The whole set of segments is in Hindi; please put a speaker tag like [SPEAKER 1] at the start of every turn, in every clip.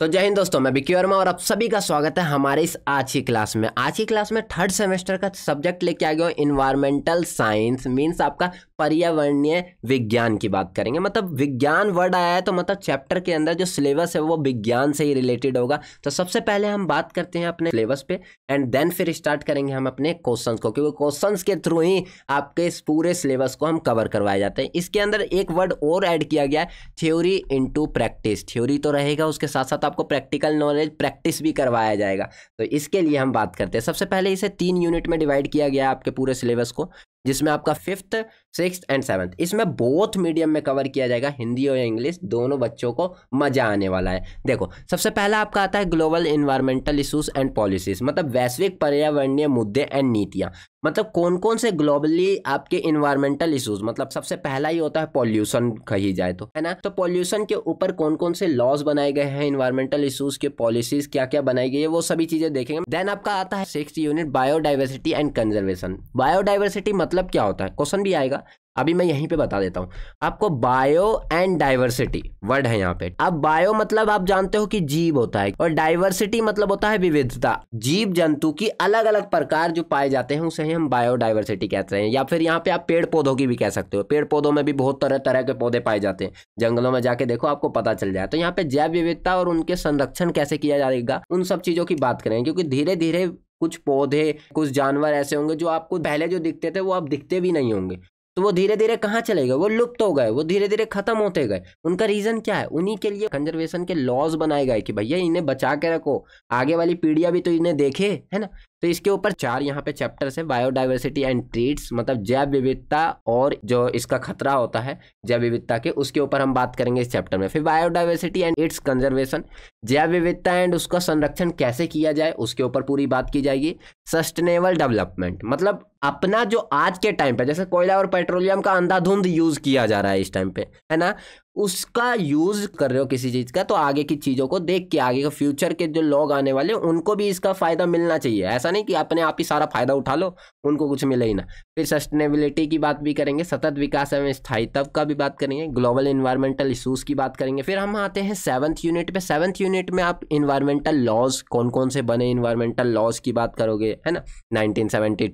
[SPEAKER 1] तो जय हिंद दोस्तों मैं बिक्की वर्मा और आप सभी का स्वागत है हमारे इस आज की क्लास में आज की क्लास में थर्ड सेमेस्टर का सब्जेक्ट लेके आ गया इन्वायरमेंटल साइंस मीन्स आपका पर्यावरणीय विज्ञान की बात करेंगे मतलब विज्ञान वर्ड आया है तो मतलब चैप्टर के अंदर जो सिलेबस है वो विज्ञान से ही रिलेटेड होगा तो सबसे पहले हम बात करते हैं अपने सिलेबस पे एंड देन फिर स्टार्ट करेंगे हम अपने क्वेश्चन को क्योंकि क्वेश्चन के थ्रू ही आपके इस पूरे सिलेबस को हम कवर करवाए जाते हैं इसके अंदर एक वर्ड और ऐड किया गया है थ्योरी इंटू प्रैक्टिस थ्योरी तो रहेगा उसके साथ साथ तो आपको प्रैक्टिकल नॉलेज प्रैक्टिस भी करवाया जाएगा तो इसके लिए हम बात करते हैं सबसे पहले इसे तीन यूनिट में डिवाइड किया गया आपके पूरे सिलेबस को जिसमें आपका फिफ्थ सिक्स एंड सेवन्थ इसमें बोथ मीडियम में कवर किया जाएगा हिंदी और इंग्लिश दोनों बच्चों को मजा आने वाला है देखो सबसे पहला आपका आता है global environmental issues and policies मतलब वैश्विक पर्यावरणीय मुद्दे एंड नीतियाँ मतलब कौन कौन से ग्लोबली आपके इन्वायरमेंटल इशूज मतलब सबसे पहला ही होता है पॉल्यूशन कही जाए तो है ना तो पॉल्यूशन के ऊपर कौन कौन से लॉज बनाए गए हैं इन्वायरमेंटल इशूज के पॉलिसीज क्या क्या बनाई गई है वो सभी चीजें देखेंगे देन आपका आता है six unit biodiversity and conservation biodiversity मतलब मतलब क्या होता है क्वेश्चन भी आएगा अभी मैं यहीं पे बता देता हूँ आपको बायो एंड डाइवर्सिटी वर्ड है यहाँ पे अब बायो मतलब आप जानते हो कि जीव होता है और डाइवर्सिटी मतलब होता है विविधता जीव जंतु की अलग अलग प्रकार जो पाए जाते हैं उसे हम बायोडाइवर्सिटी कहते हैं या फिर यहाँ पे आप पेड़ पौधों की भी कह सकते हो पेड़ पौधों में भी बहुत तरह तरह के पौधे पाए जाते हैं जंगलों में जाके देखो आपको पता चल जाए तो यहाँ पे जैव विविधता और उनके संरक्षण कैसे किया जाएगा उन सब चीजों की बात करें क्योंकि धीरे धीरे कुछ पौधे कुछ जानवर ऐसे होंगे जो आपको पहले जो दिखते थे वो अब दिखते भी नहीं होंगे तो वो धीरे धीरे कहाँ चले गए वो लुप्त हो गए वो धीरे धीरे खत्म होते गए उनका रीजन क्या है उन्हीं के लिए कंजर्वेशन के लॉज बनाए गए कि भैया इन्हें बचा के रखो आगे वाली पीढ़ियां भी तो इन्हें देखे है ना तो इसके ऊपर चार यहाँ पे चैप्टर्स हैं बायोडाइवर्सिटी एंड ट्रीट्स मतलब जैव विविधता और जो इसका खतरा होता है जैव विविधता के उसके ऊपर हम बात करेंगे इस चैप्टर में फिर बायोडाइवर्सिटी एंड इट्स कंजर्वेशन जैव विविधता एंड उसका संरक्षण कैसे किया जाए उसके ऊपर पूरी बात की जाएगी सस्टेनेबल डेवलपमेंट मतलब अपना जो आज के टाइम पे जैसे कोयला और पेट्रोलियम का अंधाधुंध यूज किया जा रहा है इस टाइम पे है ना उसका यूज़ कर रहे हो किसी चीज़ का तो आगे की चीज़ों को देख के आगे के फ्यूचर के जो लोग आने वाले उनको भी इसका फ़ायदा मिलना चाहिए ऐसा नहीं कि अपने आप ही सारा फ़ायदा उठा लो उनको कुछ मिले ही ना फिर सस्टेनेबिलिटी की बात भी करेंगे सतत विकास एवं स्थायित्व का भी बात करेंगे ग्लोबल इन्वायरमेंटल इशूज़ की बात करेंगे फिर हम आते हैं सेवन्थ यूनिट पे सेवन्थ यूनिट में आप इन्वायरमेंटल लॉज कौन कौन से बने इन्वायरमेंटल लॉज की बात करोगे है ना नाइनटीन सेवेंटी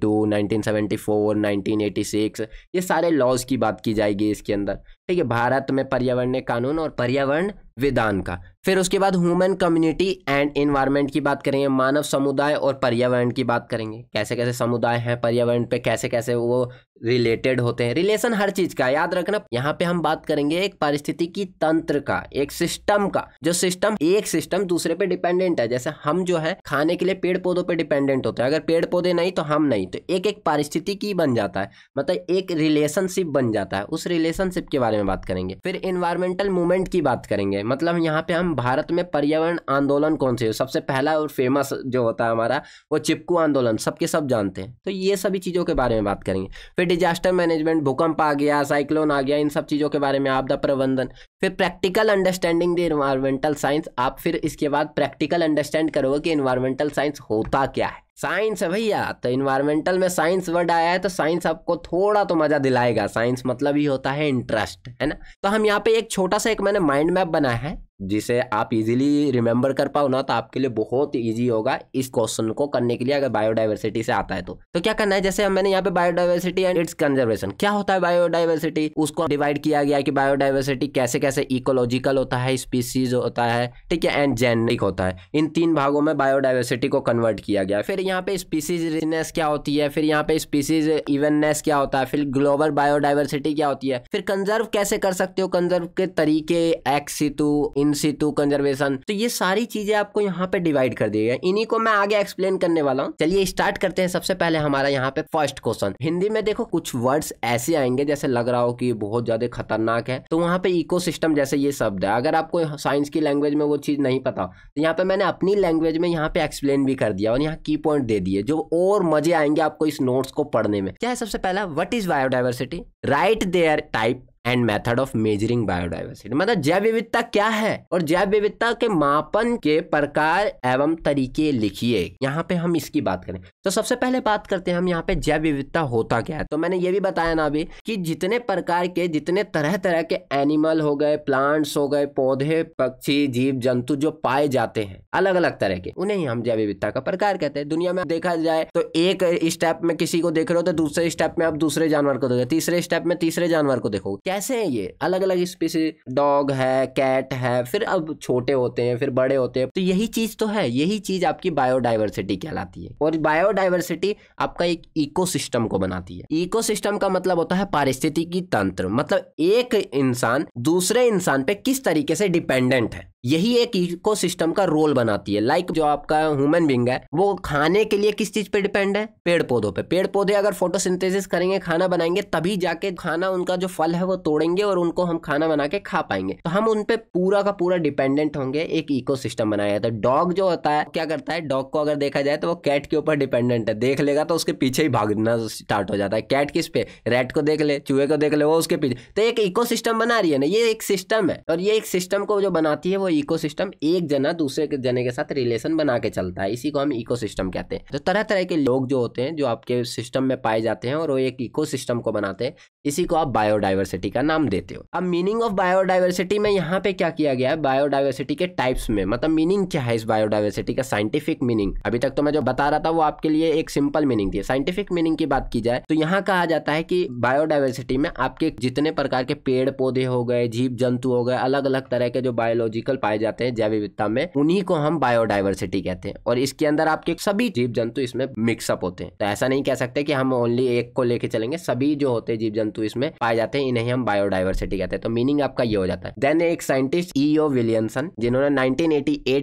[SPEAKER 1] 1986 ये सारे लॉज की बात की जाएगी इसके अंदर ठीक है भारत में पर्यावरणीय कानून और पर्यावरण विधान का फिर उसके बाद ह्यूमन कम्युनिटी एंड एनवायरनमेंट की बात करेंगे मानव समुदाय और पर्यावरण की बात करेंगे कैसे कैसे समुदाय हैं पर्यावरण पे कैसे कैसे वो रिलेटेड होते हैं रिलेशन हर चीज का याद रखना यहाँ पे हम बात करेंगे एक परिस्थिति की तंत्र का एक सिस्टम का जो सिस्टम एक सिस्टम दूसरे पे डिपेंडेंट है जैसे हम जो है खाने के लिए पेड़ पौधों पर डिपेंडेंट होते हैं अगर पेड़ पौधे नहीं तो हम नहीं तो एक एक परिस्थिति की बन जाता है मतलब एक रिलेशनशिप बन जाता है उस रिलेशनशिप के बारे में बात करेंगे फिर इन्वायरमेंटल मूवमेंट की बात करेंगे मतलब यहाँ पे हम भारत में पर्यावरण आंदोलन कौन से सबसे पहला और फेमस जो होता है हमारा वो चिपकू आंदोलन सबके सब जानते हैं तो ये सभी चीज़ों के बारे में बात करेंगे फिर डिजास्टर मैनेजमेंट भूकंप आ गया साइक्लोन आ गया इन सब चीज़ों के बारे में आपदा प्रबंधन फिर practical understanding the environmental science आप फिर इसके बाद प्रैक्टिकल अंडरस्टैंड करोगे कि इन्वायरमेंटल साइंस होता क्या है साइंस है भैया तो इन्वायरमेंटल में साइंस वर्ड आया है तो साइंस आपको थोड़ा तो मजा दिलाएगा साइंस मतलब ही होता है इंटरेस्ट है ना तो हम यहाँ पे एक छोटा सा एक मैंने माइंड मैप बनाया है जिसे आप इजीली रिमेंबर कर पाओ ना तो आपके लिए बहुत इजी होगा इस क्वेश्चन को करने के लिए अगर बायोडाइवर्सिटी से आता है तो तो क्या करना है जैसे मैंने यहाँ पे बायोडाइवर्सिटी एंड इट्स कंजर्वेशन क्या होता है बायोडाइवर्सिटी उसको डिवाइड किया गया कि बायोडाइवर्सिटी कैसे कैसे इकोलॉजिकल होता है स्पीसीज होता है ठीक है एंड जेनरिक होता है इन तीन भागों में बायोडाइवर्सिटी को कन्वर्ट किया गया फिर यहाँ पे स्पीसीज रिजनेस क्या होती है फिर यहाँ पे स्पीसीज इवननेस क्या होता है फिर ग्लोबल बायोडाइवर्सिटी क्या होती है फिर कंजर्व कैसे कर सकते हो कंजर्व के तरीके एक्सितु इन सेतु कंजर्वेशन तो ये सारी चीजें आपको यहाँ पे डिवाइड कर दी गई इन्हीं को मैं आगे एक्सप्लेन करने वाला हूँ चलिए स्टार्ट करते हैं सबसे पहले हमारा यहाँ पे फर्स्ट क्वेश्चन हिंदी में देखो कुछ वर्ड्स ऐसे आएंगे जैसे लग रहा हो कि बहुत ज्यादा खतरनाक है तो वहाँ पे इको जैसे ये शब्द है अगर आपको साइंस की लैंग्वेज में वो चीज नहीं पता तो यहाँ पे मैंने अपनी लैंग्वेज में यहाँ पे एक्सप्लेन भी कर दिया और यहाँ की पॉइंट दे दिए जो और मजे आएंगे आपको इस नोट्स को पढ़ने में क्या है सबसे पहला what is biodiversity right their type and method of measuring biodiversity मतलब जैव विविधता क्या है और जैव विविधता के मापन के प्रकार एवं तरीके लिखिए यहाँ पे हम इसकी बात करें तो सबसे पहले बात करते हैं हम यहाँ पे जैव विविधता होता क्या है तो मैंने ये भी बताया ना अभी कि जितने प्रकार के जितने तरह तरह के एनिमल हो गए प्लांट्स हो गए पौधे पक्षी जीव जंतु जो पाए जाते हैं अलग अलग तरह के उन्हें हम जैव विविधता का प्रकार कहते हैं दुनिया में देखा जाए तो एक स्टेप में किसी को देख रहे हो तो दूसरे स्टेप में आप दूसरे जानवर को देखो तीसरे स्टेप में तीसरे जानवर को देखोगे कैसे हैं ये अलग अलग स्पीसी डॉग है कैट है फिर अब छोटे होते हैं फिर बड़े होते हैं तो यही चीज तो है यही चीज आपकी बायोडाइवर्सिटी कहलाती है और बायोडाइवर्सिटी आपका एक इको को बनाती है इको का मतलब होता है पारिस्थितिकी तंत्र मतलब एक इंसान दूसरे इंसान पे किस तरीके से डिपेंडेंट है यही एक इको का रोल बनाती है लाइक like जो आपका ह्यूमन बींग है वो खाने के लिए किस चीज पे डिपेंड है पेड़ पौधों पे पेड़ पौधे अगर फोटोसिंथेसिस करेंगे खाना बनाएंगे तभी जाके खाना उनका जो फल है वो तोड़ेंगे और उनको हम खाना बना के खा पाएंगे तो हम उनपे पूरा का पूरा डिपेंडेंट होंगे एक इको बनाया जाता है डॉग जो होता है क्या करता है डॉग को अगर देखा जाए तो वो कैट के ऊपर डिपेंडेंट है देख लेगा तो उसके पीछे ही भागना स्टार्ट हो जाता है कैट किस पे रेड को देख ले चूहे को देख ले वो उसके पीछे तो एक इको बना रही है ना ये एक सिस्टम है और ये एक सिस्टम को जो बनाती है वो इकोसिस्टम एक जना दूसरे के जने के साथ रिलेशन बना के चलता है इसी को हम इको कहते हैं तो तरह तरह के लोग जो होते हैं जो आपके सिस्टम में पाए जाते हैं और वो एक इको को बनाते हैं इसी को आप बायोडाइवर्सिटी का नाम देते हो अब मीनिंग ऑफ बायोडाइवर्सिटी में यहाँ पे क्या किया गया है बायोडाइवर्सिटी के टाइप्स में मतलब मीनिंग क्या है इस बायोडाइवर्सिटी का साइंटिफिक मीनिंग अभी तक तो मैं जो बता रहा था वो आपके लिए एक सिंपल मीनिंग थी साइंटिफिक मीनिंग की बात की जाए तो यहाँ कहा जाता है कि बायोडाइवर्सिटी में आपके जितने प्रकार के पेड़ पौधे हो गए जीव जंतु हो गए अलग अलग तरह के जो बायोलॉजिकल पाए जाते हैं जैव विविधता में उन्हीं को हम बायोडाइवर्सिटी कहते हैं और इसके अंदर आपके सभी जीव जंतु इसमें मिक्सअप होते हैं तो ऐसा नहीं कह सकते कि हम ओनली एक को लेके चलेंगे सभी जो होते हैं जीव जंतु इसमें पाए जाते हैं इन्हें हम बायोडाइवर्सिटी कहते हैं तो मीनिंग आपका ये हो जाता है देन एक साइंटिस्ट ई ओ विलियमसन जिन्होंने नाइनटीन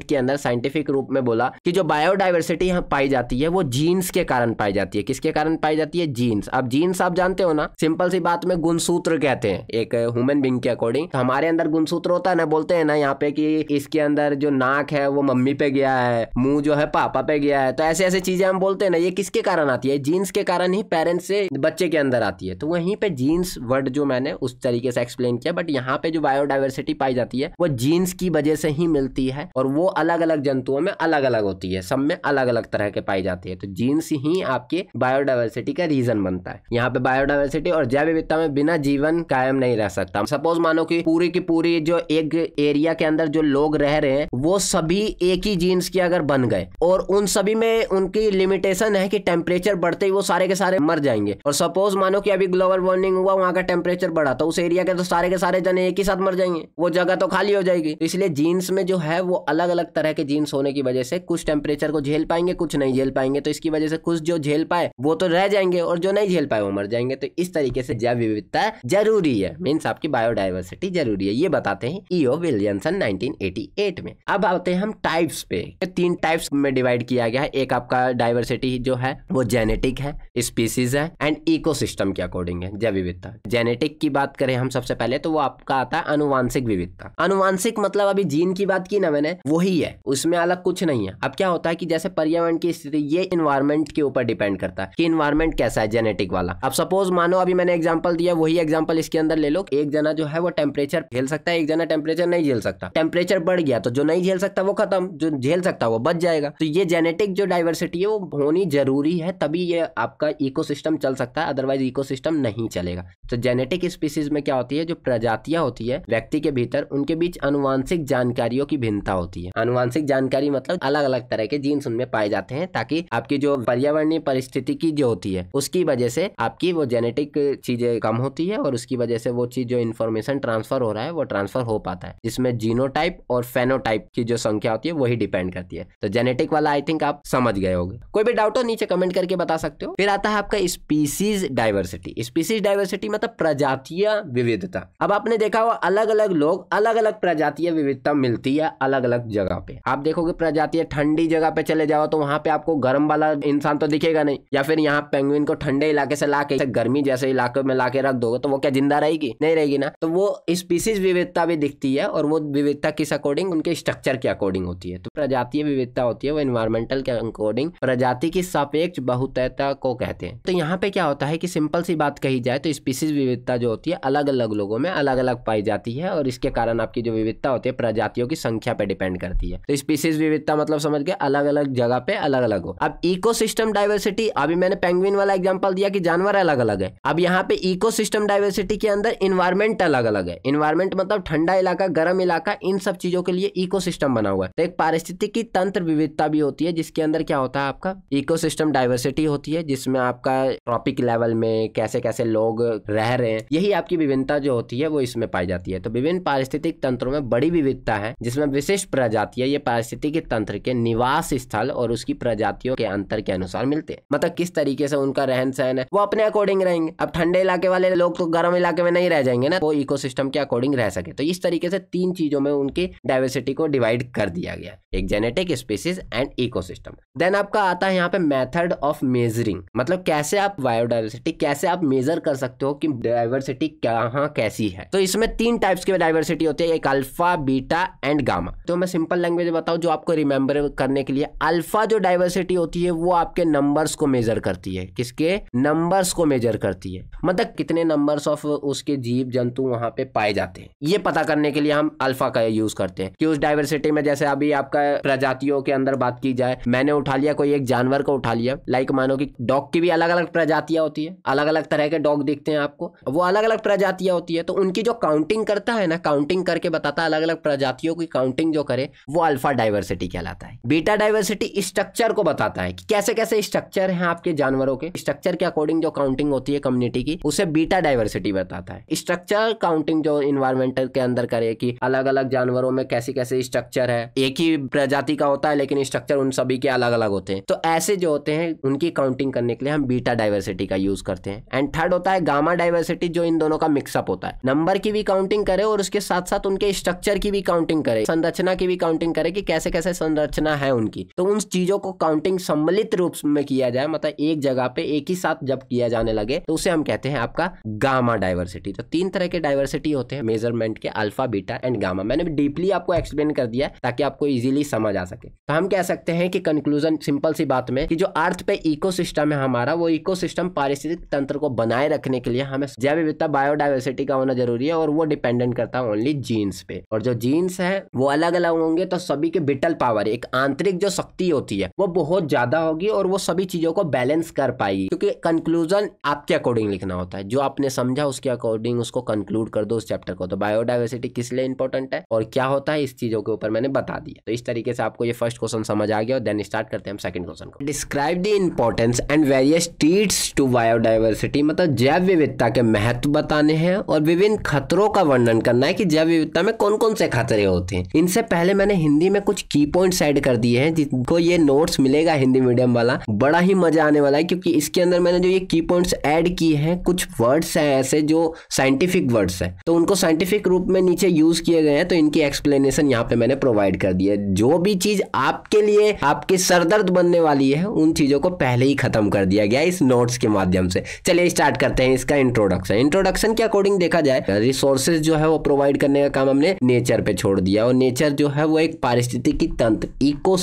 [SPEAKER 1] के अंदर साइंटिफिक रूप में बोला कि जो बायोडाइवर्सिटी पाई जाती है वो जीन्स के कारण पाई जाती है किसके कारण पाई जाती है जीन्स अब जीन्स आप जानते हो ना सिंपल सी बात में गुणसूत्र कहते हैं एक ह्यूमन बींग के अकॉर्डिंग तो हमारे अंदर गुणसूत्र होता है ना बोलते हैं ना यहाँ पे कि इसके अंदर जो नाक है वो मम्मी पे गया है मुंह जो है पापा पे गया है तो ऐसे ऐसे चीजें हम बोलते हैं ना ये किसके कारण आती है जीन्स के कारण ही पेरेंट्स से बच्चे के अंदर आती है तो वहीं पे जीन्स वर्ड जो मैंने उस तरीके से एक्सप्लेन किया बट यहाँ पे जो बायोडाइवर्सिटी पाई जाती है वो जीन्स की वजह से ही मिलती है और वो अलग अलग जंतुओं में अलग अलग होती है सब में अलग अलग तरह के पाई जाती है तो जीन्स ही आपके बायोडाइवर्सिटी का रीजन बनता है यहाँ पे बायोडाइवर्सिटी और जैव विविधता में बिना जीवन कायम नहीं रह सकता सपोज मानो की पूरी की पूरी जो एक एरिया के अंदर जो जो लोग रह रहे हैं वो सभी एक ही जीन्स के अगर बन गए और उन सभी में उनकी लिमिटेशन है कि टेम्परेचर बढ़ते ही वो सारे के सारे मर जाएंगे और सपोज मानो कि अभी ग्लोबल वार्मिंग हुआ वहां का टेम्परेचर बढ़ा तो उस एरिया के तो सारे के सारे जने एक ही साथ मर जाएंगे वो जगह तो खाली हो जाएगी तो इसलिए जीन्स में जो है वो अलग अलग तरह के जीन्स होने की वजह से कुछ टेम्परेचर को झेल पाएंगे कुछ नहीं झेल पाएंगे तो इसकी वजह से कुछ जो झेल पाए वो तो रह जाएंगे और जो नहीं झेल पाए वो मर जाएंगे तो इस तरीके से जैव विविधता जरूरी है मीन्स आपकी बायोडाइवर्सिटी जरूरी है ये बताते हैं ईओ विलियमसन नाइनटीन 1988 में अब आते हैं हम टाइप्स पे तीन टाइप्स में डिवाइड किया गया है एक आपका डाइवर्सिटी जो है वो जेनेटिक है स्पीसीज है एंड इको के अकॉर्डिंग है जैव विविधता जेनेटिक की बात करें हम सबसे पहले तो वो आपका आता है अनुवांशिक विविधता अनुवांशिक मतलब अभी जीन की बात की ना मैंने वही है उसमें अलग कुछ नहीं है अब क्या होता है कि जैसे पर्यावरण की स्थिति ये इन्वायरमेंट के ऊपर डिपेंड करता है कि इन्वायरमेंट कैसा है जेनेटिक वाला अब सपोज मानो अभी मैंने एग्जाम्पल दिया वही एग्जाम्पल इसके अंदर ले लो एक जना जो है वो टेम्परेचर झेल सकता है एक जना टेम्परेचर नहीं झेल सकता टेम्परेचर बढ़ गया तो जो नहीं झेल सकता वो खत्म जो झेल सकता वो बच जाएगा तो ये जेनेटिक जो डाइवर्सिटी है वो होनी जरूरी है तभी ये आपका इको चल सकता है अदरवाइज इको नहीं चलेगा तो जेनेटिक स्पीसीज में क्या होती है जो प्रजातियां होती है व्यक्ति के भीतर उनके बीच अनुवांशिक जानकारियों की भिन्नता होती है अनुवांशिक जानकारी मतलब अलग अलग तरह के जीन्स उनमें पाए जाते हैं ताकि आपकी जो पर्यावरणीय परिस्थिति की जो होती है उसकी वजह से आपकी वो जेनेटिक चीजें कम होती है और उसकी वजह से वो चीज जो इन्फॉर्मेशन ट्रांसफर हो रहा है वो ट्रांसफर हो पाता है जिसमें जीनोटा जीनोटाइप और फेनोटाइप की जो संख्या होती है वही डिपेंड करती है तो जेनेटिक वाला आई थिंक आप समझ गए होंगे कोई भी डाउट हो नीचे कमेंट करके बता सकते हो फिर आता है आपका स्पीसीज डाइवर्सिटी स्पीसीज डाइवर्सिटी मतलब प्रजातीय विविधता अब आपने देखा हुआ अलग अलग लोग अलग अलग प्रजातीय विविधता मिलती है अलग अलग जगह पे आप देखोगे प्रजातीय ठंडी जगह पे चले जाओ तो वहां पे आपको गर्म वाला इंसान तो दिखेगा नहीं या फिर यहाँ पेंगुइन को ठंडे इलाके से लाके गर्मी जैसे इलाके में लाके रख दोगे तो वो क्या जिंदा रहेगी नहीं रहेगी ना तो वो स्पीसीज विविधता भी दिखती है और वो विविधता विविधता किस अकॉर्डिंग उनके स्ट्रक्चर के अकॉर्डिंग होती है तो प्रजातीय विविधता होती है वो इन्वायरमेंटल के अकॉर्डिंग प्रजाति की सापेक्ष बहुतता को कहते हैं तो यहाँ पे क्या होता है कि सिंपल सी बात कही जाए तो स्पीसीज विविधता जो होती है अलग अलग लोगों में अलग अलग पाई जाती है और इसके कारण आपकी जो विविधता होती है प्रजातियों की संख्या पे डिपेंड करती है तो स्पीसीज विविधता मतलब समझ के अलग अलग जगह पे अलग अलग हो अब इको डाइवर्सिटी अभी मैंने पेंगुइन वाला एग्जाम्पल दिया कि जानवर अलग अलग है अब यहाँ पे इको डाइवर्सिटी के अंदर इन्वायरमेंट अलग अलग है इन्वायरमेंट मतलब ठंडा इलाका गर्म इलाका इन सब चीजों के लिए इको बना हुआ है तो एक पारिस्थितिकी तंत्र विविधता भी होती है जिसके अंदर क्या होता है आपका इको डाइवर्सिटी होती है जिसमें आपका ट्रॉपिक लेवल में कैसे कैसे लोग रह रहे हैं यही आपकी विभिन्नता जो होती है वो इसमें पाई जाती है तो विभिन्न पारिस्थितिक तंत्रों में बड़ी विविधता है जिसमें विशिष्ट प्रजातियां ये पारिस्थितिकी तंत्र के निवास स्थल और उसकी प्रजातियों के अंतर के अनुसार मिलते हैं मतलब किस तरीके से उनका रहन सहन है वो अपने अकॉर्डिंग रहेंगे अब ठंडे इलाके वाले लोग तो गर्म इलाके में नहीं रह जाएंगे ना वो तो इको के अकॉर्डिंग रह सके तो इस तरीके से तीन चीजों में उन उनकी डाइवर्सिटी को डिवाइड कर दिया गया एक genetic species and ecosystem then आपका आता है यहाँ पे मेथड ऑफ मेजरिंग मतलब कैसे आप बायोडाइवर्सिटी कैसे आप मेजर कर सकते हो कि डाइवर्सिटी कहाँ कैसी है तो इसमें तीन टाइप्स की डाइवर्सिटी होती है एक अल्फा बीटा एंड गामा तो मैं सिंपल लैंग्वेज बताऊँ जो आपको रिमेंबर करने के लिए अल्फा जो डाइवर्सिटी होती है वो आपके नंबर्स को मेजर करती है किसके नंबर्स को मेजर करती है मतलब कितने नंबर्स ऑफ उसके जीव जंतु वहां पे पाए जाते हैं ये पता करने के लिए हम अल्फा का यूज करते हैं उस डाइवर्सिटी में जैसे अभी आपका प्रजातियों के अंदर बात की जाए मैंने उठा लिया कोई एक जानवर को उठा लिया लाइक मानो कि डॉग की भी अलग अलग प्रजातियां होती है अलग अलग तरह के डॉग दिखते हैं आपको वो अलग अलग प्रजातियां होती है तो उनकी जो काउंटिंग करता है ना काउंटिंग करके बताता है अलग अलग प्रजातियों की काउंटिंग जो करे वो अल्फा डाइवर्सिटी कहलाता है बीटा डाइवर्सिटी स्ट्रक्चर को बताता है कि कैसे कैसे स्ट्रक्चर है आपके जानवरों के स्ट्रक्चर के अकॉर्डिंग जो काउंटिंग होती है कम्युनिटी की उसे बीटा डाइवर्सिटी बताता है स्ट्रक्चर काउंटिंग जो इन्वायरमेंटल के अंदर करे कि अलग अलग जानवर जानवरों में कैसे कैसे स्ट्रक्चर है एक ही प्रजाति का होता है लेकिन स्ट्रक्चर उन सभी के अलग अलग होते हैं तो ऐसे जो होते हैं उनकी काउंटिंग करने के लिए हम बीटा डाइवर्सिटी का यूज करते हैं एंड थर्ड होता है गामा डाइवर्सिटी जो इन दोनों का मिक्सअप होता है नंबर की भी काउंटिंग करे और उसके साथ साथ उनके स्ट्रक्चर की भी काउंटिंग करे संरचना की भी काउंटिंग करे कि कैसे कैसे संरचना है उनकी तो उन चीजों को काउंटिंग सम्मिलित रूप में किया जाए मतलब एक जगह पे एक ही साथ जब किया जाने लगे तो उसे हम कहते हैं आपका गामा डाइवर्सिटी तो तीन तरह के डाइवर्सिटी होते हैं मेजरमेंट के अल्फा बीटा एंड गामा मैंने डीपली आपको एक्सप्लेन कर दिया ताकि आपको इजीली समझ आ सके तो हम कह सकते हैं कि कंक्लूजन सिंपल सी बात में कि जो अर्थ पे इकोसिस्टम है हमारा वो इकोसिस्टम पारिस्थितिक तंत्र को बनाए रखने के लिए हमें जैव विविधता बायोडाइवर्सिटी का होना जरूरी है और वो डिपेंडेंट करता है ओनली जीन्स पे और जो जीन्स है वो अलग अलग होंगे तो सभी के बिटल पावर एक आंतरिक जो शक्ति होती है वो बहुत ज्यादा होगी और वो सभी चीजों को बैलेंस कर पाएगी क्योंकि कंक्लूजन आपके अकॉर्डिंग लिखना होता है जो आपने समझा उसके अकॉर्डिंग उसको कंक्लूड कर दो उस चैप्टर को तो बायोडाइवर्सिटी किस लिए इंपॉर्टेंट है और क्या होता है इस चीज़ों के ऊपर मैंने बता दिया तो इस तरीके से आपको ये फर्स्ट क्वेश्चन समझ आ गया और देन स्टार्ट करते हैं हम सेकंड क्वेश्चन को describe the importance and various threats to biodiversity मतलब जैव विविधता के महत्व बताने हैं और विभिन्न खतरों का वर्णन करना है कि जैव विविधता में कौन कौन से खतरे होते हैं इनसे पहले मैंने हिंदी में कुछ की पॉइंट एड कर दिए हैं जिनको ये नोट्स मिलेगा हिंदी मीडियम वाला बड़ा ही मजा आने वाला है क्योंकि इसके अंदर मैंने जो ये की पॉइंट्स एड किए हैं कुछ वर्ड्स हैं ऐसे जो साइंटिफिक वर्ड्स हैं तो उनको साइंटिफिक रूप में नीचे यूज किए गए हैं तो इन इनकी एक्सप्लेनेशन यहाँ पे मैंने प्रोवाइड कर दी है जो भी चीज आपके लिए आपके सरदर्द बनने वाली है उन चीजों को पहले ही खत्म कर दिया गया इस नोट्स के माध्यम से चलिए स्टार्ट करते हैं इसका इंट्रोडक्शन इंट्रोडक्शन के अकॉर्डिंग देखा जाए रिसोर्सेज जो है वो प्रोवाइड करने का काम हमने नेचर पे छोड़ दिया और नेचर जो है वो एक पारिस्थितिकी तंत्र इको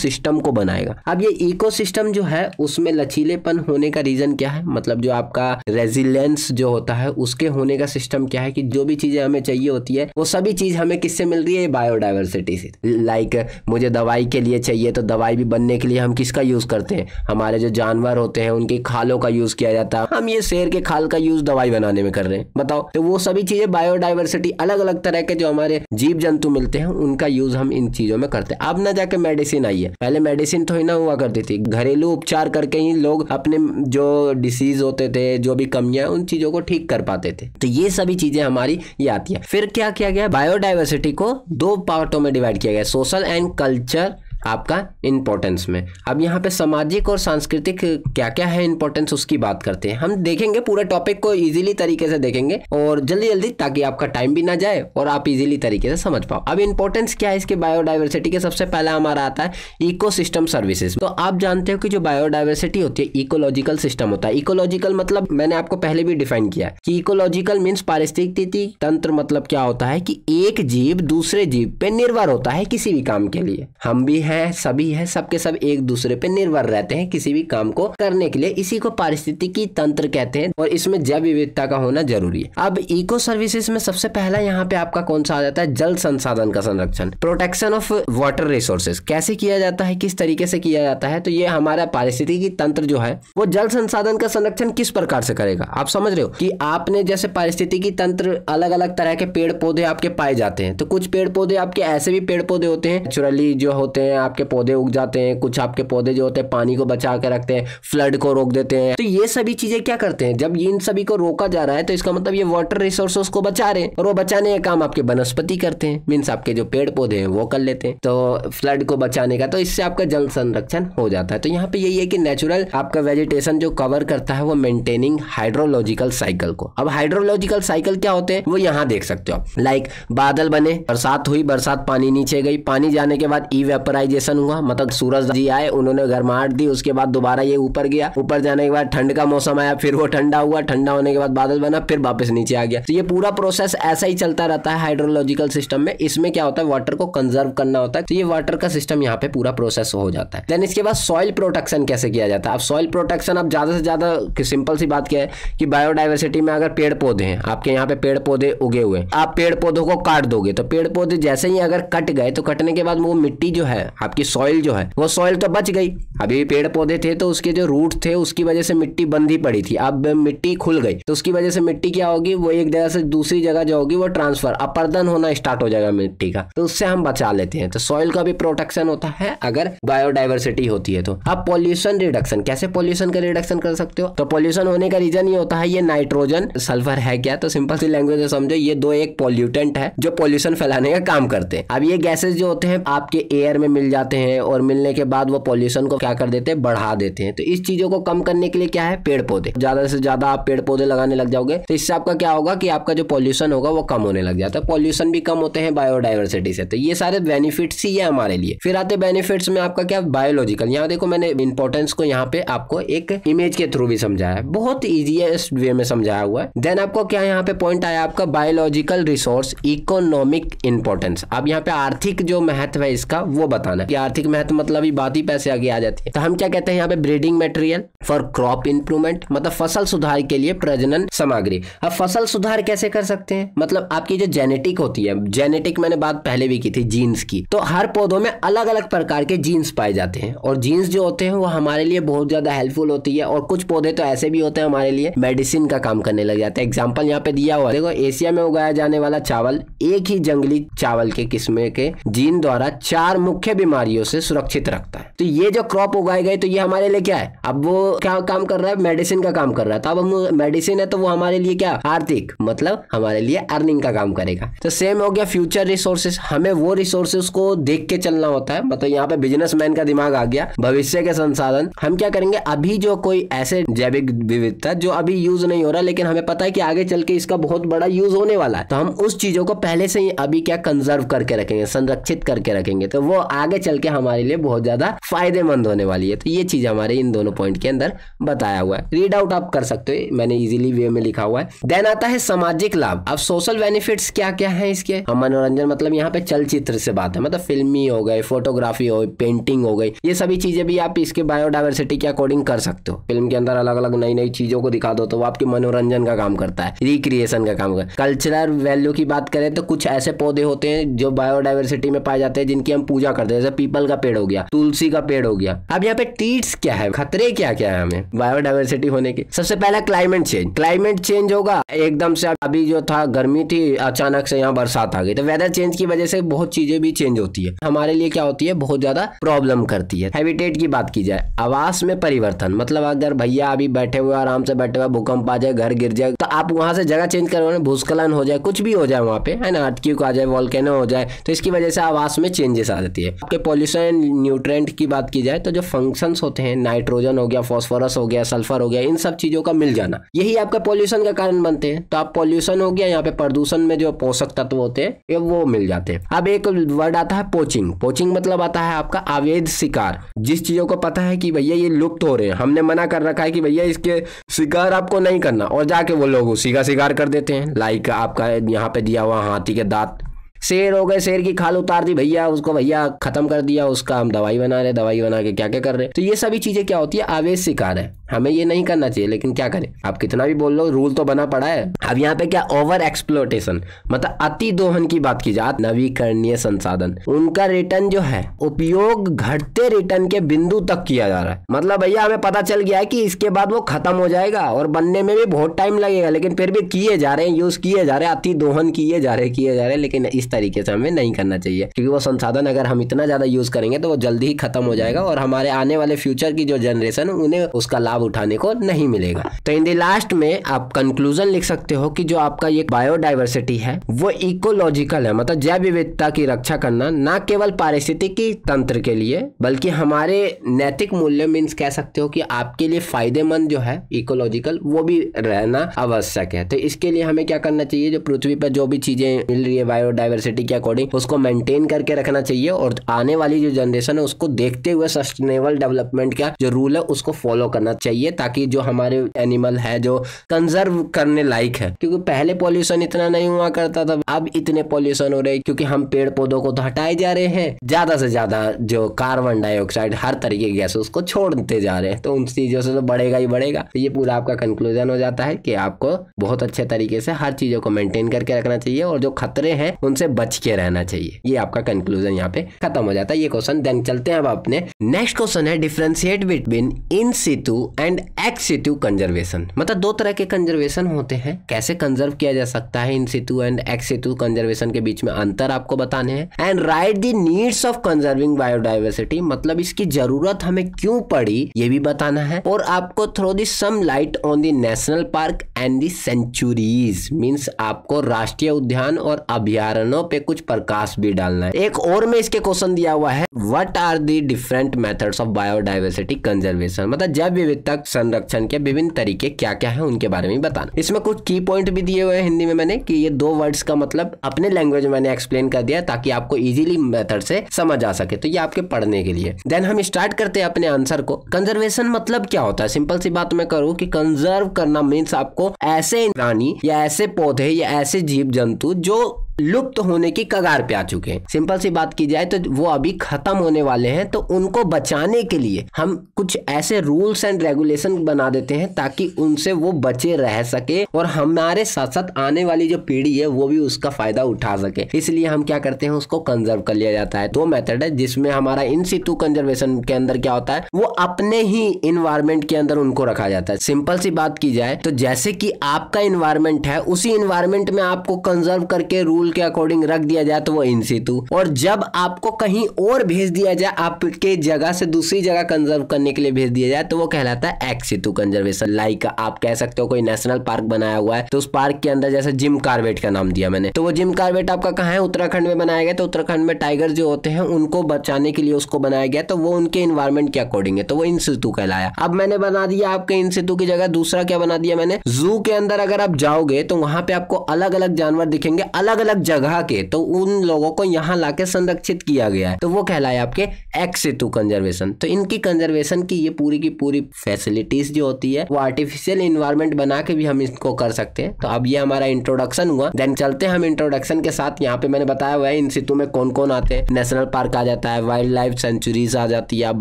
[SPEAKER 1] को बनाएगा अब ये इको जो है उसमें लचीलेपन होने का रीजन क्या है मतलब जो आपका रेजिलेंस जो होता है उसके होने का सिस्टम क्या है कि जो भी चीजें हमें चाहिए होती है वो सभी चीज हमें किससे मिल रही है है बायोडाइवर्सिटी से लाइक मुझे दवाई के लिए चाहिए तो दवाई भी बनने के लिए हम किसका यूज़ करते हैं हमारे जो जानवर होते हैं उनके खालों का यूज़ किया जाता है हम ये शेर के खाल का यूज़ दवाई बनाने में कर रहे हैं बताओ तो वो सभी चीज़ें बायोडाइवर्सिटी अलग अलग तरह के जो हमारे जीव जंतु मिलते हैं उनका यूज़ हम इन चीज़ों में करते हैं अब ना जाके मेडिसिन आई है पहले मेडिसिन तो ही ना हुआ करती थी घरेलू उपचार करके ही लोग अपने जो डिसीज होते थे जो भी कमियां उन चीज़ों को ठीक कर पाते थे तो ये सभी चीज़ें हमारी ये आती है फिर क्या किया गया बायोडाइवर्सिटी को दो पार्टों में डिवाइड किया गया सोशल एंड कल्चर आपका इम्पोर्टेंस में अब यहाँ पे सामाजिक और सांस्कृतिक क्या क्या है इम्पोर्टेंस उसकी बात करते हैं हम देखेंगे पूरे टॉपिक को इजीली तरीके से देखेंगे और जल्दी जल्दी ताकि आपका टाइम भी ना जाए और आप इजीली तरीके से समझ पाओ अब इम्पोर्टेंस क्या है इसके बायोडाइवर्सिटी के सबसे पहला हमारा आता है इको सर्विसेज तो आप जानते हो कि जो बायोडाइवर्सिटी होती है इकोलॉजिकल सिस्टम होता है इकोलॉजिकल मतलब मैंने आपको पहले भी डिफाइन किया कि इकोलॉजिकल मीन्स पारिस्थितिक तंत्र मतलब क्या होता है कि एक जीव दूसरे जीव पे निर्भर होता है किसी भी काम के लिए हम भी हैं सभी हैं सबके सब एक दूसरे पे निर्भर रहते हैं किसी भी काम को करने के लिए इसी को पारिस्थितिकी तंत्र कहते हैं और इसमें जैव विविधता का होना जरूरी है अब इको सर्विसेज में सबसे पहला यहाँ पे आपका कौन सा आ जाता है जल संसाधन का संरक्षण प्रोटेक्शन ऑफ वाटर रिसोर्सेज कैसे किया जाता है किस तरीके से किया जाता है तो ये हमारा पारिस्थितिकी तंत्र जो है वो जल संसाधन का संरक्षण किस प्रकार से करेगा आप समझ रहे हो कि आपने जैसे पारिस्थितिकी तंत्र अलग अलग तरह के पेड़ पौधे आपके पाए जाते हैं तो कुछ पेड़ पौधे आपके ऐसे भी पेड़ पौधे होते हैं नेचुरली जो होते हैं हैं आपके पौधे उग जाते हैं कुछ आपके पौधे जो होते हैं पानी को बचा के रखते हैं फ्लड को रोक देते हैं तो ये सभी चीजें क्या करते हैं जब इन सभी को रोका जा रहा है तो इसका मतलब ये वाटर रिसोर्सेस को बचा रहे हैं और वो बचाने का काम आपके वनस्पति करते हैं मीन्स आपके जो पेड़ पौधे हैं वो कर लेते हैं तो फ्लड को बचाने का तो इससे आपका जल संरक्षण हो जाता है तो यहाँ पे यही है कि नेचुरल आपका वेजिटेशन जो कवर करता है वो मेंटेनिंग हाइड्रोलॉजिकल साइकिल को अब हाइड्रोलॉजिकल साइकिल क्या होते हैं वो यहाँ देख सकते हो लाइक बादल बने बरसात हुई बरसात पानी नीचे गई पानी जाने के बाद ई वेपराइज पोलराइजेशन हुआ मतलब सूरज जी आए उन्होंने गर्माहट दी उसके बाद दोबारा ये ऊपर गया ऊपर जाने के बाद ठंड का मौसम आया फिर वो ठंडा हुआ ठंडा होने के बाद बादल बना फिर वापस नीचे आ गया तो ये पूरा प्रोसेस ऐसा ही चलता रहता है हाइड्रोलॉजिकल सिस्टम में इसमें क्या होता है वाटर को कंजर्व करना होता है तो ये वाटर का सिस्टम यहाँ पे पूरा प्रोसेस हो जाता है देन इसके बाद सॉइल प्रोटेक्शन कैसे किया जाता है अब सॉइल प्रोटेक्शन अब ज्यादा से ज्यादा सिंपल सी बात क्या है कि बायोडाइवर्सिटी में अगर पेड़ पौधे हैं आपके यहाँ पे पेड़ पौधे उगे हुए आप पेड़ पौधों को काट दोगे तो पेड़ पौधे जैसे ही अगर कट गए तो कटने के बाद वो मिट्टी जो है आपकी सॉइल जो है वो सॉइल तो बच गई अभी पेड़ पौधे थे तो उसके जो रूट थे उसकी वजह से मिट्टी ही पड़ी थी अब मिट्टी खुल गई तो उसकी वजह से मिट्टी क्या होगी वो एक जगह से दूसरी जगह जो होगी वो ट्रांसफर अपर्दन होना स्टार्ट हो जाएगा मिट्टी का तो उससे हम बचा लेते हैं तो सॉइल का भी प्रोटेक्शन होता है अगर बायोडाइवर्सिटी होती है तो अब पॉल्यूशन रिडक्शन कैसे पॉल्यूशन का रिडक्शन कर सकते हो तो पॉल्यूशन होने का रीजन ये होता है ये नाइट्रोजन सल्फर है क्या तो सिंपल सी लैंग्वेज में समझो ये दो एक पॉल्यूटेंट है जो पॉल्यूशन फैलाने का काम करते हैं अब ये गैसेज जो होते हैं आपके एयर में मिल मिल जाते हैं और मिलने के बाद वो पॉल्यूशन को क्या कर देते हैं बढ़ा देते हैं तो इस चीज़ों को कम करने के लिए क्या है पेड़ पौधे ज़्यादा से ज़्यादा आप पेड़ पौधे लगाने लग जाओगे तो इससे आपका क्या होगा कि आपका जो पॉल्यूशन होगा वो कम होने लग जाता है पॉल्यूशन भी कम होते हैं बायोडाइवर्सिटी से तो ये सारे बेनिफिट्स ही है हमारे लिए फिर आते बेनिफिट्स में आपका क्या बायोलॉजिकल यहाँ देखो मैंने इंपॉर्टेंस को यहाँ पे आपको एक इमेज के थ्रू भी समझाया है बहुत ईजीएस्ट वे में समझाया हुआ है देन आपको क्या यहाँ पे पॉइंट आया आपका बायोलॉजिकल रिसोर्स इकोनॉमिक इंपॉर्टेंस अब यहाँ पे आर्थिक जो महत्व है इसका वो बताना जाना है आर्थिक महत्व मतलब ही बात ही पैसे आगे आ जाती है तो हम क्या कहते हैं यहाँ पे breeding material for crop improvement मतलब फसल सुधार के लिए प्रजनन सामग्री अब फसल सुधार कैसे कर सकते हैं मतलब आपकी जो जेनेटिक होती है जेनेटिक मैंने बात पहले भी की थी जीन्स की तो हर पौधों में अलग अलग प्रकार के जीन्स पाए जाते हैं और जीन्स जो होते हैं वो हमारे लिए बहुत ज्यादा हेल्पफुल होती है और कुछ पौधे तो ऐसे भी होते हैं हमारे लिए मेडिसिन का काम करने लग जाते हैं एग्जाम्पल यहाँ पे दिया हुआ देखो एशिया में उगाया जाने वाला चावल एक ही जंगली चावल के किस्म के जीन द्वारा चार मुख्य बीमारियों से सुरक्षित रखता है तो ये जो क्रॉप उगाए गए तो ये हमारे लिए क्या है अब वो क्या काम कर रहा है मेडिसिन का काम कर रहा है तो अब हम मेडिसिन है तो वो हमारे लिए क्या आर्थिक मतलब हमारे लिए अर्निंग का काम करेगा तो सेम हो गया फ्यूचर रिसोर्सेस हमें वो रिसोर्सेस को देख के चलना होता है मतलब यहाँ पे बिजनेस का दिमाग आ गया भविष्य के संसाधन हम क्या करेंगे अभी जो कोई ऐसे जैविक विविधता जो अभी यूज नहीं हो रहा लेकिन हमें पता है कि आगे चल के इसका बहुत बड़ा यूज होने वाला है तो हम उस चीजों को पहले से ही अभी क्या कंजर्व करके रखेंगे संरक्षित करके रखेंगे तो वो आगे आगे चल के हमारे लिए बहुत ज्यादा फायदेमंद होने वाली है तो ये चीज हमारे इन दोनों पॉइंट के अंदर बताया हुआ है रीड आउट आप कर सकते हो मैंने इजिली वे में लिखा हुआ है देन आता है सामाजिक लाभ अब सोशल बेनिफिट क्या क्या है इसके हम मनोरंजन मतलब यहाँ पे चलचित्र से बात है मतलब फिल्मी हो गए फोटोग्राफी हो गई पेंटिंग हो गई ये सभी चीजें भी आप इसके बायोडाइवर्सिटी के अकॉर्डिंग कर सकते हो फिल्म के अंदर अलग अलग नई नई चीजों को दिखा दो तो वो आपके मनोरंजन का काम करता है रिक्रिएशन का काम करता है कल्चरल वैल्यू की बात करें तो कुछ ऐसे पौधे होते हैं जो बायोडाइवर्सिटी में पाए जाते हैं जिनकी हम पूजा करते हैं जैसे पीपल का पेड़ हो गया तुलसी का पेड़ हो गया अब यहाँ पे टीट्स क्या है खतरे क्या क्या है हमें बायोडाइवर्सिटी होने के सबसे पहला क्लाइमेट चेंज क्लाइमेट चेंज होगा एकदम से अभी जो था गर्मी थी अचानक से यहाँ बरसात आ गई तो वेदर चेंज की वजह से बहुत चीजें भी चेंज होती है हमारे लिए क्या होती है बहुत ज्यादा प्रॉब्लम करती है हैबिटेट की बात की जाए आवास में परिवर्तन मतलब अगर भैया अभी बैठे हुए आराम से बैठे हुए भूकंप आ जाए घर गिर जाए तो आप वहां से जगह चेंज करवाने भूस्खलन हो जाए कुछ भी हो जाए वहाँ पे है ना अटक्यूक आ जाए वॉल्केनो हो जाए तो इसकी वजह से आवास में चेंजेस आ जाती है आपके पॉल्यूशन न्यूट्रेंट की बात की जाए तो जो फंक्शंस होते हैं नाइट्रोजन हो गया फॉस्फोरस हो गया सल्फर हो गया इन सब चीज़ों का मिल जाना यही आपका पॉल्यूशन का कारण बनते हैं तो आप पॉल्यूशन हो गया यहाँ पे प्रदूषण में जो पोषक तत्व होते हैं वो मिल जाते हैं अब एक वर्ड आता है पोचिंग पोचिंग मतलब आता है आपका अवैध शिकार जिस चीज़ों को पता है कि भैया ये लुप्त हो रहे हैं हमने मना कर रखा है कि भैया इसके शिकार आपको नहीं करना और जाके वो लोग उसी का शिकार कर देते हैं लाइक आपका यहाँ पे दिया हुआ हाथी के दांत शेर हो गए शेर की खाल उतार दी भैया उसको भैया खत्म कर दिया उसका हम दवाई बना रहे दवाई बना के क्या क्या कर रहे तो ये सभी चीजें क्या होती है आवेश शिकार है हमें ये नहीं करना चाहिए लेकिन क्या करें आप कितना भी बोल लो रूल तो बना पड़ा है अब यहाँ पे क्या ओवर एक्सप्लोटेशन मतलब अति दोहन की बात की जाए नवीकरणीय संसाधन उनका रिटर्न जो है उपयोग घटते रिटर्न के बिंदु तक किया जा रहा है मतलब भैया हमें पता चल गया है कि इसके बाद वो खत्म हो जाएगा और बनने में भी बहुत टाइम लगेगा लेकिन फिर भी किए जा रहे हैं यूज किए जा रहे हैं अति दोहन किए जा रहे किए जा रहे लेकिन इस तरीके से हमें नहीं करना चाहिए क्योंकि वो संसाधन अगर हम इतना ज़्यादा यूज़ करेंगे तो वो जल्दी ही खत्म हो जाएगा और हमारे आने वाले फ्यूचर की जो जनरेशन उन्हें उसका लाभ उठाने को नहीं मिलेगा तो इन द लास्ट में आप कंक्लूजन लिख सकते हो कि जो आपका ये बायोडाइवर्सिटी है वो इकोलॉजिकल है मतलब जैव विविधता की रक्षा करना न केवल पारिस्थितिकी तंत्र के लिए बल्कि हमारे नैतिक मूल्य मीन्स कह सकते हो कि आपके लिए फायदेमंद जो है इकोलॉजिकल वो भी रहना आवश्यक है तो इसके लिए हमें क्या करना चाहिए जो पृथ्वी पर जो भी चीजें मिल रही है बायोडाइवर्सिटी कैपेसिटी के अकॉर्डिंग उसको मेंटेन करके रखना चाहिए और आने वाली जो जनरेशन है उसको देखते हुए सस्टेनेबल डेवलपमेंट का जो रूल है उसको फॉलो करना चाहिए ताकि जो हमारे एनिमल है जो कंजर्व करने लायक है क्योंकि पहले पॉल्यूशन इतना नहीं हुआ करता था अब इतने पॉल्यूशन हो रहे क्योंकि हम पेड़ पौधों को तो हटाए जा रहे हैं ज्यादा से ज्यादा जो कार्बन डाइऑक्साइड हर तरीके की गैस उसको छोड़ते जा रहे हैं तो उन चीजों से तो बढ़ेगा ही बढ़ेगा तो ये पूरा आपका कंक्लूजन हो जाता है कि आपको बहुत अच्छे तरीके से हर चीजों को मेंटेन करके रखना चाहिए और जो खतरे हैं उनसे से बच के रहना चाहिए ये आपका कंक्लूजन यहाँ पे खत्म हो जाता है ये क्वेश्चन देन चलते हैं अब अपने नेक्स्ट क्वेश्चन है differentiate between in situ and ex situ conservation मतलब दो तरह के कंजर्वेशन होते हैं कैसे कंजर्व किया जा सकता है in situ and ex situ conservation के बीच में अंतर आपको बताने हैं and write the needs of conserving biodiversity मतलब इसकी जरूरत हमें क्यों पड़ी ये भी बताना है और आपको throw the some light on the national park and the sanctuaries means आपको राष्ट्रीय उद्यान और अभ्यारण दोनों पे कुछ प्रकाश भी डालना है एक और में इसके क्वेश्चन दिया हुआ है what are the different methods of biodiversity conservation मतलब जैव विविधता संरक्षण के विभिन्न तरीके क्या क्या है उनके बारे में बताना इसमें कुछ की पॉइंट भी दिए हुए हैं हिंदी में मैंने की ये दो वर्ड्स का मतलब अपने लैंग्वेज में मैंने एक्सप्लेन कर दिया ताकि आपको इजिली मेथड से समझ आ सके तो ये आपके पढ़ने के लिए देन हम स्टार्ट करते हैं अपने आंसर को कंजर्वेशन मतलब क्या होता है सिंपल सी बात मैं करूँ की कंजर्व करना मीन्स आपको ऐसे प्राणी या ऐसे पौधे या ऐसे जीव जंतु जो लुप्त होने की कगार पे आ चुके हैं सिंपल सी बात की जाए तो वो अभी खत्म होने वाले हैं तो उनको बचाने के लिए हम कुछ ऐसे रूल्स एंड रेगुलेशन बना देते हैं ताकि उनसे वो बचे रह सके और हमारे साथ साथ आने वाली जो पीढ़ी है वो भी उसका फायदा उठा सके इसलिए हम क्या करते हैं उसको कंजर्व कर लिया जाता है दो मेथड है जिसमें हमारा इन सीटू कंजर्वेशन के अंदर क्या होता है वो अपने ही इन्वायरमेंट के अंदर उनको रखा जाता है सिंपल सी बात की जाए तो जैसे कि आपका इन्वायरमेंट है उसी इन्वायरमेंट में आपको कंजर्व करके रूल रूल के अकॉर्डिंग रख दिया जाए तो वो इन सीतु और जब आपको कहीं और भेज दिया जाए आपके जगह से दूसरी जगह कंजर्व करने के लिए भेज दिया जाए तो वो कहलाता है एक्स सीतु कंजर्वेशन लाइक आप कह सकते हो कोई नेशनल पार्क बनाया हुआ है तो उस पार्क के अंदर जैसे जिम कार्बेट का नाम दिया मैंने तो वो जिम कार्बेट आपका कहा है उत्तराखंड में बनाया गया तो उत्तराखंड में टाइगर जो होते हैं उनको बचाने के लिए उसको बनाया गया तो वो उनके इन्वायरमेंट के अकॉर्डिंग है तो वो इन सीतु कहलाया अब मैंने बना दिया आपके इन सीतु की जगह दूसरा क्या बना दिया मैंने जू के अंदर अगर आप जाओगे तो वहां पे आपको अलग अलग जानवर दिखेंगे अलग अलग अलग जगह के तो उन लोगों को यहाँ लाके संरक्षित किया गया है तो वो कहलाए आपके एक्स एक्सेटू कंजर्वेशन तो इनकी कंजर्वेशन की ये पूरी की पूरी फैसिलिटीज जो होती है वो आर्टिफिशियल इन्वायरमेंट बना के भी हम इसको कर सकते हैं तो अब ये हमारा इंट्रोडक्शन हुआ देन चलते हम इंट्रोडक्शन के साथ यहाँ पे मैंने बताया हुआ है इन सितु में कौन कौन आते हैं नेशनल पार्क आ जाता है वाइल्ड लाइफ सेंचुरीज आ जाती है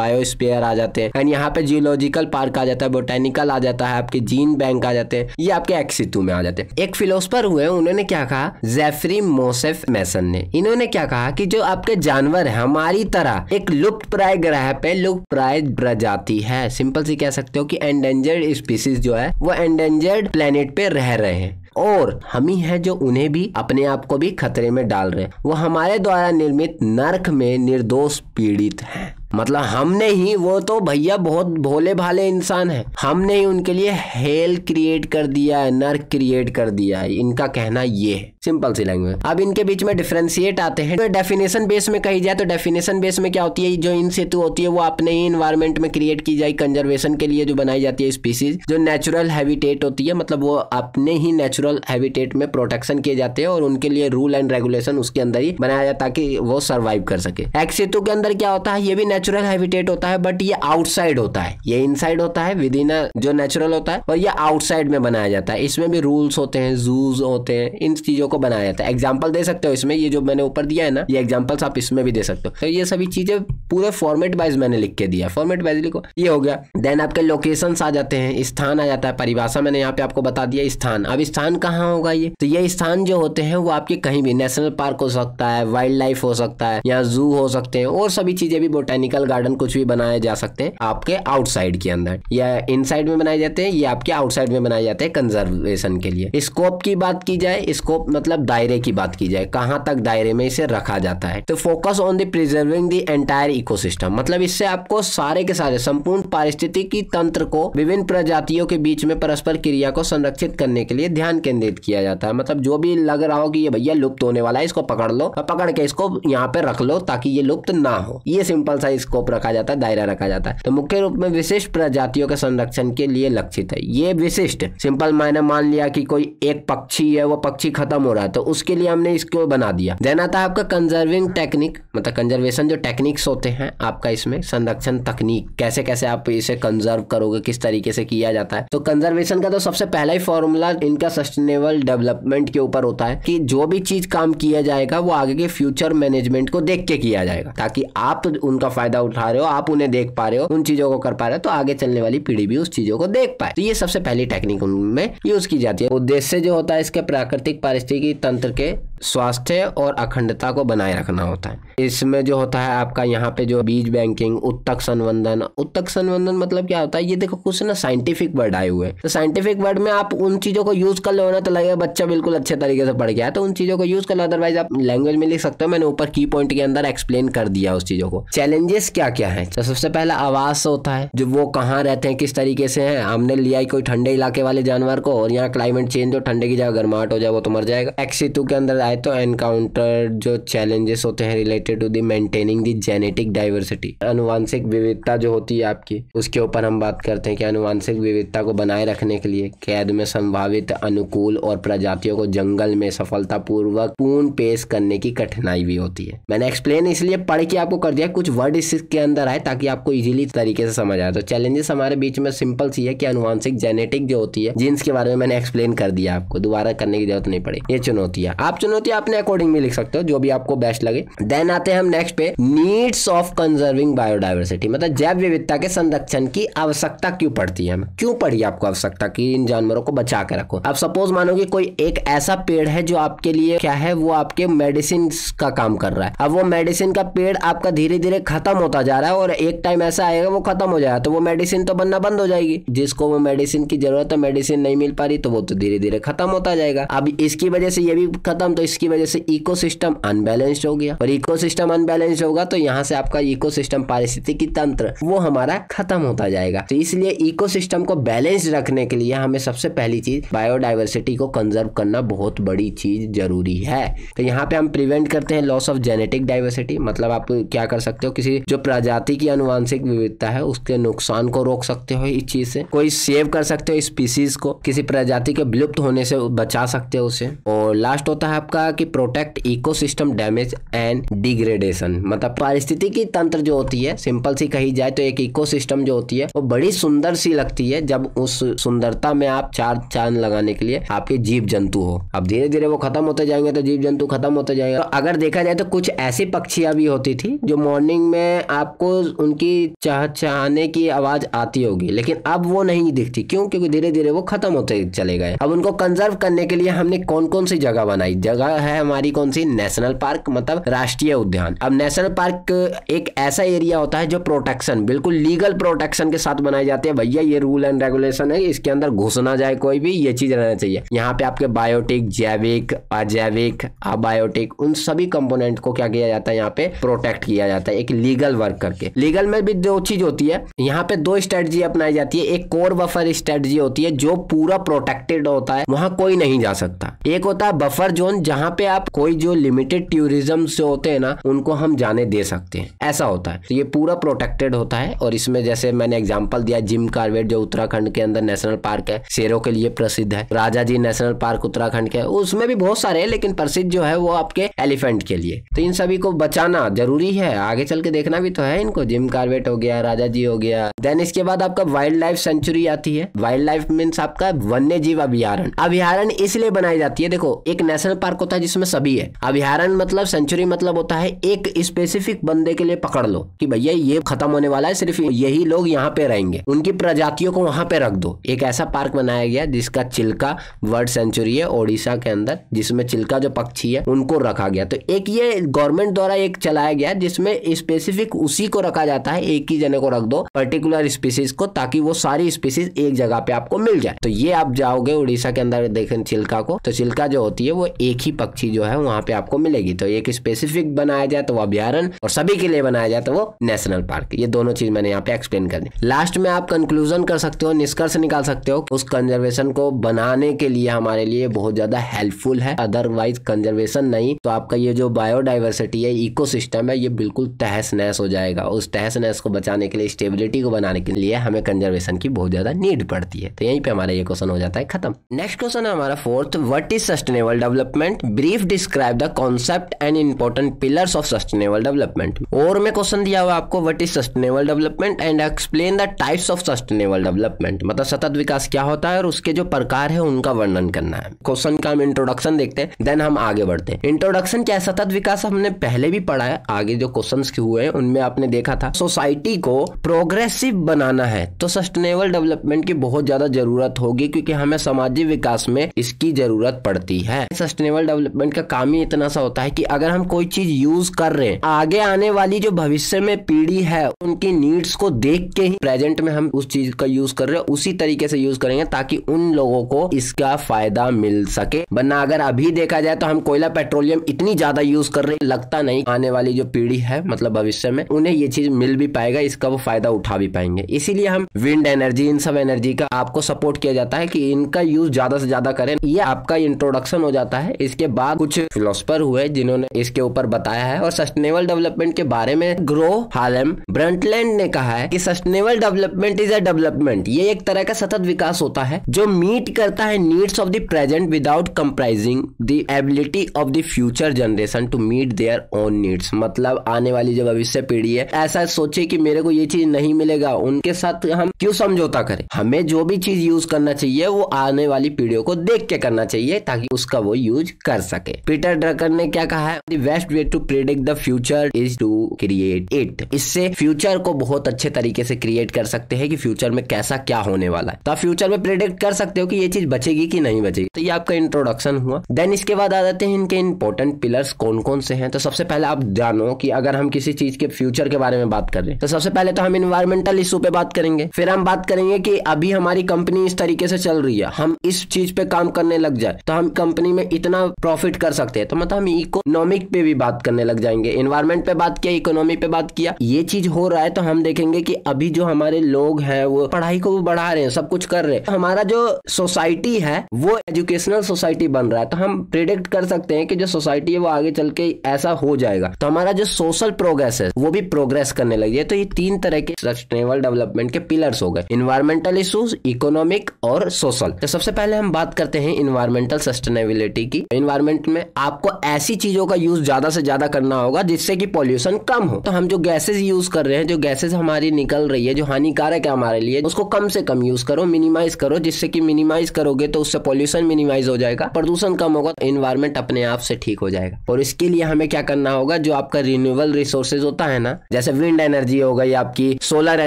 [SPEAKER 1] बायोस्पेयर आ जाते हैं एंड यहाँ पे जियोलॉजिकल पार्क आ जाता है बोटेनिकल आ जाता है आपके जीन बैंक आ जाते हैं ये आपके एक्सितू में आ जाते हैं एक फिलोसफर हुए उन्होंने क्या कहा जेफरी मोसेफ मैसन ने इन्होंने क्या कहा कि जो आपके जानवर है हमारी तरह एक लुप्त प्राय ग्रह पे लुप्त प्राय प्रजाति है सिंपल सी कह सकते हो कि एंडेंजर्ड स्पीसीज जो है वो एंडेंजर्ड प्लेनेट पे रह रहे हैं और हम ही हैं जो उन्हें भी अपने आप को भी खतरे में डाल रहे हैं वो हमारे द्वारा निर्मित नरक में निर्दोष पीड़ित हैं मतलब हमने ही वो तो भैया बहुत भोले भाले इंसान है हमने ही उनके लिए हेल क्रिएट कर दिया है नर्क क्रिएट कर दिया है इनका कहना ये है सिंपल सी लैंग्वेज अब इनके बीच में डिफ्रेंशिएट आते हैं तो डेफिनेशन बेस में कही जाए तो डेफिनेशन बेस में क्या होती है जो इन सेतु होती है वो अपने ही इन्वायरमेंट में क्रिएट की जाए कंजर्वेशन के लिए जो बनाई जाती है स्पीसीज जो नेचुरल हैबिटेट होती है मतलब वो अपने ही नेचुरल हैबिटेट में प्रोटेक्शन किए जाते हैं और उनके लिए रूल एंड रेगुलेशन उसके अंदर ही बनाया जाए ताकि वो सर्वाइव कर सके एक सेतु के अंदर क्या होता है ये भी नेचुरल हैबिटेट होता है बट ये आउटसाइड होता है ये इनसाइड होता है विद इन जो नेचुरल होता है और ये आउटसाइड में बनाया जाता है इसमें भी रूल्स होते हैं जूज होते हैं इन चीजों को बनाया जाता है एग्जाम्पल दे सकते हो इसमें ये जो मैंने ऊपर दिया है ना ये एग्जाम्पल्स आप इसमें भी दे सकते हो तो ये सभी चीजें पूरे फॉर्मेट वाइज मैंने लिख के दिया फॉर्मेट वाइज लिखो ये हो गया देन आपके लोकेशन आ जाते हैं स्थान आ जाता है परिभाषा मैंने यहाँ पे आपको बता दिया स्थान अब स्थान कहाँ होगा ये तो ये स्थान जो होते हैं वो आपके कहीं भी नेशनल पार्क हो सकता है वाइल्ड लाइफ हो सकता है या जू हो सकते हैं और सभी चीजें भी बोटेनिक बॉटनिकल गार्डन कुछ भी बनाए जा सकते हैं आपके आउटसाइड के अंदर या इन में बनाए जाते हैं या आपके आउटसाइड में बनाए जाते हैं कंजर्वेशन के लिए स्कोप की बात की जाए स्कोप मतलब दायरे की बात की जाए कहाँ तक दायरे में इसे रखा जाता है तो focus on the preserving the entire eco मतलब इससे आपको सारे के सारे संपूर्ण पारिस्थितिकी तंत्र को विभिन्न प्रजातियों के बीच में परस्पर क्रिया को संरक्षित करने के लिए ध्यान केंद्रित किया जाता है मतलब जो भी लग रहा हो कि ये भैया लुप्त होने वाला है इसको पकड़ लो पकड़ के इसको यहाँ पे रख लो ताकि ये लुप्त ना हो ये सिंपल सा स्कोप रखा जाता है दायरा रखा जाता है तो मुख्य रूप में विशिष्ट प्रजातियों के संरक्षण के लिए लक्षित है ये विशिष्ट सिंपल मायने मान लिया की कोई एक पक्षी है वो पक्षी खत्म हो रहा है तो उसके लिए हमने इसको बना दिया देना था आपका कंजर्विंग टेक्निक मतलब कंजर्वेशन जो टेक्निक्स होते हैं आपका इसमें संरक्षण तकनीक कैसे कैसे आप इसे कंजर्व करोगे किस तरीके से किया जाता है तो कंजर्वेशन का तो सबसे पहला ही फॉर्मूला इनका सस्टेनेबल डेवलपमेंट के ऊपर होता है कि जो भी चीज काम किया जाएगा वो आगे के फ्यूचर मैनेजमेंट को देख के किया जाएगा ताकि आप उनका फायदा उठा रहे हो आप उन्हें देख पा रहे हो उन चीजों को कर पा रहे हो तो आगे चलने वाली पीढ़ी भी उस चीजों को देख पाए तो ये सबसे पहली टेक्निक उनमें यूज की जाती है उद्देश्य जो होता है इसके प्राकृतिक पारिस्थितिकी तंत्र के स्वास्थ्य और अखंडता को बनाए रखना होता है इसमें जो होता है आपका यहाँ पे जो बीज बैंकिंग उत्तक संवर्धन उत्तक संवर्धन मतलब क्या होता है ये देखो कुछ ना साइंटिफिक वर्ड आए हुए तो साइंटिफिक वर्ड में आप उन चीज़ों को यूज़ कर लो ना तो लगेगा बच्चा बिल्कुल अच्छे तरीके से पढ़ गया तो उन चीज़ों को यूज़ कर लो अदरवाइज आप लैंग्वेज में लिख सकते हो मैंने ऊपर की पॉइंट के अंदर एक्सप्लेन कर दिया उस चीज़ों को चैलेंजेस क्या क्या है तो सबसे पहला आवास होता है जो वो कहाँ रहते हैं किस तरीके से है हमने लिया कोई ठंडे इलाके वाले जानवर को और यहाँ क्लाइमेट चेंज हो ठंडे की जगह गर्माहट हो जाए वो तो मर जाएगा एक्सी के अंदर आए तो एनकाउंटर जो चैलेंजेस होते हैं related to the maintaining the genetic diversity अनुवांशिक विविधता जो होती है आपकी उसके ऊपर हम बात करते हैं कि अनुवांशिक विविधता को बनाए रखने के लिए कैद में संभावित अनुकूल और प्रजातियों को जंगल में सफलतापूर्वक पूर्ण पेश करने की कठिनाई भी होती है मैंने एक्सप्लेन इसलिए पढ़ के आपको कर दिया कुछ वर्ड इसके अंदर आए ताकि आपको इजिली तरीके से समझ आए तो चैलेंजेस हमारे बीच में सिंपल सी है कि अनुवांशिक जेनेटिक जो होती है जीन्स के बारे में मैंने एक्सप्लेन कर दिया आपको दोबारा करने की जरूरत नहीं पड़ी ये चुनौती है आप चुनौती होती है अपने अकॉर्डिंग में लिख सकते हो जो भी आपको बेस्ट लगे देन आते हैं हम नेक्स्ट पे नीड्स ऑफ कंजर्विंग बायोडाइवर्सिटी मतलब जैव विविधता के संरक्षण की आवश्यकता क्यों पड़ती है क्यों पड़ी आपको आवश्यकता की इन जानवरों को बचा के रखो अब सपोज मानो कि कोई एक ऐसा पेड़ है जो आपके लिए क्या है वो आपके मेडिसिन का काम कर रहा है अब वो मेडिसिन का पेड़ आपका धीरे धीरे खत्म होता जा रहा है और एक टाइम ऐसा आएगा वो खत्म हो जाएगा तो वो मेडिसिन तो बनना बंद हो जाएगी जिसको वो मेडिसिन की जरूरत है मेडिसिन नहीं मिल पा रही तो वो तो धीरे धीरे खत्म होता जाएगा अब इसकी वजह से ये भी खत्म तो जिसकी वजह से इकोसिस्टम अनबैलेंस्ड हो गया और इकोसिस्टम अनबैलेंस होगा तो यहाँ से आपका इकोसिस्टम पारिस्थितिकी तंत्र वो हमारा खत्म होता जाएगा तो इसलिए इकोसिस्टम को बैलेंस रखने के लिए हमें सबसे पहली चीज बायोडाइवर्सिटी को कंजर्व करना बहुत बड़ी चीज जरूरी है तो यहाँ पे हम प्रिवेंट करते हैं लॉस ऑफ जेनेटिक डाइवर्सिटी मतलब आप क्या कर सकते हो किसी जो प्रजाति की अनुवांशिक विविधता है उसके नुकसान को रोक सकते हो इस चीज से कोई सेव कर सकते हो स्पीसीज को किसी प्रजाति के विलुप्त होने से बचा सकते हो उसे और लास्ट होता है आप कहा कि protect ecosystem damage and degradation मतलब पारिस्थितिकी तंत्र जो होती है सिंपल सी कही जाए तो एक इकोसिस्टम जो होती है वो बड़ी सुंदर सी लगती है जब उस सुंदरता में आप चार चांद लगाने के लिए आपके जीव जंतु हो अब धीरे धीरे वो खत्म होते जाएंगे तो जीव जंतु खत्म होते जाएंगे तो अगर देखा जाए तो कुछ ऐसी पक्षियां भी होती थी जो मॉर्निंग में आपको उनकी चहचहाने की आवाज आती होगी लेकिन अब वो नहीं दिखती क्यों क्योंकि धीरे धीरे वो खत्म होते चले गए अब उनको कंजर्व करने के लिए हमने कौन कौन सी जगह बनाई जगह जगह है हमारी कौन सी नेशनल पार्क मतलब राष्ट्रीय उद्यान अब नेशनल पार्क एक ऐसा एरिया होता है जो प्रोटेक्शन बिल्कुल लीगल प्रोटेक्शन के साथ बनाए जाते हैं भैया ये रूल एंड रेगुलेशन है इसके अंदर घुसना जाए कोई भी ये चीज रहना चाहिए यहाँ पे आपके बायोटिक जैविक अजैविक अबायोटिक उन सभी कंपोनेंट को क्या किया जाता है यहाँ पे प्रोटेक्ट किया जाता है एक लीगल वर्क करके लीगल में भी दो चीज होती है यहाँ पे दो स्ट्रेटजी अपनाई जाती है एक कोर बफर स्ट्रेटजी होती है जो पूरा प्रोटेक्टेड होता है वहां कोई नहीं जा सकता एक होता है बफर जोन जहां जहाँ पे आप कोई जो लिमिटेड टूरिज्म से होते हैं ना उनको हम जाने दे सकते हैं ऐसा होता है तो ये पूरा प्रोटेक्टेड होता है और इसमें जैसे मैंने एग्जाम्पल दिया जिम कार्वेट जो उत्तराखंड के अंदर नेशनल पार्क है शेरों के लिए प्रसिद्ध है Rajaji national park Uttarakhand के उसमें भी बहुत सारे है लेकिन प्रसिद्ध जो है वो आपके एलिफेंट के लिए तो इन सभी को बचाना जरूरी है आगे चल के देखना भी तो है इनको जिम कार्वेट हो गया राजा जी हो गया देन इसके बाद आपका वाइल्ड लाइफ सेंचुरी आती है वाइल्ड लाइफ मीन्स आपका वन्य जीव अभ्यारण अभ्यारण इसलिए बनाई जाती है देखो एक नेशनल पार्क होता है जिसमें सभी है अभ्यारण मतलब सेंचुरी मतलब होता है एक स्पेसिफिक बंदे के लिए पकड़ लो कि भैया ये खत्म होने वाला है सिर्फ यही लोग यहाँ पे रहेंगे उनकी प्रजातियों को वहां पे रख दो एक ऐसा पार्क बनाया गया जिसका चिल्का वर्ल्ड सेंचुरी है ओडिशा के अंदर जिसमें चिल्का जो पक्षी है उनको रखा गया तो एक ये गवर्नमेंट द्वारा एक चलाया गया जिसमें स्पेसिफिक उसी को रखा जाता है एक ही जने को रख दो पर्टिकुलर स्पीसीज को ताकि वो सारी स्पीसीज एक जगह पे आपको मिल जाए तो ये आप जाओगे उड़ीसा के अंदर देखें चिल्का को तो चिल्का जो होती है वो एक ही ही पक्षी जो है वहाँ पे आपको मिलेगी तो एक स्पेसिफिक बनाया जाए तो वो अभ्यारण और सभी के लिए बनाया जाए तो वो नेशनल पार्क ये दोनों चीज मैंने यहाँ पे एक्सप्लेन कर दी लास्ट में आप कंक्लूजन कर सकते हो निष्कर्ष निकाल सकते हो उस कंजर्वेशन को बनाने के लिए हमारे लिए बहुत ज्यादा हेल्पफुल है अदरवाइज कंजर्वेशन नहीं तो आपका ये जो बायोडाइवर्सिटी है इको है ये बिल्कुल तहस नहस हो जाएगा उस तहस नहस को बचाने के लिए स्टेबिलिटी को बनाने के लिए हमें कंजर्वेशन की बहुत ज्यादा नीड पड़ती है तो यहीं पे हमारा ये क्वेश्चन हो जाता है खत्म नेक्स्ट क्वेश्चन है हमारा fourth what is sustainable development brief describe the concept and important pillars of sustainable development और में क्वेश्चन दिया हुआ आपको what is sustainable development and explain the types of sustainable development मतलब सतत विकास क्या होता है और उसके जो प्रकार है उनका वर्णन करना है क्वेश्चन का हम इंट्रोडक्शन देखते हैं देन हम आगे बढ़ते हैं इंट्रोडक्शन क्या है सतत विकास हमने पहले भी पढ़ा है आगे जो क्वेश्चन हुए हैं उनमें आपने देखा था सोसाइटी को प्रोग्रेसिव बनाना है तो सस्टेनेबल डेवलपमेंट की बहुत ज्यादा जरूरत होगी क्योंकि हमें सामाजिक विकास में इसकी जरूरत पड़ती है सस्टेनेबल डेवलपमेंट का काम ही इतना सा होता है कि अगर हम कोई चीज यूज कर रहे हैं आगे आने वाली जो भविष्य में पीढ़ी है उनकी नीड्स को देख के ही प्रेजेंट में हम उस चीज का यूज कर रहे हैं उसी तरीके से यूज करेंगे ताकि उन लोगों को इसका फायदा मिल सके वरना अगर अभी देखा जाए तो हम कोयला पेट्रोलियम इतनी ज्यादा यूज कर रहे हैं लगता नहीं आने वाली जो पीढ़ी है मतलब भविष्य में उन्हें ये चीज मिल भी पाएगा इसका वो फायदा उठा भी पाएंगे इसीलिए हम विंड एनर्जी इन सब एनर्जी का आपको सपोर्ट किया जाता है कि इनका यूज ज्यादा से ज्यादा करें ये आपका इंट्रोडक्शन हो जाता है इसके इसके बाद कुछ फिलोसफर हुए जिन्होंने इसके ऊपर बताया है और सस्टेनेबल डेवलपमेंट के बारे में ग्रो हालम ब्रंटलैंड ने कहा है कि sustainable development is a development ये एक तरह का सतत विकास होता है जो मीट करता है needs of the present without compromising the ability of the future generation to meet their own needs मतलब आने वाली जो भविष्य पीढ़ी है ऐसा सोचे कि मेरे को ये चीज नहीं मिलेगा उनके साथ हम क्यों समझौता करें हमें जो भी चीज यूज करना चाहिए वो आने वाली पीढ़ियों को देख के करना चाहिए ताकि उसका वो यूज कर सके पीटर ड्रकर ने क्या कहा है the best way to predict the future is to create it इससे फ्यूचर को बहुत अच्छे तरीके से क्रिएट कर सकते हैं कि फ्यूचर में कैसा क्या होने वाला है तो आप फ्यूचर में प्रिडिक्ट कर सकते हो कि ये चीज बचेगी कि नहीं बचेगी तो ये आपका इंट्रोडक्शन हुआ देन इसके बाद आ जाते हैं इनके इंपॉर्टेंट पिलर्स कौन कौन से हैं तो सबसे पहले आप जानो कि अगर हम किसी चीज के फ्यूचर के बारे में बात कर रहे हैं तो सबसे पहले तो हम इन्वायरमेंटल इशू पे बात करेंगे फिर हम बात करेंगे कि अभी हमारी कंपनी इस तरीके से चल रही है हम इस चीज पे काम करने लग जाए तो हम कंपनी में इतना प्रॉफिट कर सकते हैं तो मतलब हम इकोनॉमिक पे भी बात करने लग जाएंगे इन्वायरमेंट पे बात किया इकोनॉमी पे बात किया ये चीज हो रहा है तो हम देखेंगे कि अभी जो हमारे लोग हैं वो पढ़ाई को भी बढ़ा रहे हैं सब कुछ कर रहे हैं हमारा जो सोसाइटी है वो एजुकेशनल सोसाइटी बन रहा है तो हम प्रिडिक्ट कर सकते हैं कि जो सोसाइटी है वो आगे चल के ऐसा हो जाएगा तो हमारा जो सोशल प्रोग्रेस है वो भी प्रोग्रेस करने लगी है तो ये तीन तरह के सस्टेनेबल डेवलपमेंट के पिलर्स हो गए इन्वायरमेंटल इशूज इकोनॉमिक और सोशल तो सबसे पहले हम बात करते हैं इन्वायरमेंटल सस्टेनेबिलिटी की एनवायरमेंट में आपको ऐसी चीज़ों का यूज़ ज़्यादा से ज़्यादा करना होगा जिससे कि पॉल्यूशन कम हो तो हम जो गैसेज यूज़ कर रहे हैं जो गैसेज हमारी निकल रही है जो हानिकारक है हमारे लिए उसको कम से कम यूज़ करो मिनिमाइज करो जिससे कि मिनिमाइज करोगे तो उससे पॉल्यूशन मिनिमाइज हो जाएगा प्रदूषण कम होगा इन्वायरमेंट तो अपने आप से ठीक हो जाएगा और इसके लिए हमें क्या करना होगा जो आपका रिन्यूएबल रिसोर्सेज होता है ना जैसे विंड एनर्जी हो गई आपकी सोलर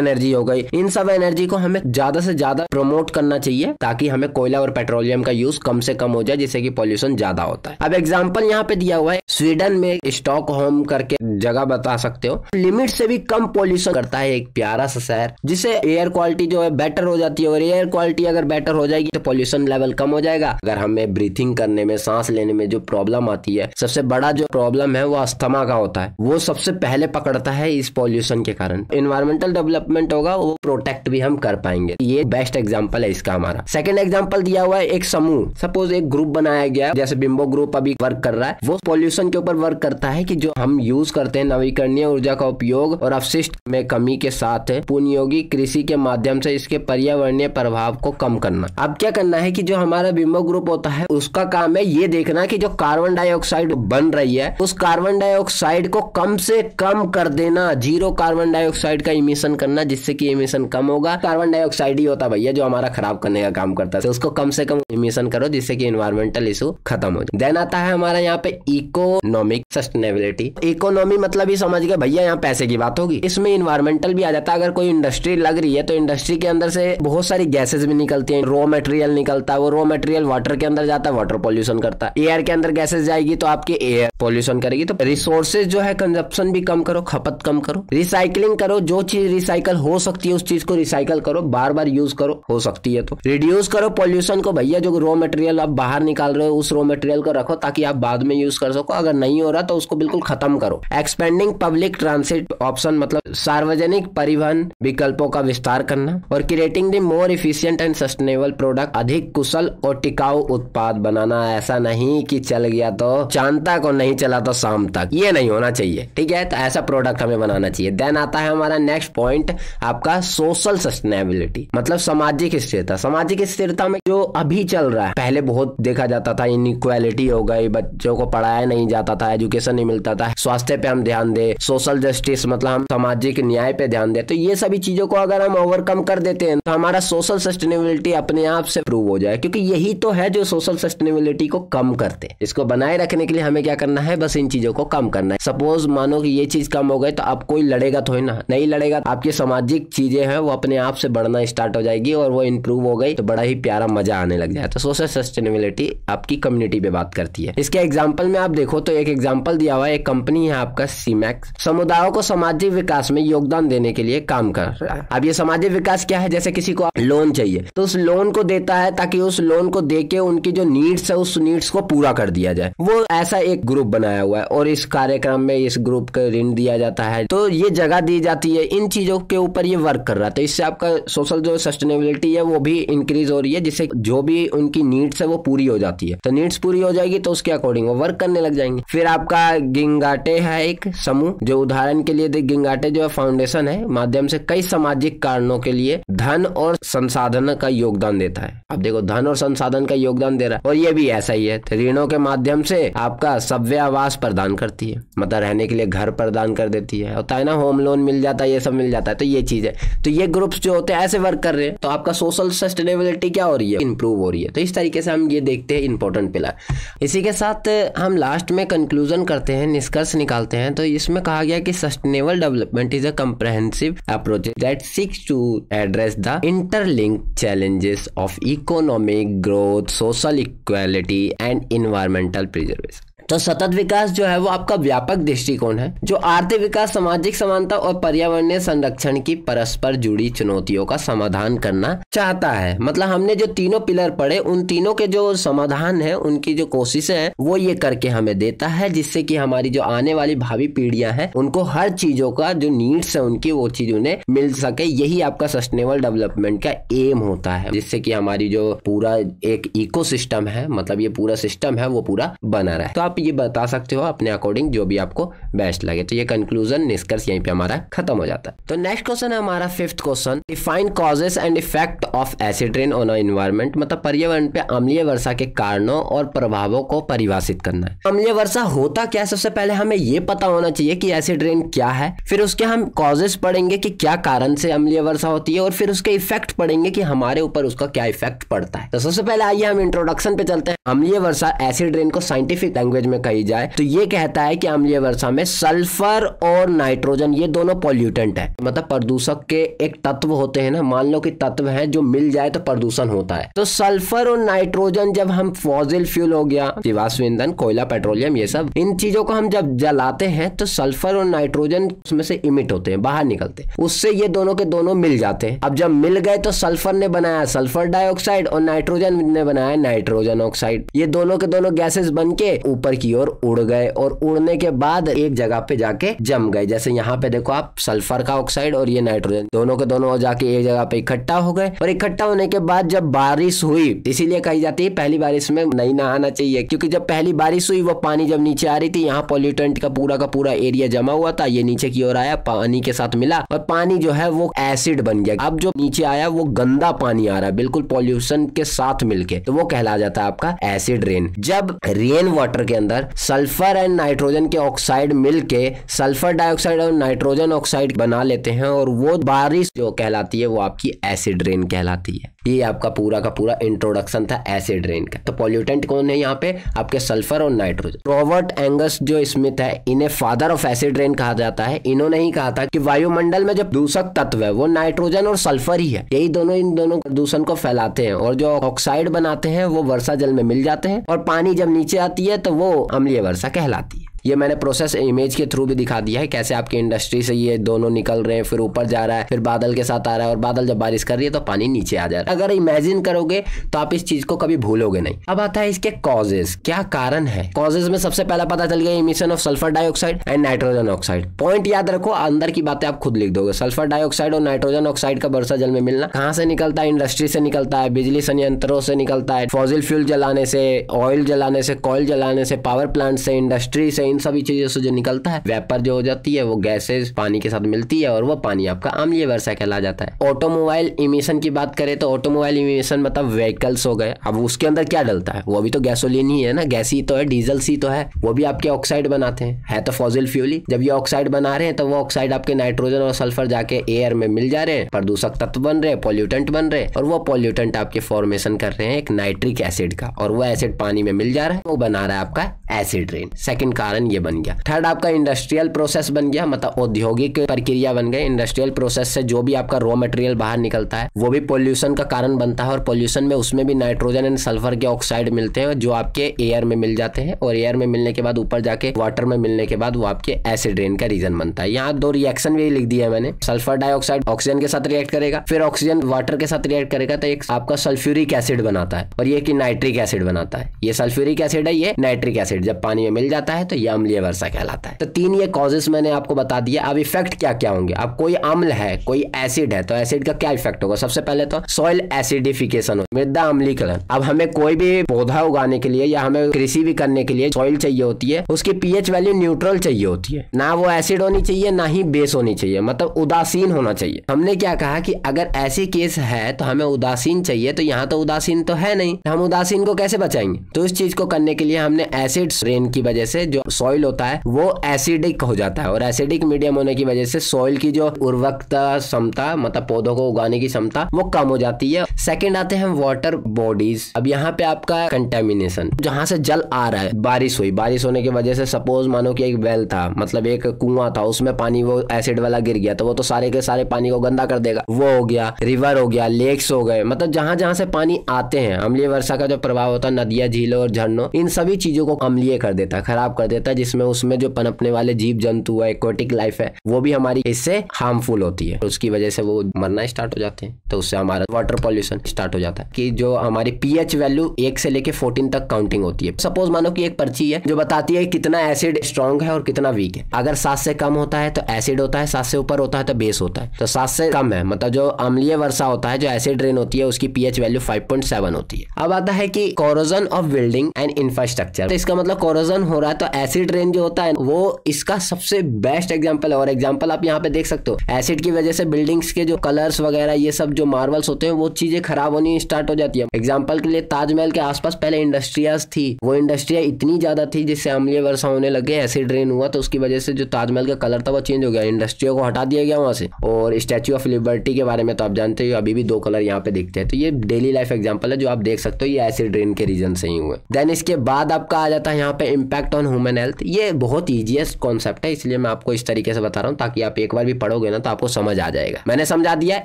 [SPEAKER 1] एनर्जी हो गई इन सब एनर्जी को हमें ज्यादा से ज्यादा प्रमोट करना चाहिए ताकि हमें कोयला और पेट्रोलियम का यूज कम से कम हो जाए जिससे कि पॉल्यूशन ज्यादा ज्यादा होता है अब एग्जाम्पल यहाँ पे दिया हुआ है स्वीडन में स्टॉक होम करके जगह बता सकते हो लिमिट से भी कम पॉल्यूशन करता है एक प्यारा सा शहर जिससे एयर क्वालिटी जो है बेटर हो जाती है और एयर क्वालिटी अगर बेटर हो जाएगी तो पॉल्यूशन लेवल कम हो जाएगा अगर हमें ब्रीथिंग करने में सांस लेने में जो प्रॉब्लम आती है सबसे बड़ा जो प्रॉब्लम है वो अस्थमा का होता है वो सबसे पहले पकड़ता है इस पॉल्यूशन के कारण इन्वायरमेंटल डेवलपमेंट होगा वो प्रोटेक्ट भी हम कर पाएंगे ये बेस्ट एग्जाम्पल है इसका हमारा सेकेंड एग्जाम्पल दिया हुआ है एक समूह सपोज एक ग्रुप बनाया गया जैसे रेनबो ग्रुप अभी वर्क कर रहा है वो पॉल्यूशन के ऊपर वर्क करता है कि जो हम यूज करते हैं नवीकरणीय ऊर्जा का उपयोग और अवशिष्ट में कमी के साथ पुनियोगी कृषि के माध्यम से इसके पर्यावरणीय प्रभाव को कम करना अब क्या करना है कि जो हमारा बिम्बो ग्रुप होता है उसका काम है ये देखना कि जो कार्बन डाइऑक्साइड बन रही है उस कार्बन डाइऑक्साइड को कम से कम कर देना जीरो कार्बन डाइऑक्साइड का इमिशन करना जिससे कि इमिशन कम होगा कार्बन डाइऑक्साइड ही होता भैया जो हमारा खराब करने का काम करता है उसको कम से कम इमिशन करो जिससे कि इन्वायरमेंटल इशू खत्म हो समझ देन आता है हमारा यहाँ पे इकोनॉमिक सस्टेनेबिलिटी इकोनॉमी मतलब ही समझ गए भैया यहाँ पैसे की बात होगी इसमें इन्वायरमेंटल भी आ जाता है अगर कोई इंडस्ट्री लग रही है तो इंडस्ट्री के अंदर से बहुत सारी गैसेज भी निकलती है रॉ मटेरियल निकलता है वो रॉ मटेरियल वाटर के अंदर जाता है वाटर पॉल्यूशन करता है एयर के अंदर गैसेज जाएगी तो आपके एयर पॉल्यूशन करेगी तो रिसोर्सेज जो है कंजप्शन भी कम करो खपत कम करो रिसाइकलिंग करो जो चीज रिसाइकल हो सकती है उस चीज को रिसाइकल करो बार बार यूज करो हो सकती है तो रिड्यूस करो पॉल्यूशन को भैया जो रॉ मटेरियल आप बाहर निकाल रहे हो उस रॉ मटेरियल मटेरियल को रखो ताकि आप बाद में यूज कर सको अगर नहीं हो रहा तो उसको बिल्कुल खत्म करो एक्सपेंडिंग पब्लिक ट्रांसिट ऑप्शन मतलब सार्वजनिक परिवहन विकल्पों का विस्तार करना और creating the more efficient and sustainable product अधिक कुशल और टिकाऊ उत्पाद बनाना ऐसा नहीं कि चल गया तो चांद तक और नहीं चला तो शाम तक ये नहीं होना चाहिए ठीक है तो ऐसा प्रोडक्ट हमें बनाना चाहिए देन आता है हमारा नेक्स्ट पॉइंट आपका सोशल सस्टेनेबिलिटी मतलब सामाजिक स्थिरता सामाजिक स्थिरता में जो अभी चल रहा है पहले बहुत देखा जाता था इनइक्वालिटी इनक्वालिटी हो गई बच्चों को पढ़ाया नहीं जाता था एजुकेशन नहीं मिलता था स्वास्थ्य पे हम ध्यान दे सोशल जस्टिस मतलब हम सामाजिक न्याय पे ध्यान दे तो ये सभी चीजों को अगर हम ओवरकम कर देते हैं तो हमारा सोशल सस्टेनेबिलिटी अपने आप से प्रूव हो जाए क्योंकि यही तो है जो सोशल सस्टेनेबिलिटी को कम करते हैं इसको बनाए रखने के लिए हमें क्या करना है बस इन चीजों को कम करना है सपोज मानो कि ये चीज कम हो गई तो आप कोई लड़ेगा थोड़ी ना नहीं लड़ेगा तो आपकी सामाजिक चीजें हैं वो अपने आप से बढ़ना स्टार्ट हो जाएगी और वो इम्प्रूव हो गई तो बड़ा ही प्यारा मजा आने लग जाए तो सोशल सस्टेनेबिलिटी आपकी कम्युनिटी पे बात करती है इसके एग्जाम्पल में आप देखो तो एक एग्जाम्पल दिया हुआ है एक कंपनी है आपका सीमैक्स समुदायों को सामाजिक विकास में योगदान देने के लिए काम कर रहा है अब ये सामाजिक विकास क्या है जैसे किसी को लोन चाहिए तो उस लोन को देता है ताकि उस लोन को दे के उनकी जो नीड्स है उस नीड्स को पूरा कर दिया जाए वो ऐसा एक ग्रुप बनाया हुआ है और इस कार्यक्रम में इस ग्रुप का ऋण दिया जाता है तो ये जगह दी जाती है इन चीजों के ऊपर ये वर्क कर रहा है तो इससे आपका सोशल जो सस्टेनेबिलिटी है वो भी इंक्रीज हो रही है जिससे जो भी उनकी नीड्स है वो पूरी हो जाती है तो नीड्स पूरी पूरी हो जाएगी तो उसके अकॉर्डिंग वो वर्क करने लग जाएंगे फिर आपका गिंगाटे है एक समूह जो उदाहरण के लिए गिंगाटे जो है फाउंडेशन है माध्यम से कई सामाजिक कारणों के लिए धन और संसाधन का योगदान देता है अब देखो धन और संसाधन का योगदान दे रहा है और ये भी ऐसा ही है तो ऋणों के माध्यम से आपका सभ्य आवास प्रदान करती है मतलब रहने के लिए घर प्रदान कर देती है होता है ना होम लोन मिल जाता है ये सब मिल जाता है तो ये चीज है तो ये ग्रुप्स जो होते हैं ऐसे वर्क कर रहे हैं तो आपका सोशल सस्टेनेबिलिटी क्या हो रही है इंप्रूव हो रही है तो इस तरीके से हम ये देखते हैं इंपॉर्टेंट पिलर इसी के साथ हम लास्ट में कंक्लूजन करते हैं निष्कर्ष निकालते हैं तो इसमें कहा गया कि sustainable development is a comprehensive approach that seeks to address the interlink challenges of economic growth social equality and environmental preservation तो सतत विकास जो है वो आपका व्यापक दृष्टिकोण है जो आर्थिक विकास सामाजिक समानता और पर्यावरणीय संरक्षण की परस्पर जुड़ी चुनौतियों का समाधान करना चाहता है मतलब हमने जो तीनों पिलर पढ़े उन तीनों के जो समाधान है उनकी जो कोशिश है वो ये करके हमें देता है जिससे कि हमारी जो आने वाली भावी पीढ़ियां हैं उनको हर चीजों का जो नीड्स है उनकी वो चीज उन्हें मिल सके यही आपका सस्टेनेबल डेवलपमेंट का एम होता है जिससे कि हमारी जो पूरा एक इको है मतलब ये पूरा सिस्टम है वो पूरा बना रहे तो आप आप ये बता सकते हो अपने अकॉर्डिंग जो भी आपको बेस्ट लगे तो ये कंक्लूजन निष्कर्ष यहीं पे हमारा खत्म हो जाता है तो नेक्स्ट क्वेश्चन है हमारा fifth question define causes and effect of acid rain on environment मतलब पर्यावरण पे अम्लीय वर्षा के कारणों और प्रभावों को परिभाषित करना है अम्लीय वर्षा होता क्या सबसे पहले हमें ये पता होना चाहिए कि एसिड रेन क्या है फिर उसके हम कॉजेस पढ़ेंगे कि क्या कारण से अम्लीय वर्षा होती है और फिर उसके इफेक्ट पड़ेंगे कि हमारे ऊपर उसका क्या इफेक्ट पड़ता है तो सबसे पहले आइए हम इंट्रोडक्शन पे चलते हैं अम्लीय वर्षा एसिड रेन को साइंटिफिक लैंग्वेज लैंग्वेज में कही जाए तो ये कहता है कि अम्लीय वर्षा में सल्फर और नाइट्रोजन ये दोनों पॉल्यूटेंट है मतलब प्रदूषक के एक तत्व होते हैं ना मान लो कि तत्व है जो मिल जाए तो प्रदूषण होता है तो सल्फर और नाइट्रोजन जब हम फॉजिल फ्यूल हो गया जीवाश्म ईंधन कोयला पेट्रोलियम ये सब इन चीजों को हम जब जलाते हैं तो सल्फर और नाइट्रोजन उसमें से इमिट होते हैं बाहर निकलते हैं उससे ये दोनों के दोनों मिल जाते हैं अब जब मिल गए तो सल्फर ने बनाया सल्फर डाइऑक्साइड और नाइट्रोजन ने बनाया नाइट्रोजन ऑक्साइड ये दोनों के दोनों गैसेस बन के ऊपर ऊपर की ओर उड़ गए और उड़ने के बाद एक जगह पे जाके जम गए जैसे यहाँ पे देखो आप सल्फर का ऑक्साइड और ये नाइट्रोजन दोनों के दोनों जाके एक जगह पे इकट्ठा हो गए और इकट्ठा होने के बाद जब बारिश हुई इसीलिए कही जाती है पहली बारिश में नहीं नहाना चाहिए क्योंकि जब पहली बारिश हुई वो पानी जब नीचे आ रही थी यहाँ पॉल्यूटेंट का पूरा का पूरा एरिया जमा हुआ था ये नीचे की ओर आया पानी के साथ मिला और पानी जो है वो एसिड बन गया अब जो नीचे आया वो गंदा पानी आ रहा है बिल्कुल पॉल्यूशन के साथ मिलके तो वो कहला जाता है आपका एसिड रेन जब रेन वाटर के अंदर सल्फर एंड नाइट्रोजन के ऑक्साइड मिलके सल्फर डाइऑक्साइड और नाइट्रोजन ऑक्साइड बना लेते हैं और वो बारिश जो कहलाती है वो आपकी एसिड रेन कहलाती है ये आपका पूरा का पूरा इंट्रोडक्शन था एसिड रेन का तो पॉल्यूटेंट कौन है यहाँ पे आपके सल्फर और नाइट्रोजन रॉबर्ट एंगस जो स्मिथ है इन्हें फादर ऑफ एसिड रेन कहा जाता है इन्होंने ही कहा था कि वायुमंडल में जब दूषक तत्व है वो नाइट्रोजन और सल्फर ही है यही दोनों इन दोनों प्रदूषण को फैलाते हैं और जो ऑक्साइड बनाते हैं वो वर्षा जल में मिल जाते हैं और पानी जब नीचे आती है तो वो अम्लीय वर्षा कहलाती है ये मैंने प्रोसेस इमेज के थ्रू भी दिखा दिया है कैसे आपकी इंडस्ट्री से ये दोनों निकल रहे हैं फिर ऊपर जा रहा है फिर बादल के साथ आ रहा है और बादल जब बारिश कर रही है तो पानी नीचे आ जा रहा है अगर इमेजिन करोगे तो आप इस चीज को कभी भूलोगे नहीं अब आता है इसके कॉजेज क्या कारण है कॉजेज में सबसे पहला पता चल गया emission of sulphur dioxide and nitrogen oxide point याद रखो अंदर की बातें आप खुद लिख दोगे सल्फर डाइऑक्साइड और नाइट्रोजन ऑक्साइड का वर्षा जल में मिलना कहाँ से निकलता है इंडस्ट्री से निकलता है बिजली संयंत्रों से निकलता है फॉजिल फ्यूल जलाने से ऑयल जलाने से कॉयल जलाने से पावर प्लांट से इंडस्ट्री से इन सभी चीजों से जो निकलता है वेपर जो हो जाती है वो गैसेज पानी के साथ मिलती है और वो पानी आपका अम्लीय वर्षा कहला जाता है ऑटोमोबाइल इमिशन की बात करें तो ऑटोमोबाइल इमिशन मतलब व्हीकल्स हो गए अब उसके अंदर क्या डलता है वो भी तो गैसोलिन ही है ना गैस ही तो है डीजल सी तो है वो भी आपके ऑक्साइड बनाते हैं है तो फॉजिल फ्यूल ही जब ये ऑक्साइड बना रहे हैं तो वो ऑक्साइड आपके नाइट्रोजन और सल्फर जाके एयर में मिल जा रहे हैं प्रदूषक तत्व बन रहे हैं पॉल्यूटेंट बन रहे हैं और वो पॉल्यूटेंट आपके फॉर्मेशन कर रहे हैं एक नाइट्रिक एसिड का और वो एसिड पानी में मिल जा रहा है वो बना रहा है आपका एसिड रेन सेकंड कारण ऑप्शन ये बन गया थर्ड आपका इंडस्ट्रियल प्रोसेस बन गया मतलब औद्योगिक प्रक्रिया बन गए इंडस्ट्रियल प्रोसेस से जो भी आपका रॉ मटेरियल बाहर निकलता है वो भी पॉल्यूशन का कारण बनता है और पॉल्यूशन में उसमें भी नाइट्रोजन एंड सल्फर के ऑक्साइड मिलते हैं जो आपके एयर में मिल जाते हैं और एयर में मिलने के बाद ऊपर जाके वाटर में मिलने के बाद वो आपके एसिड रेन का रीजन बनता है यहाँ दो रिएक्शन भी लिख दिया मैंने सल्फर डाइऑक्साइड ऑक्सीजन के साथ रिएक्ट करेगा फिर ऑक्सीजन वाटर के साथ रिएक्ट करेगा तो एक आपका सल्फ्यूरिक एसिड बनाता है और ये की नाइट्रिक एसिड बनाता है ये सल्फ्यूरिक एसिड है ये नाइट्रिक एसिड जब पानी में मिल जाता है तो यह अम्लीय वर्षा कहलाता है तो तीन ये कॉजेस मैंने आपको बता दिया अब इफेक्ट क्या क्या होंगे अब कोई अम्ल है कोई एसिड है तो एसिड का क्या इफेक्ट होगा सबसे पहले तो सॉइल एसिडिफिकेशन हो मृदा अम्लीकरण अब हमें कोई भी पौधा उगाने के लिए या हमें कृषि भी करने के लिए सॉइल चाहिए होती है उसकी पीएच वैल्यू न्यूट्रल चाहिए होती है ना वो एसिड होनी चाहिए ना ही बेस होनी चाहिए मतलब उदासीन होना चाहिए हमने क्या कहा कि अगर ऐसी केस है तो हमें उदासीन चाहिए तो यहाँ तो उदासीन तो है नहीं हम उदासीन को कैसे बचाएंगे तो इस चीज को करने के लिए हमने एसिड रेन की वजह से जो सॉइल होता है वो एसिडिक हो जाता है और एसिडिक मीडियम होने की वजह से सॉइल की जो उर्वरकता क्षमता मतलब पौधों को उगाने की क्षमता वो कम हो जाती है सेकेंड आते हैं वाटर बॉडीज अब यहाँ पे आपका कंटेमिनेशन जहाँ से जल आ रहा है बारिश हुई बारिश होने की वजह से सपोज मानो कि एक वेल था मतलब एक कुआं था उसमें पानी वो एसिड वाला गिर गया तो वो तो सारे के सारे पानी को गंदा कर देगा वो हो गया रिवर हो गया लेक्स हो गए मतलब जहां जहां से पानी आते हैं अम्लीय वर्षा का जो प्रभाव होता है नदियां झीलों और झरनों इन सभी चीजों को अम्लीय कर देता है खराब कर देता है है जिसमें उसमें जो पनपने वाले जीव जंतु है एक्वेटिक लाइफ है वो भी हमारी इससे हार्मफुल होती है उसकी वजह से वो मरना स्टार्ट हो जाते हैं तो उससे हमारा वाटर पॉल्यूशन स्टार्ट हो जाता है की जो हमारी पी वैल्यू एक से लेके फोर्टीन तक काउंटिंग होती है सपोज मानो की एक पर्ची है जो बताती है कितना एसिड स्ट्रॉन्ग है और कितना वीक है अगर सात से कम होता है तो एसिड होता है सात से ऊपर होता है तो बेस होता है तो सात से कम है मतलब जो अम्लीय वर्षा होता है जो एसिड रेन होती है उसकी पीएच वैल्यू 5.7 होती है अब आता है कि corrosion of building and infrastructure तो इसका मतलब कोरोजन हो रहा है तो एसिड एसिड रेन जो होता है वो इसका सबसे बेस्ट एग्जाम्पल है और एग्जाम्पल आप यहाँ पे देख सकते हो एसिड की वजह से बिल्डिंग्स के जो कलर्स वगैरह ये सब जो मार्बल्स होते हैं वो चीजें खराब होनी स्टार्ट हो जाती है एग्जाम्पल के लिए ताजमहल के आसपास पहले इंडस्ट्रियाज थी वो इंडस्ट्रिया इतनी ज्यादा थी जिससे अमलीय वर्षा होने लगे एसिड रेन हुआ तो उसकी वजह से जो ताजमहल का कलर था वो चेंज हो गया इंडस्ट्रिया को हटा दिया गया वहाँ से और स्टैच्यू ऑफ लिबर्टी के बारे में तो आप जानते हो अभी भी दो कलर यहाँ पे दिखते हैं तो ये डेली लाइफ एग्जाम्पल है जो आप देख सकते हो ये एसिड रेन के रीजन से ही हुए देन इसके बाद आपका आ जाता है यहाँ पे इम्पैक्ट ऑन ह्यूमन हेल्थ ये बहुत ईजीएस्ट कॉन्सेप्ट है इसलिए मैं आपको इस तरीके से बता रहा हूँ ताकि आप एक बार भी पढ़ोगे ना तो आपको समझ आ जाएगा मैंने समझा दिया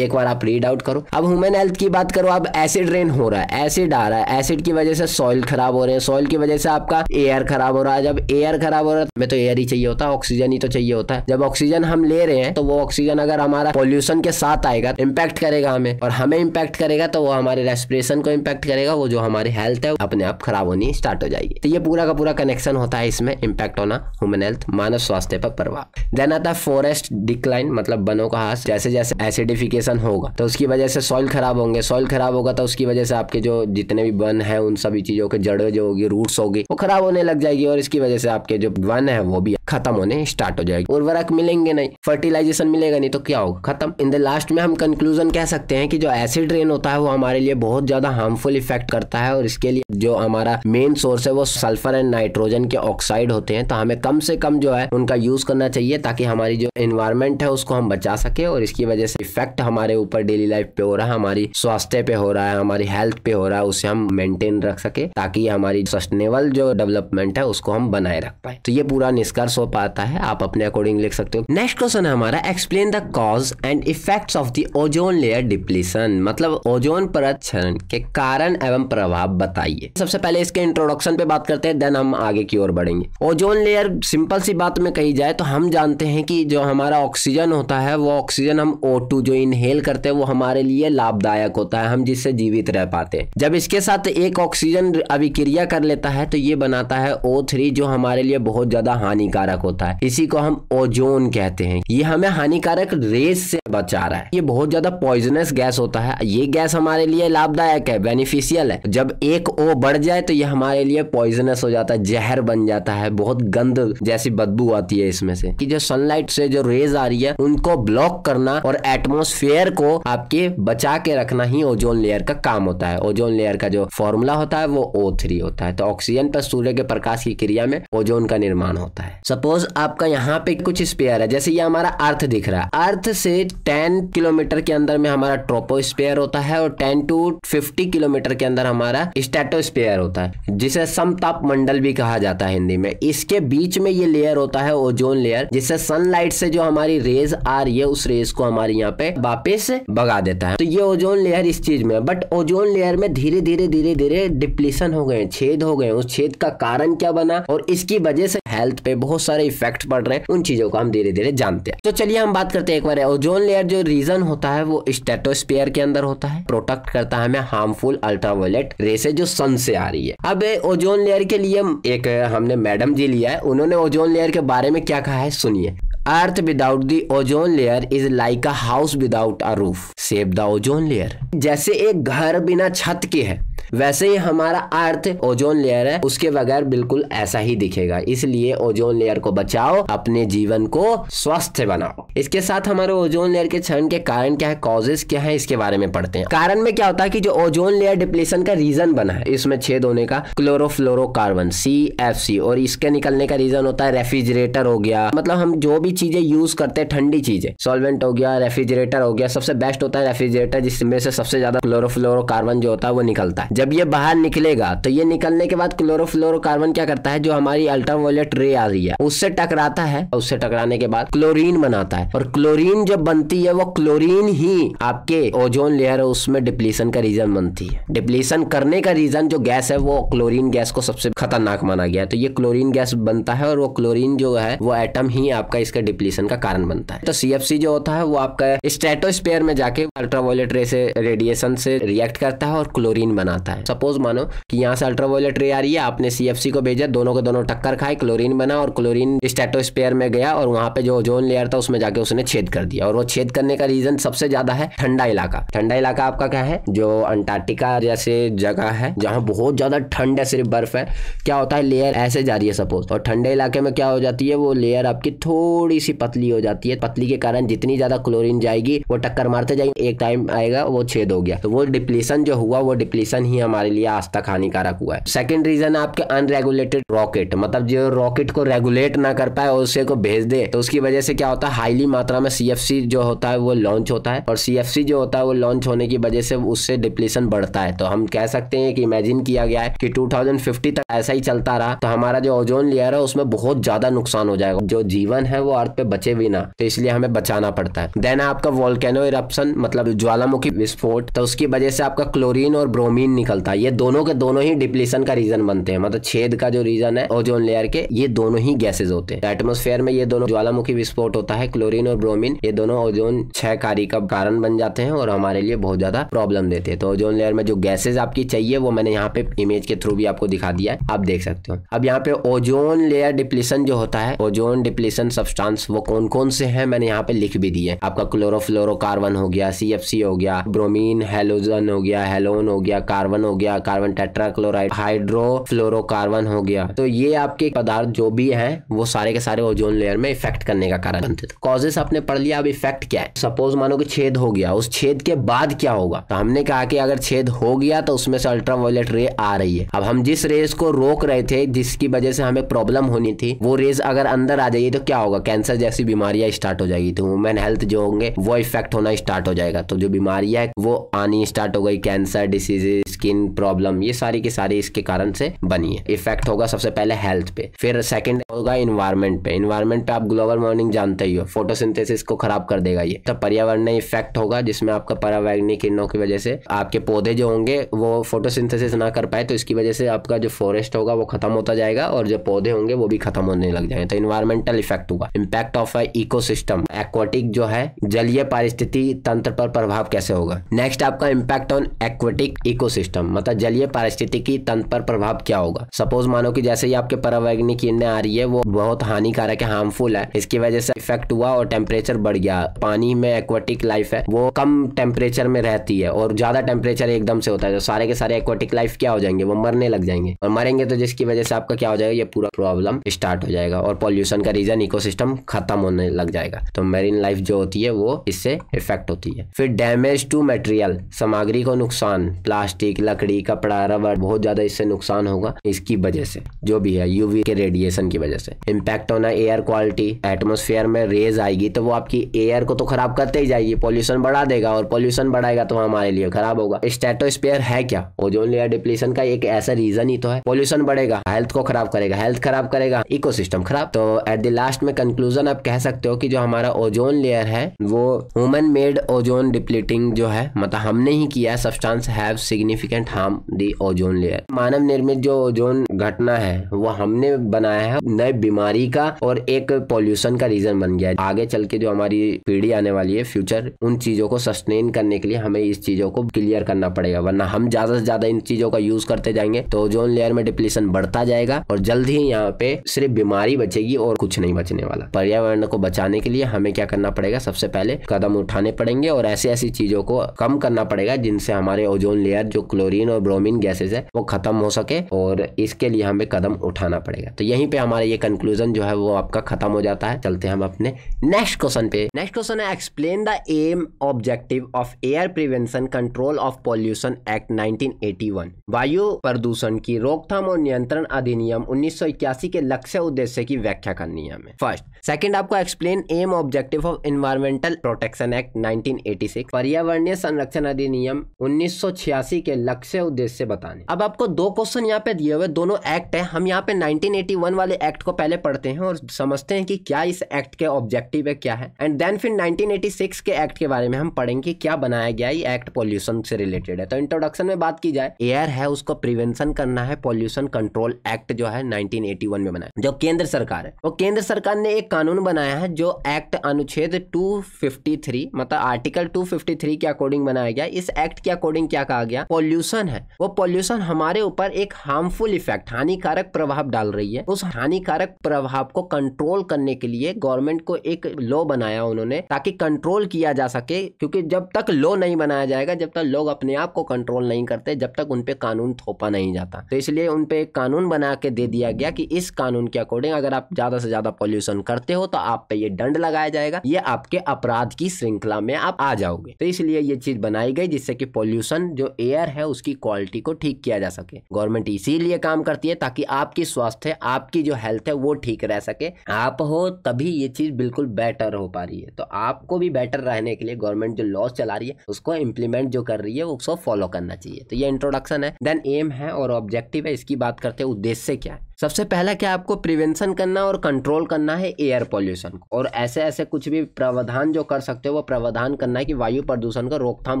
[SPEAKER 1] एक बार आप रीड आउट करो अब ह्यूमन हेल्थ की बात करो अब एसिड रेन हो रहा है एसिड आ रहा है एसिड की वजह से सॉइल खराब हो रहे हैं सॉइल की वजह से आपका एयर खराब हो रहा है जब एयर खराब हो रहा है तो एयर ही चाहिए होता है ऑक्सीजन ही तो चाहिए होता है जब ऑक्सीजन हम ले रहे हैं तो वो ऑक्सीजन अगर हमारा पॉल्यूशन के साथ आएगा इम्पैक्ट करेगा हमें और हमें इम्पैक्ट करेगा तो वो हमारे रेस्पिरेशन को इम्पैक्ट करेगा वो जो हमारी हेल्थ है अपने आप खराब होनी स्टार्ट हो जाएगी तो ये पूरा का पूरा कनेक्शन होता है इसमें इम्पैक्ट होना ह्यूमन हेल्थ मानव स्वास्थ्य पर प्रभाव देन आता है फॉरेस्ट डिक्लाइन मतलब बनों का हाथ जैसे जैसे एसिडिफिकेशन होगा तो उसकी वजह से सॉइल खराब होंगे सॉइल खराब होगा तो उसकी वजह से आपके जो जितने भी वन है उन सभी चीजों के जड़े जो होगी रूट्स होगी वो खराब होने लग जाएगी और इसकी वजह से आपके जो वन है वो भी खत्म होने स्टार्ट हो जाएगी उर्वरक मिलेंगे नहीं फर्टिलाइजेशन मिलेगा नहीं तो क्या होगा खत्म इन द लास्ट में हम कंक्लूजन कह सकते हैं कि जो एसिड रेन होता है वो हमारे लिए बहुत ज्यादा हार्मफुल इफेक्ट करता है और इसके लिए जो हमारा मेन सोर्स है वो सल्फर एंड नाइट्रोजन के ऑक्साइड होते हैं तो हमें कम से कम जो है उनका यूज करना चाहिए ताकि हमारी जो इन्वायरमेंट है उसको हम बचा सके और इसकी वजह से इफेक्ट हमारे ऊपर डेली लाइफ पे हो रहा है हमारी स्वास्थ्य पे हो रहा है हमारी हेल्थ पे हो रहा है उसे हम मेंटेन रख सके ताकि हमारी सस्टेनेबल जो डेवलपमेंट है उसको हम बनाए रख पाए तो ये पूरा निष्कर्ष हो पाता है आप अपने अकॉर्डिंग लिख सकते हो नेक्स्ट क्वेश्चन है हमारा explain the cause and effect of the ozone layer depletion मतलब ओजोन परत क्षरण के कारण एवं प्रभाव बताइए सबसे पहले इसके इंट्रोडक्शन पे बात करते हैं देन हम आगे की ओर बढ़ेंगे ओजोन लेयर सिंपल सी बात में कही जाए तो हम जानते हैं कि जो हमारा ऑक्सीजन होता है वो ऑक्सीजन हम ओ जो इनहेल करते हैं वो हमारे लिए लाभदायक होता है हम जिससे जीवित रह पाते हैं जब इसके साथ एक ऑक्सीजन अभिक्रिया कर लेता है तो ये बनाता है ओ जो हमारे लिए बहुत ज्यादा हानिकारक हानिकारक होता है इसी को हम ओजोन कहते हैं ये हमें हानिकारक रेस से बचा रहा है ये बहुत ज्यादा पॉइजनस गैस होता है ये गैस हमारे लिए लाभदायक है बेनिफिशियल है जब एक ओ बढ़ जाए तो ये हमारे लिए पॉइजनस हो जाता है जहर बन जाता है बहुत गंद जैसी बदबू आती है इसमें से कि जो सनलाइट से जो रेज आ रही है उनको ब्लॉक करना और एटमोस्फेयर को आपके बचा के रखना ही ओजोन लेयर का काम होता है ओजोन लेयर का जो फॉर्मूला होता है वो ओ होता है तो ऑक्सीजन पर सूर्य के प्रकाश की क्रिया में ओजोन का निर्माण होता है सपोज आपका यहाँ पे कुछ स्पेयर है जैसे ये हमारा अर्थ दिख रहा है अर्थ से टेन किलोमीटर के अंदर में हमारा ट्रोपो स्पेयर होता है और टेन टू फिफ्टी किलोमीटर के अंदर हमारा स्टेटो स्पेयर होता है जिसे समताप मंडल भी कहा जाता है हिंदी में इसके बीच में ये लेयर होता है ओजोन लेयर जिससे सनलाइट से जो हमारी रेज आ रही है उस रेज को हमारे यहाँ पे वापिस भगा देता है तो ये ओजोन लेयर इस चीज में बट ओजोन लेयर में धीरे धीरे धीरे धीरे डिप्लीशन हो गए छेद हो गए उस छेद का कारण क्या बना और इसकी वजह से हेल्थ पे बहुत सारे इफेक्ट पड़ रहे हैं उन चीजों को हम धीरे धीरे जानते हैं तो चलिए हम बात करते हैं एक बार ओजोन लेयर जो रीजन होता है वो स्टेटोस्पियर के अंदर होता है प्रोटेक्ट करता है हमें हार्मफुल अल्ट्रावायलेट रेसे जो सन से आ रही है अब ओजोन लेयर के लिए एक हमने मैडम जी लिया है उन्होंने ओजोन लेयर के बारे में क्या कहा है सुनिए earth without the ozone layer is like a house without a roof save the ozone layer जैसे एक घर बिना छत के है वैसे ही हमारा अर्थ ओजोन लेयर है उसके बगैर बिल्कुल ऐसा ही दिखेगा इसलिए ओजोन लेयर को बचाओ अपने जीवन को स्वस्थ बनाओ इसके साथ हमारे ओजोन लेयर के क्षण के कारण क्या है कॉजेज क्या है इसके बारे में पढ़ते हैं कारण में क्या होता है कि जो ओजोन लेयर डिप्लेशन का रीजन बना है इसमें छेद होने का क्लोरोफ्लोरोकार्बन सी एफ सी और इसके निकलने का रीजन होता है रेफ्रिजरेटर हो गया मतलब हम जो भी चीजें यूज करते हैं ठंडी चीजें सॉल्वेंट हो गया रेफ्रिजरेटर हो गया सबसे बेस्ट होता है रेफ्रिजरेटर जिसमें से सबसे ज्यादा क्लोरोफ्लोरोकार्बन जो होता है वो निकलता है जब ये बाहर निकलेगा तो ये निकलने के बाद क्लोरोफ्लोरोकार्बन क्या करता है जो हमारी अल्ट्रावोलेट रे आ रही है उससे टकराता है उससे टकराने के बाद क्लोरीन बनाता है और क्लोरीन जब बनती है वो क्लोरीन ही आपके ओजोन लेयर है उसमें डिप्लीशन का रीजन बनती है डिप्लीशन करने का रीजन जो गैस है वो क्लोरीन गैस को सबसे खतरनाक माना गया है तो ये क्लोरीन गैस बनता है और वो क्लोरीन जो है वो एटम ही आपका इसका डिप्लीशन का कारण बनता है तो सीएफसी जो होता है वो आपका स्टेटोस्पेयर में जाके अल्ट्रावायलेट रे से रेडिएशन से रिएक्ट करता है और क्लोरीन बनाता है सपोज मानो कि यहाँ से अल्ट्रावायलेट रे आ रही है आपने सीएफसी को भेजा दोनों के दोनों टक्कर खाए क्लोरीन बना और क्लोरीन स्टेटोस्पेयर में गया और वहाँ पे जो जोन लेयर था उसमें जाके उसने छेद कर दिया और वो छेद करने का रीजन सबसे ज्यादा है ठंडा इलाका ठंडा इलाका आपका क्या है जो अंटार्कटिका जैसे जगह है जहाँ बहुत ज्यादा ठंड है सिर्फ बर्फ है क्या होता है लेयर ऐसे जा रही है सपोज और ठंडे इलाके में क्या हो जाती है वो लेयर आपकी थोड़ी थोड़ी सी पतली हो जाती है पतली के कारण जितनी ज्यादा क्लोरीन जाएगी वो टक्कर मारते जाएगी एक टाइम आएगा वो छेद हो गया तो वो डिप्लीसन जो हुआ वो डिप्लीसन ही हमारे लिए आज तक हानिकारक हुआ है सेकेंड रीजन आपके अनरेगुलेटेड रॉकेट मतलब जो रॉकेट को रेगुलेट ना कर पाए और उसे को भेज दे तो उसकी वजह से क्या होता है हाईली मात्रा में सी जो होता है वो लॉन्च होता है और सी जो होता है वो लॉन्च होने की वजह से उससे डिप्लीसन बढ़ता है तो हम कह सकते हैं कि इमेजिन किया गया है कि 2050 तक ऐसा ही चलता रहा तो हमारा जो ओजोन लेयर है उसमें बहुत ज्यादा नुकसान हो जाएगा जो जीवन है वो अर्थ पे बचे भी ना तो इसलिए हमें बचाना पड़ता है देन आपका वॉल्केनो इरप्शन मतलब ज्वालामुखी विस्फोट तो उसकी वजह से आपका क्लोरीन और ब्रोमीन निकलता है ये दोनों के दोनों ही डिप्लीशन का रीजन बनते हैं मतलब छेद का जो रीजन है ओजोन लेयर के ये दोनों ही गैसेज होते हैं एटमोस्फेयर में ये दोनों ज्वालामुखी विस्फोट होता है क्लोरीन और ब्रोमीन ये दोनों ओजोन क्षयकारी का कारण बन जाते हैं और हमारे लिए बहुत ज्यादा प्रॉब्लम देते हैं तो ओजोन लेयर में जो गैसेज आपकी चाहिए वो मैंने यहाँ पे इमेज के थ्रू भी आपको दिखा दिया है आप देख सकते हो अब यहाँ पे ओजोन लेयर डिप्लीशन जो होता है ओजोन डिप्लीशन सब्सटांस प्लांट्स वो कौन कौन से हैं मैंने यहाँ पे लिख भी दिए आपका क्लोरोफ्लोरोकार्बन हो गया सी हो गया ब्रोमीन हेलोजन हो गया हेलोन हो गया कार्बन हो गया कार्बन टेट्राक्लोराइड हाइड्रोफ्लोरोकार्बन हो गया तो ये आपके पदार्थ जो भी है वो सारे के सारे ओजोन लेयर में इफेक्ट करने का कारण बनते थे कॉजेस आपने पढ़ लिया अब इफेक्ट क्या है सपोज मानो कि छेद हो गया उस छेद के बाद क्या होगा तो हमने कहा कि अगर छेद हो गया तो उसमें से अल्ट्रा वायलेट रे आ रही है अब हम जिस रेज को रोक रहे थे जिसकी वजह से हमें प्रॉब्लम होनी थी वो रेज अगर अंदर आ जाएगी तो क्या होगा कैंसर जैसी बीमारियां स्टार्ट हो जाएगी तो वुमेन हेल्थ जो होंगे वो इफेक्ट होना स्टार्ट हो जाएगा तो जो बीमारियां है वो आनी स्टार्ट हो गई कैंसर डिसीज स्किन प्रॉब्लम ये सारी की सारी इसके कारण से बनी है इफेक्ट होगा सबसे पहले हेल्थ पे फिर सेकंड होगा इन्वायरमेंट पे इन्वायरमेंट पे आप ग्लोबल वार्मिंग जानते ही हो फोटोसिंथेसिस को खराब कर देगा ये तो पर्यावरण इफेक्ट होगा जिसमें आपका पर्यावरणीय किरणों की वजह से आपके पौधे जो होंगे वो फोटोसिंथेसिस ना कर पाए तो इसकी वजह से आपका जो फॉरेस्ट होगा वो खत्म होता जाएगा और जो पौधे होंगे वो भी खत्म होने लग जाएंगे तो इन्वायरमेंटल इफेक्ट होगा impact of ecosystem aquatic जो है जलीय पारिस्थिति तंत्र पर प्रभाव कैसे होगा नेक्स्ट आपका इम्पैक्ट ऑन एक्वाटिक सिस्टम मतलब जलीय पारिस्थितिकी तंत्र पर प्रभाव क्या होगा सपोज मानो कि जैसे ही आपके परावैज्ञानिक किरणें आ रही है वो बहुत हानिकारक है हार्मफुल है इसकी वजह से इफेक्ट हुआ और टेम्परेचर बढ़ गया पानी में एक्वाटिक लाइफ है वो कम टेम्परेचर में रहती है और ज्यादा टेम्परेचर एकदम से होता है तो सारे के सारे एक्वाटिक लाइफ क्या हो जाएंगे वो मरने लग जाएंगे और मरेंगे तो जिसकी वजह से आपका क्या हो जाएगा ये पूरा प्रॉब्लम स्टार्ट हो जाएगा और पॉल्यूशन का रीजन इकोसिस्टम खत्म होने लग जाएगा तो मेरीन लाइफ जो होती है वो इससे इफेक्ट होती है फिर डैमेज टू मटेरियल सामग्री को नुकसान प्लास्टिक लकड़ी कपड़ा रबर बहुत ज्यादा इससे नुकसान होगा इसकी वजह से जो भी है यूवी के रेडिएशन की वजह से इम्पैक्ट होना एयर क्वालिटी एटमोस्फेयर में रेज आएगी तो वो आपकी एयर को तो खराब करते ही जाएगी पॉल्यूशन बढ़ा देगा और पॉल्यूशन बढ़ाएगा तो हमारे लिए खराब होगा स्टेटोस्पेयर है क्या ओजोन लेयर डिप्लीशन का एक ऐसा रीजन ही तो है पॉल्यूशन बढ़ेगा हेल्थ को खराब करेगा हेल्थ खराब करेगा इकोसिस्टम खराब तो एट द लास्ट में कंक्लूड कंक्लूजन आप कह सकते हो कि जो हमारा ओजोन लेयर है वो ह्यूमन मेड ओजोन डिप्लीटिंग जो है मतलब हमने ही किया substance have significant harm the ozone layer मानव निर्मित जो ओजोन घटना है वो हमने बनाया है नए बीमारी का और एक पॉल्यूशन का रीजन बन गया है आगे चल के जो हमारी पीढ़ी आने वाली है फ्यूचर उन चीजों को सस्टेन करने के लिए हमें इस चीजों को क्लियर करना पड़ेगा वरना हम ज्यादा से ज्यादा इन चीजों का यूज करते जाएंगे तो ओजोन लेयर में डिप्लीशन बढ़ता जाएगा और जल्द ही यहाँ पे सिर्फ बीमारी बचेगी और कुछ नहीं बचने वाला पर्यावरण को बचाने के लिए हमें क्या करना पड़ेगा सबसे पहले कदम उठाने पड़ेंगे और ऐसी ऐसी चीज़ों को कम करना पड़ेगा जिनसे हमारे ओजोन लेयर जो क्लोरीन और ब्रोमीन गैसेज है वो खत्म हो सके और इसके लिए हमें कदम उठाना पड़ेगा तो यहीं पे हमारा ये कंक्लूजन जो है वो आपका खत्म हो जाता है चलते हम अपने नेक्स्ट क्वेश्चन पे नेक्स्ट क्वेश्चन है explain the aim objective of air prevention control of pollution act 1981 वायु प्रदूषण की रोकथाम और नियंत्रण अधिनियम उन्नीस के लक्ष्य उद्देश्य की व्याख्या करनी है हमें फर्स्ट सेकंड आपको explain aim objective of environmental protection act 1986 पर्यावरणीय संरक्षण अधिनियम 1986 के लक्ष्य उद्देश्य बताने अब आपको दो क्वेश्चन यहाँ पे दिए हुए दोनों एक्ट है हम यहाँ पे 1981 वाले एक्ट को पहले पढ़ते हैं और समझते हैं कि क्या इस एक्ट के ऑब्जेक्टिव है क्या है एंड देन फिर नाइनटीन के एक्ट के बारे में हम पढ़ेंगे क्या बनाया गया ये एक्ट पॉल्यूशन से रिलेटेड है तो इंट्रोडक्शन में बात की जाए एयर है उसको प्रिवेंशन करना है पॉल्यूशन कंट्रोल एक्ट जो है नाइनटीन में बनाया जो केंद्र सरकार है वो केंद्र सरकार ने एक कानून बनाया है जो एक्ट अनुच्छेद 253 मतलब आर्टिकल 253 के अकॉर्डिंग बनाया गया इस एक्ट के अकॉर्डिंग क्या कहा गया पॉल्यूशन है वो पॉल्यूशन हमारे ऊपर एक हार्मफुल इफेक्ट हानिकारक प्रभाव डाल रही है उस हानिकारक प्रभाव को कंट्रोल करने के लिए गवर्नमेंट को एक लॉ बनाया उन्होंने ताकि कंट्रोल किया जा सके क्योंकि जब तक लॉ नहीं बनाया जाएगा जब तक लोग अपने आप को कंट्रोल नहीं करते जब तक उनपे कानून थोपा नहीं जाता तो इसलिए उनपे एक कानून बना के दे दिया गया कि इस कानून के अकॉर्डिंग अगर आप ज्यादा से ज्यादा पॉल्यूशन कर करते हो तो आप पे ये दंड लगाया जाएगा ये आपके अपराध की श्रृंखला में आप आ जाओगे तो इसलिए ये चीज बनाई गई जिससे कि पॉल्यूशन जो एयर है उसकी क्वालिटी को ठीक किया जा सके गवर्नमेंट इसीलिए काम करती है ताकि आपकी स्वास्थ्य आपकी जो हेल्थ है वो ठीक रह सके आप हो तभी ये चीज बिल्कुल बेटर हो पा रही है तो आपको भी बेटर रहने के लिए गवर्नमेंट जो लॉस चला रही है उसको इम्प्लीमेंट जो कर रही है उसको फॉलो करना चाहिए तो ये इंट्रोडक्शन है देन एम है और ऑब्जेक्टिव है इसकी बात करते हैं उद्देश्य क्या है सबसे पहला क्या आपको प्रिवेंशन करना और कंट्रोल करना है एयर पॉल्यूशन और ऐसे ऐसे कुछ भी प्रावधान जो कर सकते हो वो प्रावधान करना है कि वायु प्रदूषण का रोकथाम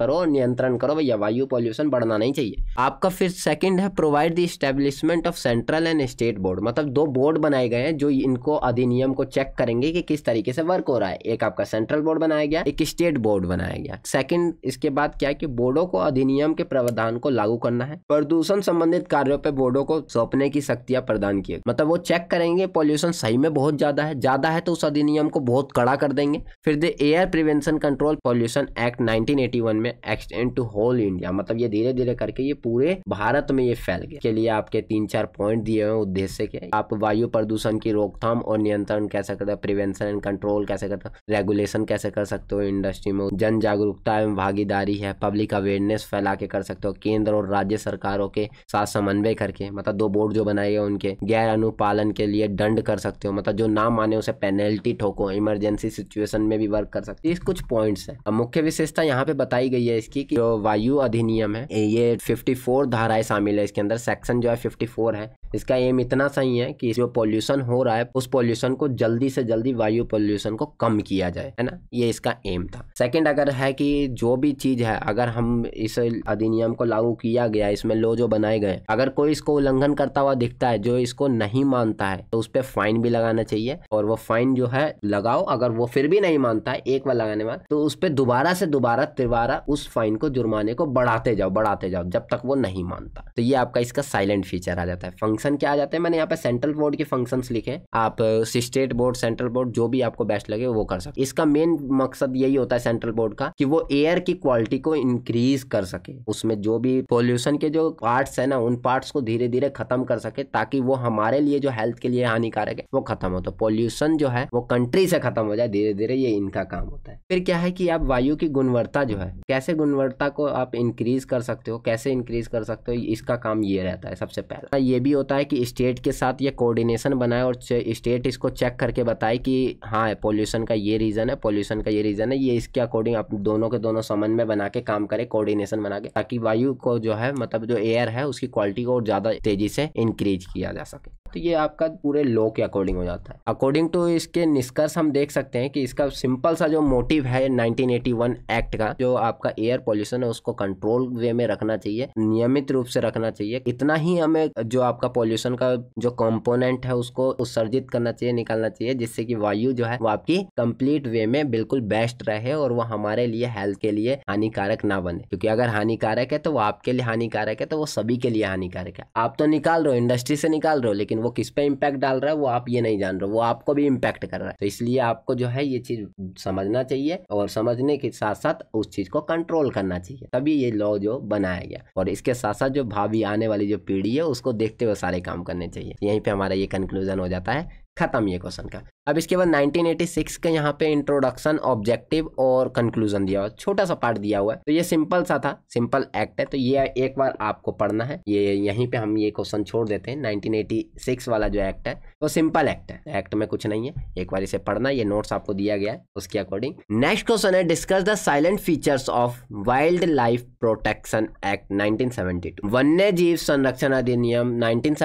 [SPEAKER 1] करो और नियंत्रण करो भैया वायु पॉल्यूशन बढ़ना नहीं चाहिए आपका फिर सेकंड है provide the establishment of central and state board मतलब दो बोर्ड बनाए गए हैं जो इनको अधिनियम को चेक करेंगे कि किस तरीके से वर्क हो रहा है एक आपका सेंट्रल बोर्ड बनाया गया एक स्टेट बोर्ड बनाया गया सेकेंड इसके बाद क्या की कि बोर्डों को अधिनियम के प्रावधान को लागू करना है प्रदूषण संबंधित कार्यों पर बोर्डों को सौंपने की शक्तियां प्रदान किए मतलब वो चेक करेंगे पॉल्यूशन सही में बहुत ज्यादा है ज्यादा है तो उस अधिनियम को बहुत कड़ा कर देंगे फिर the air prevention control pollution act 1981 में एक्सटेंड टू होल इंडिया मतलब ये धीरे धीरे करके ये पूरे भारत में ये फैल गया के लिए आपके तीन चार पॉइंट दिए हुए उद्देश्य के आप वायु प्रदूषण की रोकथाम और नियंत्रण कैसे करते हैं प्रिवेंशन एंड कंट्रोल कैसे करते रेगुलेशन कैसे कर सकते हो इंडस्ट्री में जन जागरूकता एवं भागीदारी है पब्लिक अवेयरनेस फैला के कर सकते हो केंद्र और राज्य सरकारों के साथ समन्वय करके मतलब दो बोर्ड जो बनाए गए उनके के गैर अनुपालन के लिए दंड कर सकते हो मतलब जो ना माने उसे पेनल्टी ठोको इमरजेंसी सिचुएशन में भी वर्क कर सकते हैं कुछ पॉइंट्स है अब मुख्य विशेषता यहाँ पे बताई गई है इसकी कि जो वायु अधिनियम है ये 54 धाराएं शामिल है इसके अंदर सेक्शन जो है 54 है इसका एम इतना सही है कि जो पोल्यूशन हो रहा है उस पोल्यूशन को जल्दी से जल्दी वायु पोल्यूशन को कम किया जाए है ना ये इसका एम था सेकंड अगर है कि जो भी चीज है अगर हम इस अधिनियम को लागू किया गया इसमें लो जो बनाए गए अगर कोई इसको उल्लंघन करता हुआ दिखता है जो इसको नहीं मानता है तो उस पर फाइन भी लगाना चाहिए और वो फाइन जो है लगाओ अगर वो फिर भी नहीं मानता है एक बार लगाने बाद तो उस पर दोबारा से दोबारा तिबारा उस फाइन को जुर्माने को बढ़ाते जाओ बढ़ाते जाओ जब तक वो नहीं मानता तो ये आपका इसका साइलेंट फीचर आ जाता है फंक्शन क्या आ जाते हैं मैंने यहाँ पे सेंट्रल बोर्ड के फंक्शन लिखे आप स्टेट बोर्ड सेंट्रल बोर्ड जो भी आपको बेस्ट लगे वो कर सकते इसका मेन मकसद यही होता है सेंट्रल बोर्ड का कि वो एयर की क्वालिटी को इंक्रीज कर सके उसमें जो भी पॉल्यूशन के जो पार्ट्स है ना उन पार्ट्स को धीरे धीरे खत्म कर सके ताकि वो हमारे लिए जो हेल्थ के लिए हानिकारक है वो खत्म हो तो पॉल्यूशन जो है वो कंट्री से खत्म हो जाए धीरे धीरे ये इनका काम होता है फिर क्या है कि आप वायु की गुणवत्ता जो है कैसे गुणवत्ता को आप इंक्रीज कर सकते हो कैसे इंक्रीज कर सकते हो इसका काम ये रहता है सबसे पहला ये भी होता है कि स्टेट के साथ ये कोऑर्डिनेशन बनाए और स्टेट इसको चेक करके बताए कि हाँ पॉल्यूशन का ये रीजन है पॉल्यूशन का ये रीजन है ये इसके अकॉर्डिंग आप दोनों के दोनों समन में बना के काम करें कोऑर्डिनेशन बना के ताकि वायु को जो है मतलब जो एयर है उसकी क्वालिटी को और ज्यादा तेजी से इंक्रीज किया जाए जा सके तो ये आपका पूरे लॉ के अकॉर्डिंग हो जाता है अकॉर्डिंग टू इसके निष्कर्ष हम देख सकते हैं कि इसका सिंपल सा जो मोटिव है 1981 एक्ट का जो आपका एयर पॉल्यूशन है उसको कंट्रोल वे में रखना चाहिए नियमित रूप से रखना चाहिए इतना ही हमें जो आपका पॉल्यूशन का जो कॉम्पोनेंट है उसको उत्सर्जित करना चाहिए निकालना चाहिए जिससे की वायु जो है वो आपकी कंप्लीट वे में बिल्कुल बेस्ट रहे और वो हमारे लिए हेल्थ के लिए हानिकारक ना बने क्योंकि अगर हानिकारक है तो वो आपके लिए हानिकारक है तो वो सभी के लिए हानिकारक है आप तो निकाल रहे हो इंडस्ट्री से निकाल रहे हो लेकिन वो किस पे इम्पैक्ट डाल रहा है वो आप ये नहीं जान रहे हो वो आपको भी इम्पैक्ट कर रहा है तो इसलिए आपको जो है ये चीज समझना चाहिए और समझने के साथ साथ उस चीज को कंट्रोल करना चाहिए तभी ये लॉ जो बनाया गया और इसके साथ साथ जो भावी आने वाली जो पीढ़ी है उसको देखते हुए सारे काम करने चाहिए यहीं पे हमारा ये कंक्लूजन हो जाता है खत्म ये क्वेश्चन का अब इसके बाद 1986 का यहाँ पे इंट्रोडक्शन ऑब्जेक्टिव और कंक्लूजन दिया हुआ छोटा सा पार्ट दिया हुआ है तो ये सिंपल सा था सिंपल एक्ट है तो ये एक बार आपको पढ़ना है ये यहीं पे हम ये क्वेश्चन छोड़ देते हैं 1986 वाला जो एक्ट है वो तो सिंपल एक्ट है एक्ट में कुछ नहीं है एक बार इसे पढ़ना ये नोट्स आपको दिया गया है उसके अकॉर्डिंग नेक्स्ट क्वेश्चन है discuss the salient features of wild life protection act nineteen वन्य जीव संरक्षण अधिनियम नाइनटीन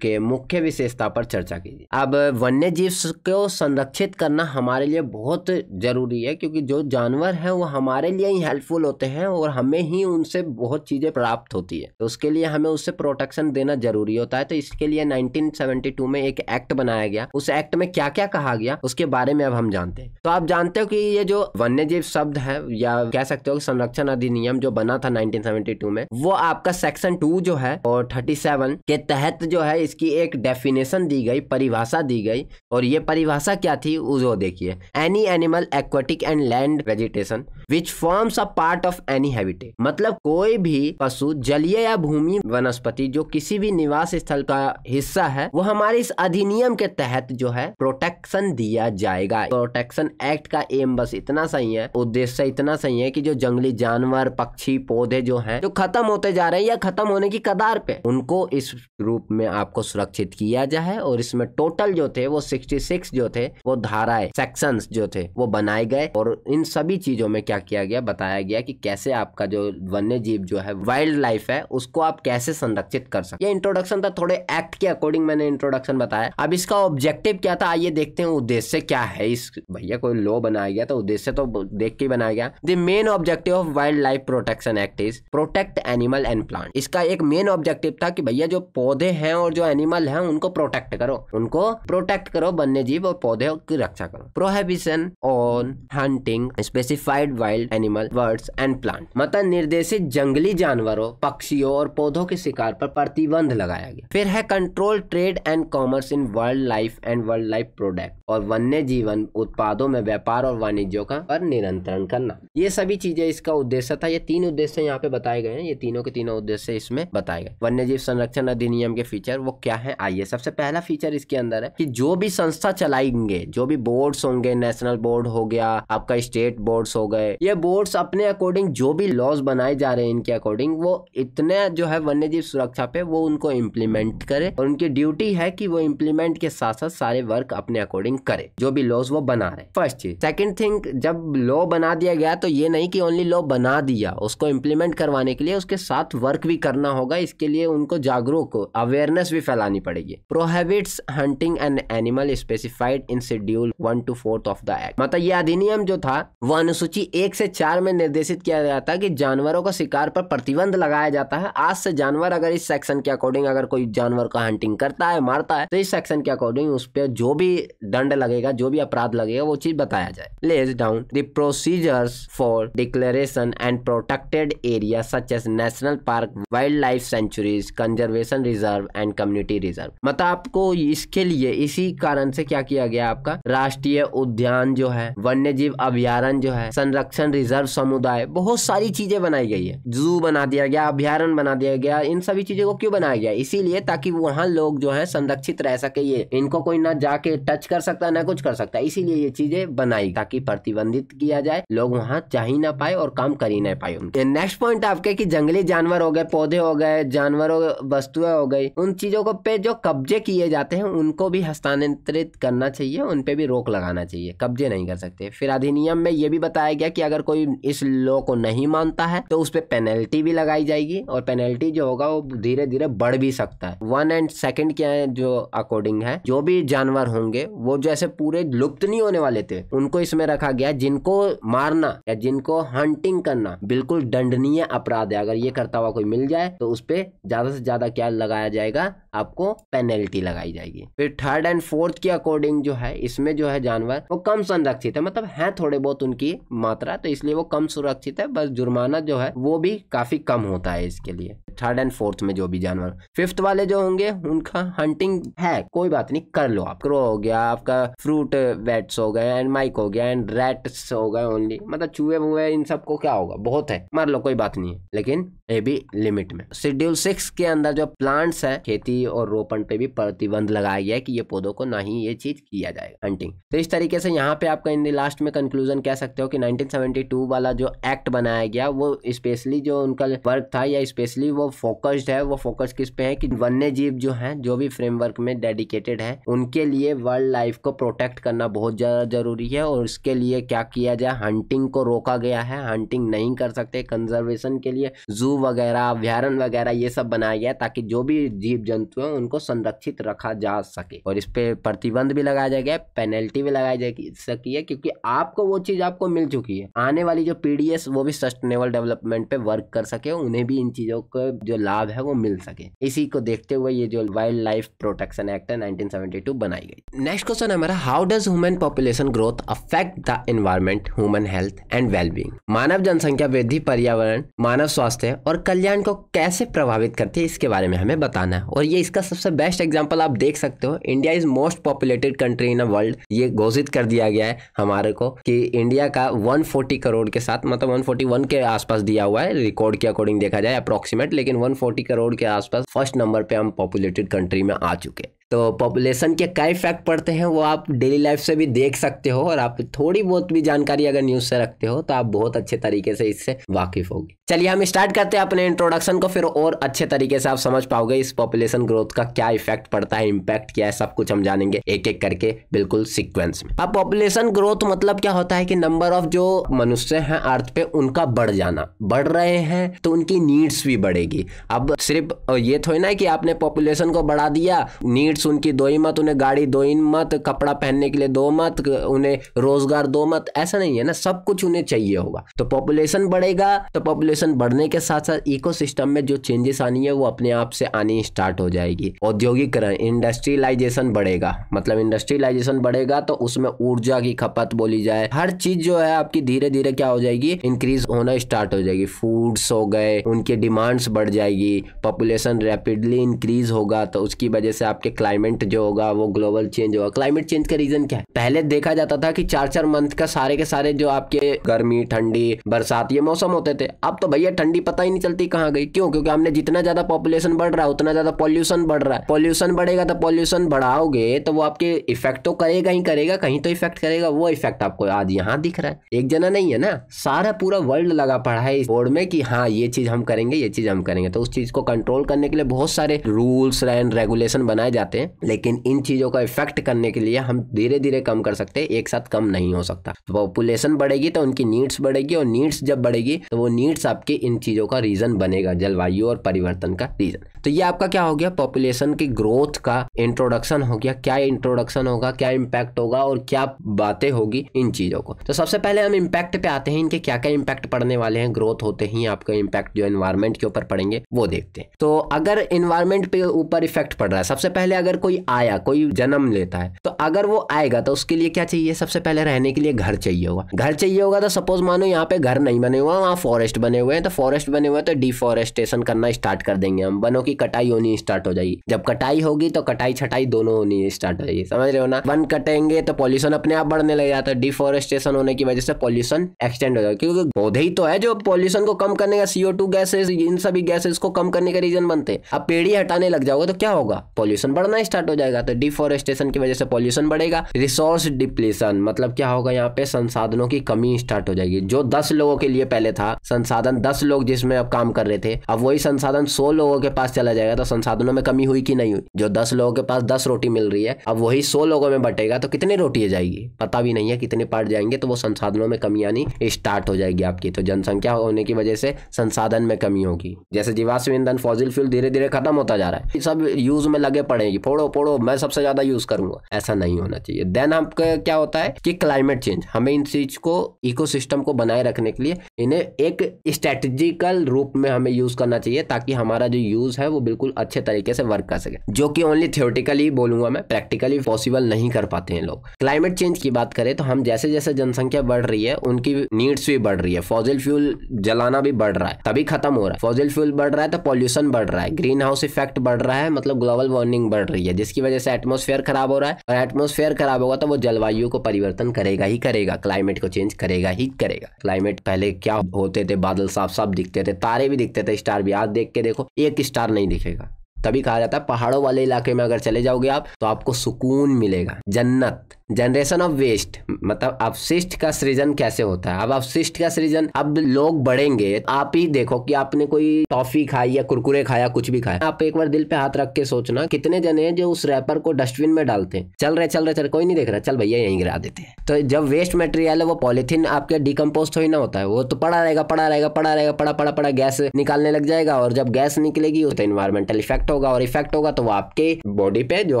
[SPEAKER 1] के मुख्य विशेषता पर चर्चा कीजिए अब अब वन्य जीव को संरक्षित करना हमारे लिए बहुत ज़रूरी है क्योंकि जो जानवर हैं वो हमारे लिए ही हेल्पफुल होते हैं और हमें ही उनसे बहुत चीज़ें प्राप्त होती है तो उसके लिए हमें उससे प्रोटेक्शन देना जरूरी होता है तो इसके लिए 1972 में एक एक्ट बनाया गया उस एक्ट में क्या क्या कहा गया उसके बारे में अब हम जानते हैं तो आप जानते हो कि ये जो वन्य जीव शब्द है या कह सकते हो संरक्षण अधिनियम जो बना था नाइनटीन में वो आपका सेक्शन टू जो है और थर्टी के तहत जो है इसकी एक डेफिनेशन दी गई परिभाषा परिभाषा दी गई और ये परिभाषा क्या थी वो देखिए any animal aquatic and land vegetation which forms a part of any habitat मतलब कोई भी पशु जलीय या भूमि वनस्पति जो किसी भी निवास स्थल का हिस्सा है वो हमारे इस अधिनियम के तहत जो है प्रोटेक्शन दिया जाएगा प्रोटेक्शन एक्ट का एम बस इतना सही है उद्देश्य इतना सही है कि जो जंगली जानवर पक्षी पौधे जो हैं जो खत्म होते जा रहे हैं या खत्म होने की कदार पे उनको इस रूप में आपको सुरक्षित किया जाए और इसमें टोटल टोटल जो थे वो 66 जो थे वो धाराएं सेक्शन जो थे वो बनाए गए और इन सभी चीजों में क्या किया गया बताया गया कि कैसे आपका जो वन्य जीव जो है वाइल्ड लाइफ है उसको आप कैसे संरक्षित कर सकते ये इंट्रोडक्शन था थोड़े एक्ट के अकॉर्डिंग मैंने इंट्रोडक्शन बताया अब इसका ऑब्जेक्टिव क्या था आइए देखते हैं उद्देश्य क्या है इस भैया कोई लॉ बनाया गया तो उद्देश्य तो देख के बनाया गया the main objective of wild life protection act is protect animal and plant इसका एक मेन ऑब्जेक्टिव था कि भैया जो पौधे हैं और जो एनिमल हैं उनको प्रोटेक्ट करो उनको प्रोटेक्ट करो वन्य जीव और पौधे की रक्षा करो prohibition on hunting specified wild animal birds and plant मतलब निर्देशित जंगली जानवरों पक्षियों और पौधों के शिकार पर प्रतिबंध लगाया गया फिर है control trade and commerce in world life and world life product और वन्य जीवन उत्पादों में व्यापार और वाणिज्यों का पर नियंत्रण करना ये सभी चीजें इसका उद्देश्य था ये तीन उद्देश्य यहाँ पे बताए गए हैं ये तीनों के तीनों उद्देश्य इसमें बताए गए वन्य जीव संरक्षण अधिनियम के फीचर वो क्या है आइए सबसे पहला फीचर इसके अंदर है कि जो भी संस्था चलाएंगे जो भी बोर्ड्स होंगे नेशनल बोर्ड हो गया आपका स्टेट बोर्ड्स हो गए ये बोर्ड्स अपने अकॉर्डिंग जो भी लॉज बनाए जा रहे हैं इनके अकॉर्डिंग वो इतने जो है वन्य जीव सुरक्षा पे वो उनको इम्प्लीमेंट करे और उनकी ड्यूटी है कि वो इम्प्लीमेंट के साथ साथ सारे वर्क अपने अकॉर्डिंग करे जो भी लॉज वो बना रहे फर्स्ट चीज सेकेंड थिंग जब लॉ बना दिया गया तो ये नहीं कि ओनली लॉ बना दिया उसको इम्प्लीमेंट करवाने के लिए उसके साथ वर्क भी करना होगा इसके लिए उनको जागरूक अवेयरनेस भी फैलानी पड़ेगी prohibits hunting an animal specified in schedule one two fourth of the act मतलब यह अधिनियम जो था वह अनुसूची एक से चार में निर्देशित किया गया था कि जानवरों का शिकार पर प्रतिबंध लगाया जाता है आज से जानवर अगर इस सेक्शन के अकॉर्डिंग अगर कोई जानवर का हंटिंग करता है मारता है तो इस सेक्शन के अकॉर्डिंग उस पर जो भी दंड लगेगा जो भी अपराध लगेगा वो चीज बताया जाए lays down the procedures for declaration and protected area such as national park wild life sanctuaries conservation reserve and community reserve मतलब आपको इसके लिए इसी कारण से क्या किया गया आपका राष्ट्रीय उद्यान जो है वन्य जीव अभ्यारण जो है संरक्षण रिजर्व समुदाय बहुत सारी चीजें बनाई गई है जू बना दिया गया अभ्यारण बना दिया गया इन सभी चीजों को क्यों बनाया गया इसीलिए ताकि वहाँ लोग जो है संरक्षित रह सके ये इनको कोई ना जाके टच कर सकता ना कुछ कर सकता इसीलिए ये चीजें बनाई ताकि प्रतिबंधित किया जाए लोग वहाँ जा ही ना पाए और काम कर ही ना पाए नेक्स्ट पॉइंट आपके की जंगली जानवर हो गए पौधे हो गए जानवरों वस्तुएं हो गई उन चीजों को पे जो कब्जे किए जाते हैं उनको भी भी हस्तांतरित करना चाहिए उन पर भी रोक लगाना चाहिए कब्जे नहीं कर सकते फिर अधिनियम में यह भी बताया गया कि अगर कोई इस लॉ को नहीं मानता है तो उस पर पेनल्टी भी लगाई जाएगी और पेनल्टी जो होगा वो धीरे धीरे बढ़ भी सकता है वन एंड सेकेंड क्या है जो अकॉर्डिंग है जो भी जानवर होंगे वो जैसे पूरे लुप्त नहीं होने वाले थे उनको इसमें रखा गया जिनको मारना या जिनको हंटिंग करना बिल्कुल दंडनीय अपराध है अगर ये करता हुआ कोई मिल जाए तो उस पर ज्यादा से ज्यादा क्या लगाया जाएगा आपको पेनल्टी लगाई जाएगी फिर थर्ड एंड फोर्थ के अकॉर्डिंग जो है इसमें जो है जानवर वो कम संरक्षित है मतलब है थोड़े बहुत उनकी मात्रा तो इसलिए वो कम सुरक्षित है बस जुर्माना जो है वो भी काफी कम होता है इसके लिए थर्ड एंड फोर्थ में जो भी जानवर फिफ्थ वाले जो होंगे उनका हंटिंग है कोई बात नहीं कर लो आप क्रो हो गया आपका फ्रूट वेट्स हो गए एंड माइक हो गया एंड रेट्स हो गए ओनली मतलब चूहे वूहे इन सबको क्या होगा बहुत है मार लो कोई बात नहीं है लेकिन ए भी लिमिट में शेड्यूल सिक्स के अंदर जो प्लांट्स है खेती और रोपण पे भी प्रतिबंध लगाया गया है कि ये पौधों को ना ही ये चीज किया जाएगा हंटिंग तो इस तरीके से यहाँ पे आपका इन लास्ट में कंक्लूजन कह सकते हो कि 1972 वाला जो एक्ट बनाया गया वो स्पेशली जो उनका वर्क था या स्पेशली वो फोकस्ड है वो फोकस किस पे है कि वन्य जीव जो है जो भी फ्रेमवर्क में डेडिकेटेड है उनके लिए वर्ल्ड लाइफ को प्रोटेक्ट करना बहुत ज्यादा जरूरी है और इसके लिए क्या किया जाए हंटिंग को रोका गया है हंटिंग नहीं कर सकते कंजर्वेशन के लिए जू वगैरह अभ्यारण वगैरह ये सब बनाया गया ताकि जो भी जीव जंतु है उनको संरक्षित रखा जा सके और इस पे प्रतिबंध भी लगाया जाएगा पेनल्टी भी लगाई जा सकी है क्योंकि आपको वो चीज आपको मिल चुकी है आने वाली जो पीडीएस वो भी सस्टेनेबल डेवलपमेंट पे वर्क कर सके उन्हें भी इन चीजों का जो लाभ है वो मिल सके इसी को देखते हुए ये जो वाइल्ड लाइफ प्रोटेक्शन एक्ट है नाइनटीन बनाई गई नेक्स्ट क्वेश्चन है हमारा how does human population growth affect the environment human health and wellbeing मानव जनसंख्या वृद्धि पर्यावरण मानव स्वास्थ्य और कल्याण को कैसे प्रभावित करती है इसके बारे में हमें बताना है और ये इसका सबसे बेस्ट एग्जाम्पल आप देख सकते हो India is most populated country in a world ये घोषित कर दिया गया है हमारे को कि इंडिया का 140 करोड़ के साथ मतलब 141 के आसपास दिया हुआ है रिकॉर्ड के अकॉर्डिंग देखा जाए अप्रोक्सीमेट लेकिन 140 करोड़ के आसपास फर्स्ट नंबर पे हम पॉपुलेटेड कंट्री में आ चुके हैं तो पॉपुलेशन के कई फैक्ट पड़ते हैं वो आप डेली लाइफ से भी देख सकते हो और आप थोड़ी बहुत भी जानकारी अगर न्यूज़ से रखते हो तो आप बहुत अच्छे तरीके से इससे वाकिफ होगी चलिए हम स्टार्ट करते हैं अपने इंट्रोडक्शन को फिर और अच्छे तरीके से आप समझ पाओगे इस पॉपुलेशन ग्रोथ का क्या इफेक्ट पड़ता है इम्पैक्ट क्या है सब कुछ हम जानेंगे एक एक करके बिल्कुल सिक्वेंस में अब पॉपुलेशन ग्रोथ मतलब क्या होता है कि नंबर ऑफ जो मनुष्य है अर्थ पे उनका बढ़ जाना बढ़ रहे हैं तो उनकी नीड्स भी बढ़ेगी अब सिर्फ ये थोड़ी ना कि आपने पॉपुलेशन को बढ़ा दिया नीड्स फीस उनकी दो ही मत उन्हें गाड़ी दो ही मत कपड़ा पहनने के लिए दो मत उन्हें रोजगार दो मत ऐसा नहीं है ना सब कुछ उन्हें चाहिए होगा तो पॉपुलेशन बढ़ेगा तो पॉपुलेशन बढ़ने के साथ साथ इको में जो चेंजेस आनी है वो अपने आप से आनी स्टार्ट हो जाएगी औद्योगिकरण इंडस्ट्रियलाइजेशन बढ़ेगा मतलब इंडस्ट्रियलाइजेशन बढ़ेगा तो उसमें ऊर्जा की खपत बोली जाए हर चीज जो है आपकी धीरे धीरे क्या हो जाएगी इंक्रीज होना स्टार्ट हो जाएगी फूड्स हो गए उनकी डिमांड्स बढ़ जाएगी पॉपुलेशन रैपिडली इंक्रीज होगा तो उसकी वजह से आपके क्लाइंट क्लाइमेट जो होगा वो ग्लोबल चेंज होगा क्लाइमेट चेंज का रीजन क्या है पहले देखा जाता था कि चार चार मंथ का सारे के सारे जो आपके गर्मी ठंडी बरसात ये मौसम होते थे अब तो भैया ठंडी पता ही नहीं चलती कहाँ गई क्यों क्योंकि हमने जितना ज्यादा पॉपुलेशन बढ़ रहा है उतना ज्यादा पॉल्यूशन बढ़ रहा है पॉल्यूशन बढ़ेगा तो पॉल्यूशन बढ़ाओगे तो वो आपके इफेक्ट तो करेगा ही करेगा कहीं तो इफेक्ट करेगा वो इफेक्ट आपको आज यहाँ दिख रहा है एक जना नहीं है ना सारा पूरा वर्ल्ड लगा पड़ा है इस बोर्ड में कि हाँ ये चीज हम करेंगे ये चीज हम करेंगे तो उस चीज को कंट्रोल करने के लिए बहुत सारे रूल्स एंड रेगुलेशन बनाए जाते जाते हैं लेकिन इन चीज़ों का इफेक्ट करने के लिए हम धीरे धीरे कम कर सकते हैं एक साथ कम नहीं हो सकता तो पॉपुलेशन बढ़ेगी तो उनकी नीड्स बढ़ेगी और नीड्स जब बढ़ेगी तो वो नीड्स आपके इन चीज़ों का रीज़न बनेगा जलवायु और परिवर्तन का रीज़न तो ये आपका क्या हो गया पॉपुलेशन की ग्रोथ का इंट्रोडक्शन हो गया क्या इंट्रोडक्शन होगा क्या इम्पैक्ट होगा और क्या बातें होगी इन चीज़ों को तो सबसे पहले हम इम्पैक्ट पे आते हैं इनके क्या क्या इम्पैक्ट पड़ने वाले हैं ग्रोथ होते ही आपका इम्पैक्ट जो इन्वायरमेंट के ऊपर पड़ेंगे वो देखते हैं तो अगर इन्वायरमेंट पे ऊपर इफेक्ट पड़ रहा है सबसे पहले अगर कोई आया कोई जन्म लेता है तो अगर वो आएगा तो उसके लिए क्या चाहिए सबसे पहले रहने के लिए घर चाहिए होगा घर चाहिए होगा तो सपोज मानो यहाँ पे घर नहीं बने हुआ वहाँ फॉरेस्ट बने हुए हैं तो फॉरेस्ट बने हुए हैं तो डिफॉरेस्टेशन करना स्टार्ट कर देंगे हम वनों की कटाई होनी स्टार्ट हो जाएगी जब कटाई होगी तो कटाई छटाई दोनों होनी स्टार्ट हो जाएगी समझ रहे हो ना वन कटेंगे तो पॉल्यूशन अपने आप बढ़ने लग जाता है डिफॉरेस्टेशन होने की वजह से पॉल्यूशन एक्सटेंड हो जाएगा क्योंकि पौधे ही तो है जो पॉल्यूशन को कम करने का सीओ टू गैसेस इन सभी गैसेज को कम करने का रीजन बनते हैं अब पेड़ ही हटाने लग जाओगे तो क्या होगा पॉल्यूशन बढ़ने बढ़ना स्टार्ट हो जाएगा तो डिफोरेस्टेशन की वजह से पॉल्यूशन बढ़ेगा रिसोर्स डिप्लेशन मतलब क्या होगा यहाँ पे संसाधनों की कमी स्टार्ट हो जाएगी जो दस लोगों के लिए पहले था संसाधन दस लोग जिसमें अब काम कर रहे थे अब वही संसाधन सौ लोगों के पास चला जाएगा तो संसाधनों में कमी हुई कि नहीं हुई जो दस लोगों के पास दस रोटी मिल रही है अब वही सौ लोगों में बटेगा तो कितनी रोटी जाएगी पता भी नहीं है कितने पार्ट जाएंगे तो वो संसाधनों में कमी आनी स्टार्ट हो जाएगी आपकी तो जनसंख्या होने की वजह से संसाधन में कमी होगी जैसे जीवाश्म ईंधन फॉजिल फ्यूल धीरे धीरे खत्म होता जा रहा है सब यूज में लगे पड़े फोड़ो फोड़ो मैं सबसे ज़्यादा यूज़ करूंगा ऐसा नहीं होना चाहिए देन आपका क्या होता है कि क्लाइमेट चेंज हमें इन चीज़ को इको को बनाए रखने के लिए इन्हें एक स्ट्रेटेजिकल रूप में हमें यूज़ करना चाहिए ताकि हमारा जो यूज़ है वो बिल्कुल अच्छे तरीके से वर्क कर सके जो कि ओनली थियोटिकली बोलूंगा मैं प्रैक्टिकली पॉसिबल नहीं कर पाते हैं लोग क्लाइमेट चेंज की बात करें तो हम जैसे जैसे जनसंख्या बढ़ रही है उनकी नीड्स भी बढ़ रही है फॉजिल फ्यूल जलाना भी बढ़ रहा है तभी खत्म हो रहा है फॉजिल फ्यूल बढ़ रहा है तो पॉल्यूशन बढ़ रहा है ग्रीन हाउस इफेक्ट बढ़ रहा है मतलब ग्लोबल वार्मिंग बढ़ रही है जिसकी वजह से एटमोसफेयर खराब हो रहा है और एटमोसफेयर खराब होगा तो वो जलवायु को परिवर्तन करेगा ही करेगा क्लाइमेट को चेंज करेगा ही करेगा क्लाइमेट पहले क्या होते थे बादल साफ साफ दिखते थे तारे भी दिखते थे स्टार भी आज देख के देखो एक स्टार नहीं दिखेगा तभी कहा जाता है पहाड़ों वाले इलाके में अगर चले जाओगे आप तो आपको सुकून मिलेगा जन्नत जनरेशन ऑफ वेस्ट मतलब अवशिष्ट का सृजन कैसे होता है अब अवशिष्ट का सृजन अब लोग बढ़ेंगे आप ही देखो कि आपने कोई टॉफी खाई या कुरकुरे खाया कुछ भी खाया आप एक बार दिल पे हाथ रख के सोचना कितने जने हैं जो उस रैपर को डस्टबिन में डालते हैं चल रहे चल रहे चल कोई नहीं देख रहा चल भैया यहीं गिरा देते हैं तो जब वेस्ट मटेरियल है वो पॉलिथीन आपके डिकम्पोस्ट हो ही ना होता है वो तो पड़ा रहेगा पड़ा रहेगा पड़ा रहेगा पड़ा पड़ा पड़ा गैस निकालने लग जाएगा और जब गैस निकलेगी तो इन्वायरमेंटल इफेक्ट होगा और इफेक्ट होगा तो वो आपके बॉडी पे जो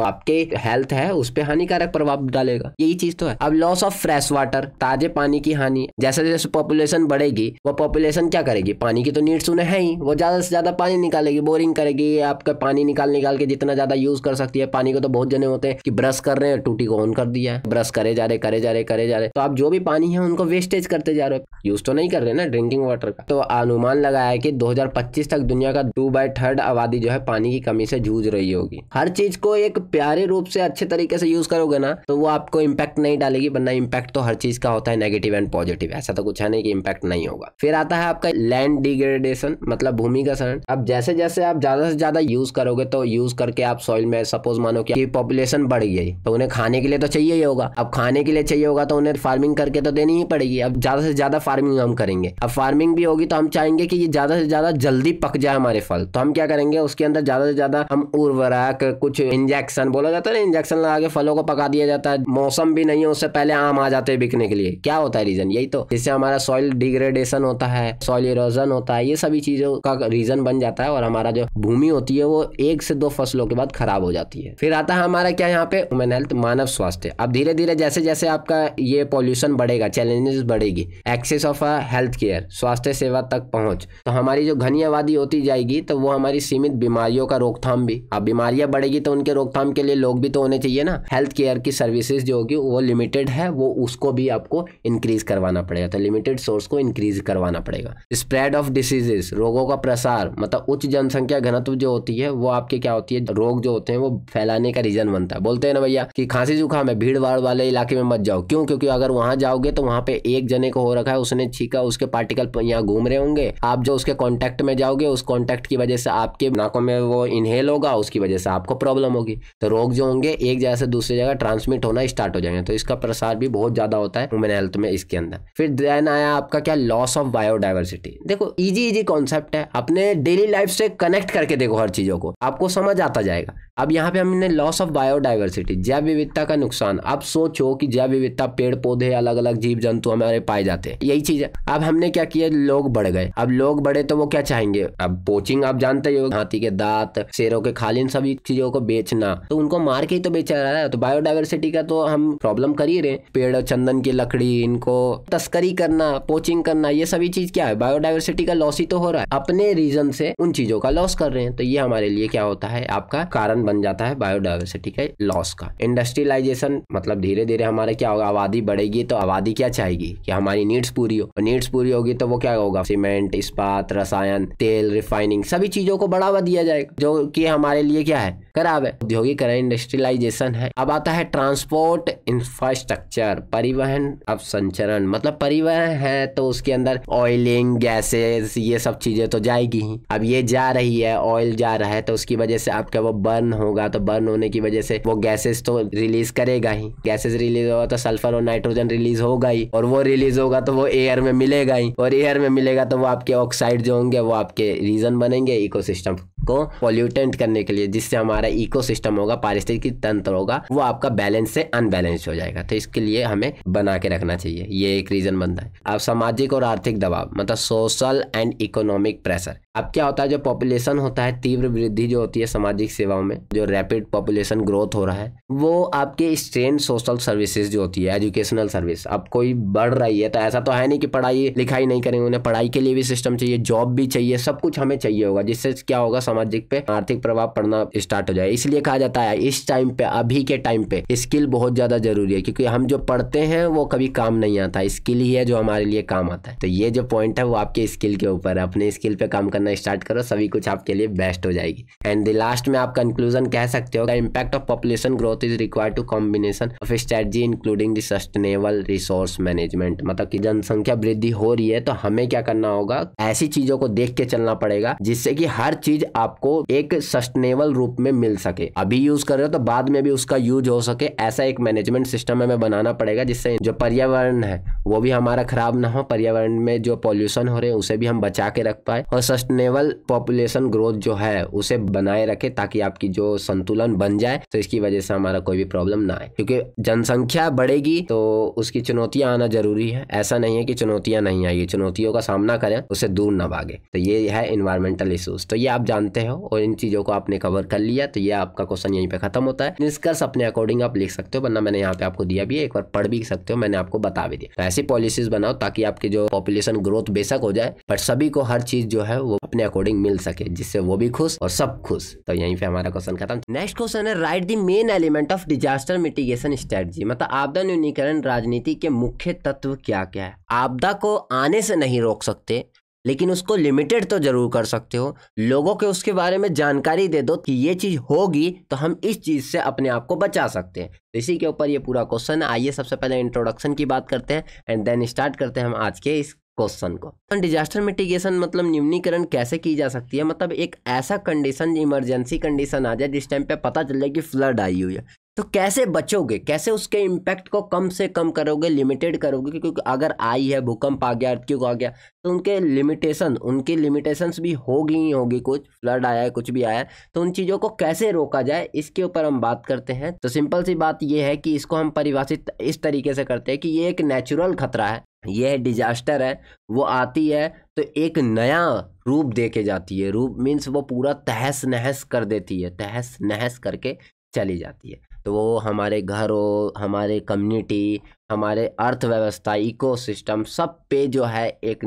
[SPEAKER 1] आपके हेल्थ है उस पर हानिकारक प्रभाव डालेगा जाएगा यही चीज तो है अब लॉस ऑफ फ्रेश वाटर ताजे पानी की हानि जैसे जैसे पॉपुलेशन बढ़ेगी वो पॉपुलेशन क्या करेगी पानी की तो नीड्स उन्हें है ही वो ज्यादा से ज्यादा पानी निकालेगी बोरिंग करेगी आपका पानी निकाल निकाल के जितना ज्यादा यूज कर सकती है पानी को तो बहुत जने होते हैं कि ब्रश कर रहे हैं टूटी को ऑन कर दिया ब्रश करे जा रहे करे जा रहे करे जा रहे तो आप जो भी पानी है उनको वेस्टेज करते जा रहे हो यूज तो नहीं कर रहे ना ड्रिंकिंग वाटर का तो अनुमान लगाया कि दो तक दुनिया का टू बाय थर्ड आबादी जो है पानी की कमी से जूझ रही होगी हर चीज को एक प्यारे रूप से अच्छे तरीके से यूज करोगे ना तो वो आप आपको इम्पैक्ट नहीं डालेगी वरना इम्पैक्ट तो हर चीज का होता है नेगेटिव एंड पॉजिटिव ऐसा तो कुछ है नहीं कि इम्पैक्ट नहीं होगा फिर आता है आपका लैंड डिग्रेडेशन मतलब भूमि का शरण अब जैसे जैसे आप ज्यादा से ज्यादा यूज करोगे तो यूज करके आप सॉइल में सपोज मानो कि पॉपुलेशन बढ़ गई तो उन्हें खाने के लिए तो चाहिए ही होगा अब खाने के लिए चाहिए होगा तो उन्हें फार्मिंग करके तो देनी ही पड़ेगी अब ज्यादा से ज्यादा फार्मिंग हम करेंगे अब फार्मिंग भी होगी तो हम चाहेंगे कि ये ज्यादा से ज्यादा जल्दी पक जाए हमारे फल तो हम क्या करेंगे उसके अंदर ज्यादा से ज्यादा हम उर्वरक कुछ इंजेक्शन बोला जाता है ना इंजेक्शन लगा के फलों को पका दिया जाता है मौसम भी नहीं है उससे पहले आम आ जाते हैं बिकने के लिए क्या होता है रीजन यही तो जिससे हमारा सॉइल डिग्रेडेशन होता है सॉइल इरोजन होता है ये सभी चीजों का रीजन बन जाता है और हमारा जो भूमि होती है वो एक से दो फसलों के बाद खराब हो जाती है फिर आता है हमारा क्या यहाँ पे ह्यूमन हेल्थ मानव स्वास्थ्य अब धीरे धीरे जैसे जैसे आपका ये पॉल्यूशन बढ़ेगा चैलेंजेस बढ़ेगी एक्सेस ऑफ हेल्थ केयर स्वास्थ्य सेवा तक पहुंच तो हमारी जो घनी आबादी होती जाएगी तो वो हमारी सीमित बीमारियों का रोकथाम भी अब बीमारियां बढ़ेगी तो उनके रोकथाम के लिए लोग भी तो होने चाहिए ना हेल्थ केयर की सर्विसेज सोर्सेज जो होगी वो लिमिटेड है वो उसको भी आपको इंक्रीज करवाना पड़ेगा तो लिमिटेड सोर्स को इंक्रीज करवाना पड़ेगा स्प्रेड ऑफ डिसीजेस रोगों का प्रसार मतलब उच्च जनसंख्या घनत्व जो होती है वो आपके क्या होती है रोग जो होते हैं वो फैलाने का रीजन बनता है बोलते हैं ना भैया कि खांसी जुकाम है भीड़ भाड़ वाले इलाके में मत जाओ क्यों क्योंकि अगर वहां जाओगे तो वहां पे एक जने को हो रखा है उसने छीका उसके पार्टिकल यहाँ घूम रहे होंगे आप जो उसके कॉन्टेक्ट में जाओगे उस कॉन्टेक्ट की वजह से आपके नाकों में वो इनहेल होगा उसकी वजह से आपको प्रॉब्लम होगी तो रोग जो होंगे एक जगह से दूसरी जगह ट्रांसमिट होना स्टार्ट हो जाएंगे तो इसका प्रसार भी बहुत ज्यादा होता है वुमेन हेल्थ में इसके अंदर फिर देन आया आपका क्या लॉस ऑफ बायोडाइवर्सिटी देखो इजी इजी कॉन्सेप्ट है अपने डेली लाइफ से कनेक्ट करके देखो हर चीजों को आपको समझ आता जाएगा अब यहाँ पे हमने लॉस ऑफ बायोडाइवर्सिटी जैव विविधता का नुकसान अब सोचो कि जैव विविधता पेड़ पौधे अलग अलग जीव जंतु हमारे पाए जाते हैं यही चीज है अब हमने क्या किया लोग बढ़ गए अब लोग बढ़े तो वो क्या चाहेंगे अब पोचिंग आप जानते हो हाथी के दांत शेरों के खाल सभी चीजों को बेचना तो उनको मार के ही तो बेचा रहा है तो बायोडाइवर्सिटी का तो हम प्रॉब्लम कर ही रहे पेड़ चंदन की लकड़ी इनको तस्करी करना पोचिंग करना ये सभी चीज क्या है बायोडाइवर्सिटी का लॉस ही तो हो रहा है अपने रीजन से उन चीजों का लॉस कर रहे हैं तो ये हमारे लिए क्या होता है आपका कारण बन जाता है बायोडाइवर्सिटी का लॉस का इंडस्ट्रियलाइजेशन मतलब धीरे धीरे हमारे क्या होगा आबादी बढ़ेगी तो आबादी क्या चाहेगी कि हमारी नीड्स पूरी हो और नीड्स पूरी होगी तो वो क्या होगा सीमेंट इस्पात रसायन तेल रिफाइनिंग सभी चीजों को बढ़ावा दिया जाएगा जो कि हमारे लिए क्या है खराब है औद्योगिक इंडस्ट्रियलाइजेशन है अब आता है ट्रांसपोर्ट इंफ्रास्ट्रक्चर परिवहन अब संचरण मतलब परिवहन है तो उसके अंदर ऑयलिंग गैसेस ये सब चीजें तो जाएगी ही अब ये जा रही है ऑयल जा रहा है तो उसकी वजह से आपका वो बर्न बर्न होगा तो बर्न होने की वजह से वो गैसेस तो रिलीज करेगा ही गैसेस रिलीज होगा तो सल्फर और नाइट्रोजन रिलीज होगा ही और वो रिलीज होगा तो वो एयर में मिलेगा ही और एयर में मिलेगा तो वो आपके ऑक्साइड जो होंगे वो आपके रीजन बनेंगे इकोसिस्टम को पॉल्यूटेंट करने के लिए जिससे हमारा इको होगा पारिस्थितिक तंत्र होगा वो आपका बैलेंस से अनबैलेंस हो जाएगा तो इसके लिए हमें बना के रखना चाहिए ये एक रीजन बनता है अब सामाजिक और आर्थिक दबाव मतलब सोशल एंड इकोनॉमिक प्रेशर अब क्या होता है जो पॉपुलेशन होता है तीव्र वृद्धि जो होती है सामाजिक सेवाओं में जो रैपिड पॉपुलेशन ग्रोथ हो रहा है वो आपके स्ट्रेन सोशल सर्विसेज जो होती है एजुकेशनल सर्विस अब कोई बढ़ रही है तो ऐसा तो है नहीं कि पढ़ाई लिखाई नहीं करेंगे उन्हें पढ़ाई के लिए भी सिस्टम चाहिए जॉब भी चाहिए सब कुछ हमें चाहिए होगा जिससे क्या होगा सामाजिक पे आर्थिक प्रभाव पड़ना स्टार्ट हो जाए इसलिए कहा जाता है इस टाइम पे अभी के टाइम पे स्किल बहुत ज्यादा जरूरी है क्योंकि हम जो पढ़ते हैं वो कभी काम नहीं आता स्किल ही है जो हमारे लिए काम आता है तो ये जो पॉइंट है वो आपके स्किल के ऊपर है अपने स्किल पे काम करना स्टार्ट करो सभी कुछ आपके लिए बेस्ट हो जाएगी एंड द लास्ट में आप कंक्लूजन कह सकते हो impact of population growth is require to combination of strategy including the sustainable resource management मतलब की जनसंख्या वृद्धि हो रही है तो हमें क्या करना होगा ऐसी चीजों को देख के चलना पड़ेगा जिससे कि हर चीज आपको एक सस्टेनेबल रूप में मिल सके अभी यूज कर रहे हो तो बाद में भी उसका यूज हो सके ऐसा एक मैनेजमेंट सिस्टम हमें बनाना पड़ेगा जिससे जो पर्यावरण है वो भी हमारा खराब ना हो पर्यावरण में जो पॉल्यूशन हो रहे हैं उसे भी हम बचा के रख पाए और सस्टेनेबल पॉपुलेशन ग्रोथ जो है उसे बनाए रखे ताकि आपकी जो संतुलन बन जाए तो इसकी वजह से हमारा कोई भी प्रॉब्लम ना आए क्योंकि जनसंख्या बढ़ेगी तो उसकी चुनौतियां आना जरूरी है ऐसा नहीं है कि चुनौतियां नहीं आएगी चुनौतियों का सामना करें उसे दूर ना भागे तो ये है इन्वायरमेंटल इशूज तो ये आप जानते जानते हो और इन चीज़ों को आपने कवर कर लिया तो ये आपका क्वेश्चन यहीं पे खत्म होता है निष्कर्ष अपने अकॉर्डिंग आप लिख सकते हो वरना मैंने यहाँ पे आपको दिया भी है एक बार पढ़ भी सकते हो मैंने आपको बता भी दिया तो ऐसी पॉलिसीज बनाओ ताकि आपके जो पॉपुलेशन ग्रोथ बेशक हो जाए पर सभी को हर चीज़ जो है वो अपने अकॉर्डिंग मिल सके जिससे वो भी खुश और सब खुश तो यहीं पे हमारा क्वेश्चन खत्म नेक्स्ट क्वेश्चन है write the main element of disaster mitigation strategy मतलब आपदा न्यूनीकरण राजनीति के मुख्य तत्व क्या क्या है आपदा को आने से नहीं रोक सकते लेकिन उसको लिमिटेड तो जरूर कर सकते हो लोगों के उसके बारे में जानकारी दे दो कि ये चीज़ होगी तो हम इस चीज़ से अपने आप को बचा सकते हैं तो इसी के ऊपर ये पूरा क्वेश्चन आइए सबसे पहले इंट्रोडक्शन की बात करते हैं एंड देन स्टार्ट करते हैं हम आज के इस क्वेश्चन को डिजास्टर तो मिटिगेशन मतलब न्यूनीकरण कैसे की जा सकती है मतलब एक ऐसा कंडीशन इमरजेंसी कंडीशन आ जाए जिस टाइम पे पता चल जाए कि फ्लड आई हुई है तो कैसे बचोगे कैसे उसके इम्पैक्ट को कम से कम करोगे लिमिटेड करोगे क्योंकि अगर आई है भूकंप आ गया अर्थक्यूक आ गया तो उनके लिमिटेशन उनकी लिमिटेशंस भी होगी ही होगी कुछ फ्लड आया है कुछ भी आया है तो उन चीज़ों को कैसे रोका जाए इसके ऊपर हम बात करते हैं तो सिंपल सी बात यह है कि इसको हम परिभाषित इस तरीके से करते हैं कि ये एक नेचुरल खतरा है यह डिजास्टर है वो आती है तो एक नया रूप दे के जाती है रूप मीन्स वो पूरा तहस नहस कर देती है तहस नहस करके चली जाती है तो वो हमारे घर हो हमारे कम्युनिटी हमारे अर्थव्यवस्था इकोसिस्टम सब पे जो है एक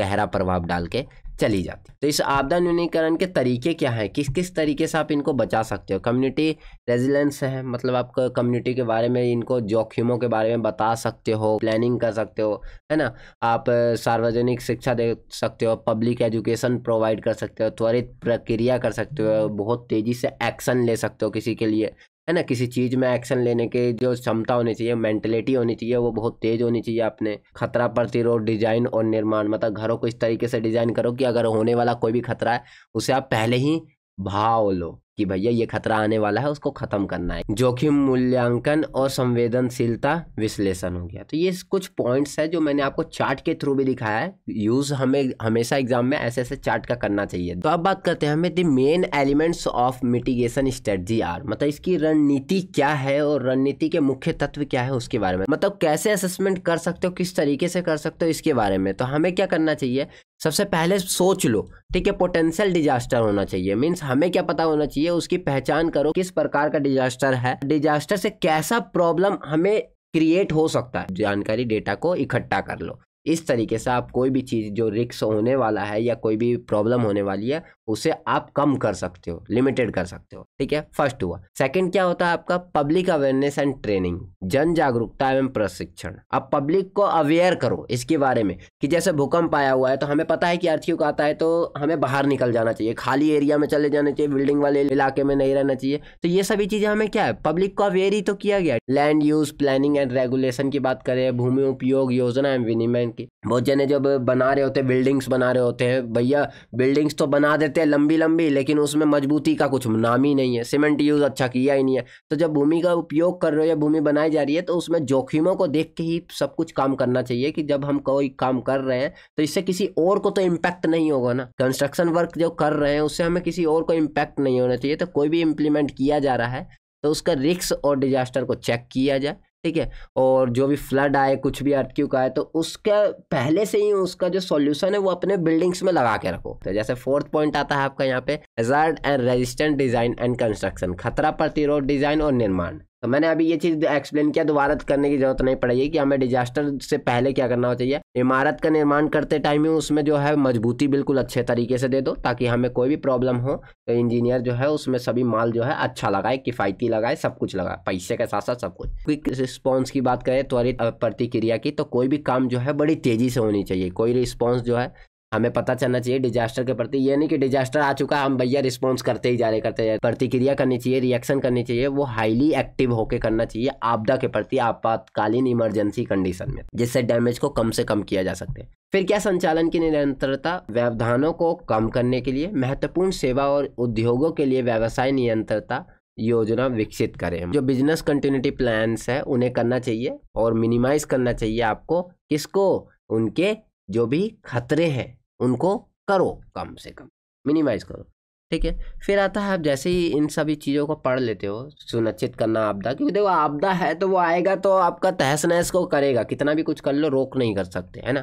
[SPEAKER 1] गहरा प्रभाव डाल के चली जाती तो इस आपदा न्यूनीकरण के तरीके क्या हैं किस किस तरीके से आप इनको बचा सकते हो कम्युनिटी रेजिलेंस है मतलब आप कम्युनिटी के बारे में इनको जोखिमों के बारे में बता सकते हो प्लानिंग कर सकते हो है ना आप सार्वजनिक शिक्षा दे सकते हो पब्लिक एजुकेशन प्रोवाइड कर सकते हो त्वरित प्रक्रिया कर सकते हो बहुत तेज़ी से एक्शन ले सकते हो किसी के लिए है ना किसी चीज में एक्शन लेने के जो क्षमता होनी चाहिए मेंटेलिटी होनी चाहिए वो बहुत तेज होनी चाहिए आपने खतरा प्रतिरोध डिजाइन और निर्माण मतलब घरों को इस तरीके से डिजाइन करो कि अगर होने वाला कोई भी खतरा है उसे आप पहले ही भाव लो कि भैया ये खतरा आने वाला है उसको ख़त्म करना है जोखिम मूल्यांकन और संवेदनशीलता विश्लेषण हो गया तो ये कुछ पॉइंट्स है जो मैंने आपको चार्ट के थ्रू भी दिखाया है यूज़ हमें हमेशा एग्जाम में ऐसे ऐसे चार्ट का करना चाहिए तो अब बात करते हैं हमें the main elements of mitigation strategy are मतलब इसकी रणनीति क्या है और रणनीति के मुख्य तत्व क्या है उसके बारे में मतलब कैसे असेसमेंट कर सकते हो किस तरीके से कर सकते हो इसके बारे में तो हमें क्या करना चाहिए सबसे पहले सोच लो ठीक है पोटेंशियल डिजास्टर होना चाहिए मीन्स हमें क्या पता होना चाहिए चाहिए उसकी पहचान करो किस प्रकार का डिजास्टर है डिजास्टर से कैसा प्रॉब्लम हमें क्रिएट हो सकता है जानकारी डेटा को इकट्ठा कर लो इस तरीके से आप कोई भी चीज़ जो रिक्स होने वाला है या कोई भी प्रॉब्लम होने वाली है उसे आप कम कर सकते हो लिमिटेड कर सकते हो ठीक है फर्स्ट हुआ सेकंड क्या होता है आपका पब्लिक अवेयरनेस एंड ट्रेनिंग जन जागरूकता एवं प्रशिक्षण अब पब्लिक को अवेयर करो इसके बारे में कि जैसे भूकंप आया हुआ है तो हमें पता है कि अर्थयुग आता है तो हमें बाहर निकल जाना चाहिए खाली एरिया में चले जाना चाहिए बिल्डिंग वाले इलाके में नहीं रहना चाहिए तो ये सभी चीजें हमें क्या है पब्लिक को अवेयर ही तो किया गया land use planning and regulation की बात करें भूमि उपयोग योजना एंड विनिमय की बहुत जने जब बना रहे होते बिल्डिंग्स बना रहे होते हैं भैया बिल्डिंग्स तो बना देते देखते हैं लंबी लंबी लेकिन उसमें मजबूती का कुछ नाम ही नहीं है सीमेंट यूज़ अच्छा किया ही नहीं है तो जब भूमि का उपयोग कर रहे हो या भूमि बनाई जा रही है तो उसमें जोखिमों को देख के ही सब कुछ काम करना चाहिए कि जब हम कोई काम कर रहे हैं तो इससे किसी और को तो इम्पैक्ट नहीं होगा ना कंस्ट्रक्शन वर्क जो कर रहे हैं उससे हमें किसी और को इम्पैक्ट नहीं होना चाहिए तो कोई भी इम्प्लीमेंट किया जा रहा है तो उसका रिक्स और डिजास्टर को चेक किया जाए ठीक है और जो भी फ्लड आए कुछ भी अटक्यू का आए तो उसका पहले से ही उसका जो सॉल्यूशन है वो अपने बिल्डिंग्स में लगा के रखो तो जैसे फोर्थ पॉइंट आता है आपका यहाँ पे and resistant design and construction खतरा प्रतिरोध डिजाइन और निर्माण तो मैंने अभी ये चीज़ एक्सप्लेन किया दोबारा तो करने की जरूरत नहीं पड़ेगी कि हमें डिजास्टर से पहले क्या करना हो चाहिए इमारत का निर्माण करते टाइम ही उसमें जो है मजबूती बिल्कुल अच्छे तरीके से दे दो ताकि हमें कोई भी प्रॉब्लम हो तो इंजीनियर जो है उसमें सभी माल जो है अच्छा लगाए किफ़ायती लगाए सब कुछ लगाए पैसे के साथ साथ सब कुछ क्विक रिस्पॉन्स की बात करें त्वरित प्रतिक्रिया की तो कोई भी काम जो है बड़ी तेज़ी से होनी चाहिए कोई रिस्पॉन्स जो है हमें पता चलना चाहिए डिजास्टर के प्रति ये नहीं कि डिजास्टर आ चुका हम भैया रिस्पॉन्स करते ही जा रहे करते जा प्रतिक्रिया करनी चाहिए रिएक्शन करनी चाहिए वो हाईली एक्टिव होकर करना चाहिए आपदा के प्रति आपातकालीन इमरजेंसी कंडीशन में जिससे डैमेज को कम से कम किया जा सकते हैं फिर क्या संचालन की निरंतरता व्यवधानों को कम करने के लिए महत्वपूर्ण सेवा और उद्योगों के लिए व्यवसाय नियंत्रता योजना विकसित करें जो बिजनेस कंटिन्यूटी प्लान्स है उन्हें करना चाहिए और मिनिमाइज करना चाहिए आपको किसको उनके जो भी खतरे हैं उनको करो कम से कम मिनिमाइज करो ठीक है फिर आता है आप जैसे ही इन सभी चीज़ों को पढ़ लेते हो सुनिश्चित करना आपदा क्योंकि देखो आपदा है तो वो आएगा तो आपका तहस नहस को करेगा कितना भी कुछ कर लो रोक नहीं कर सकते है ना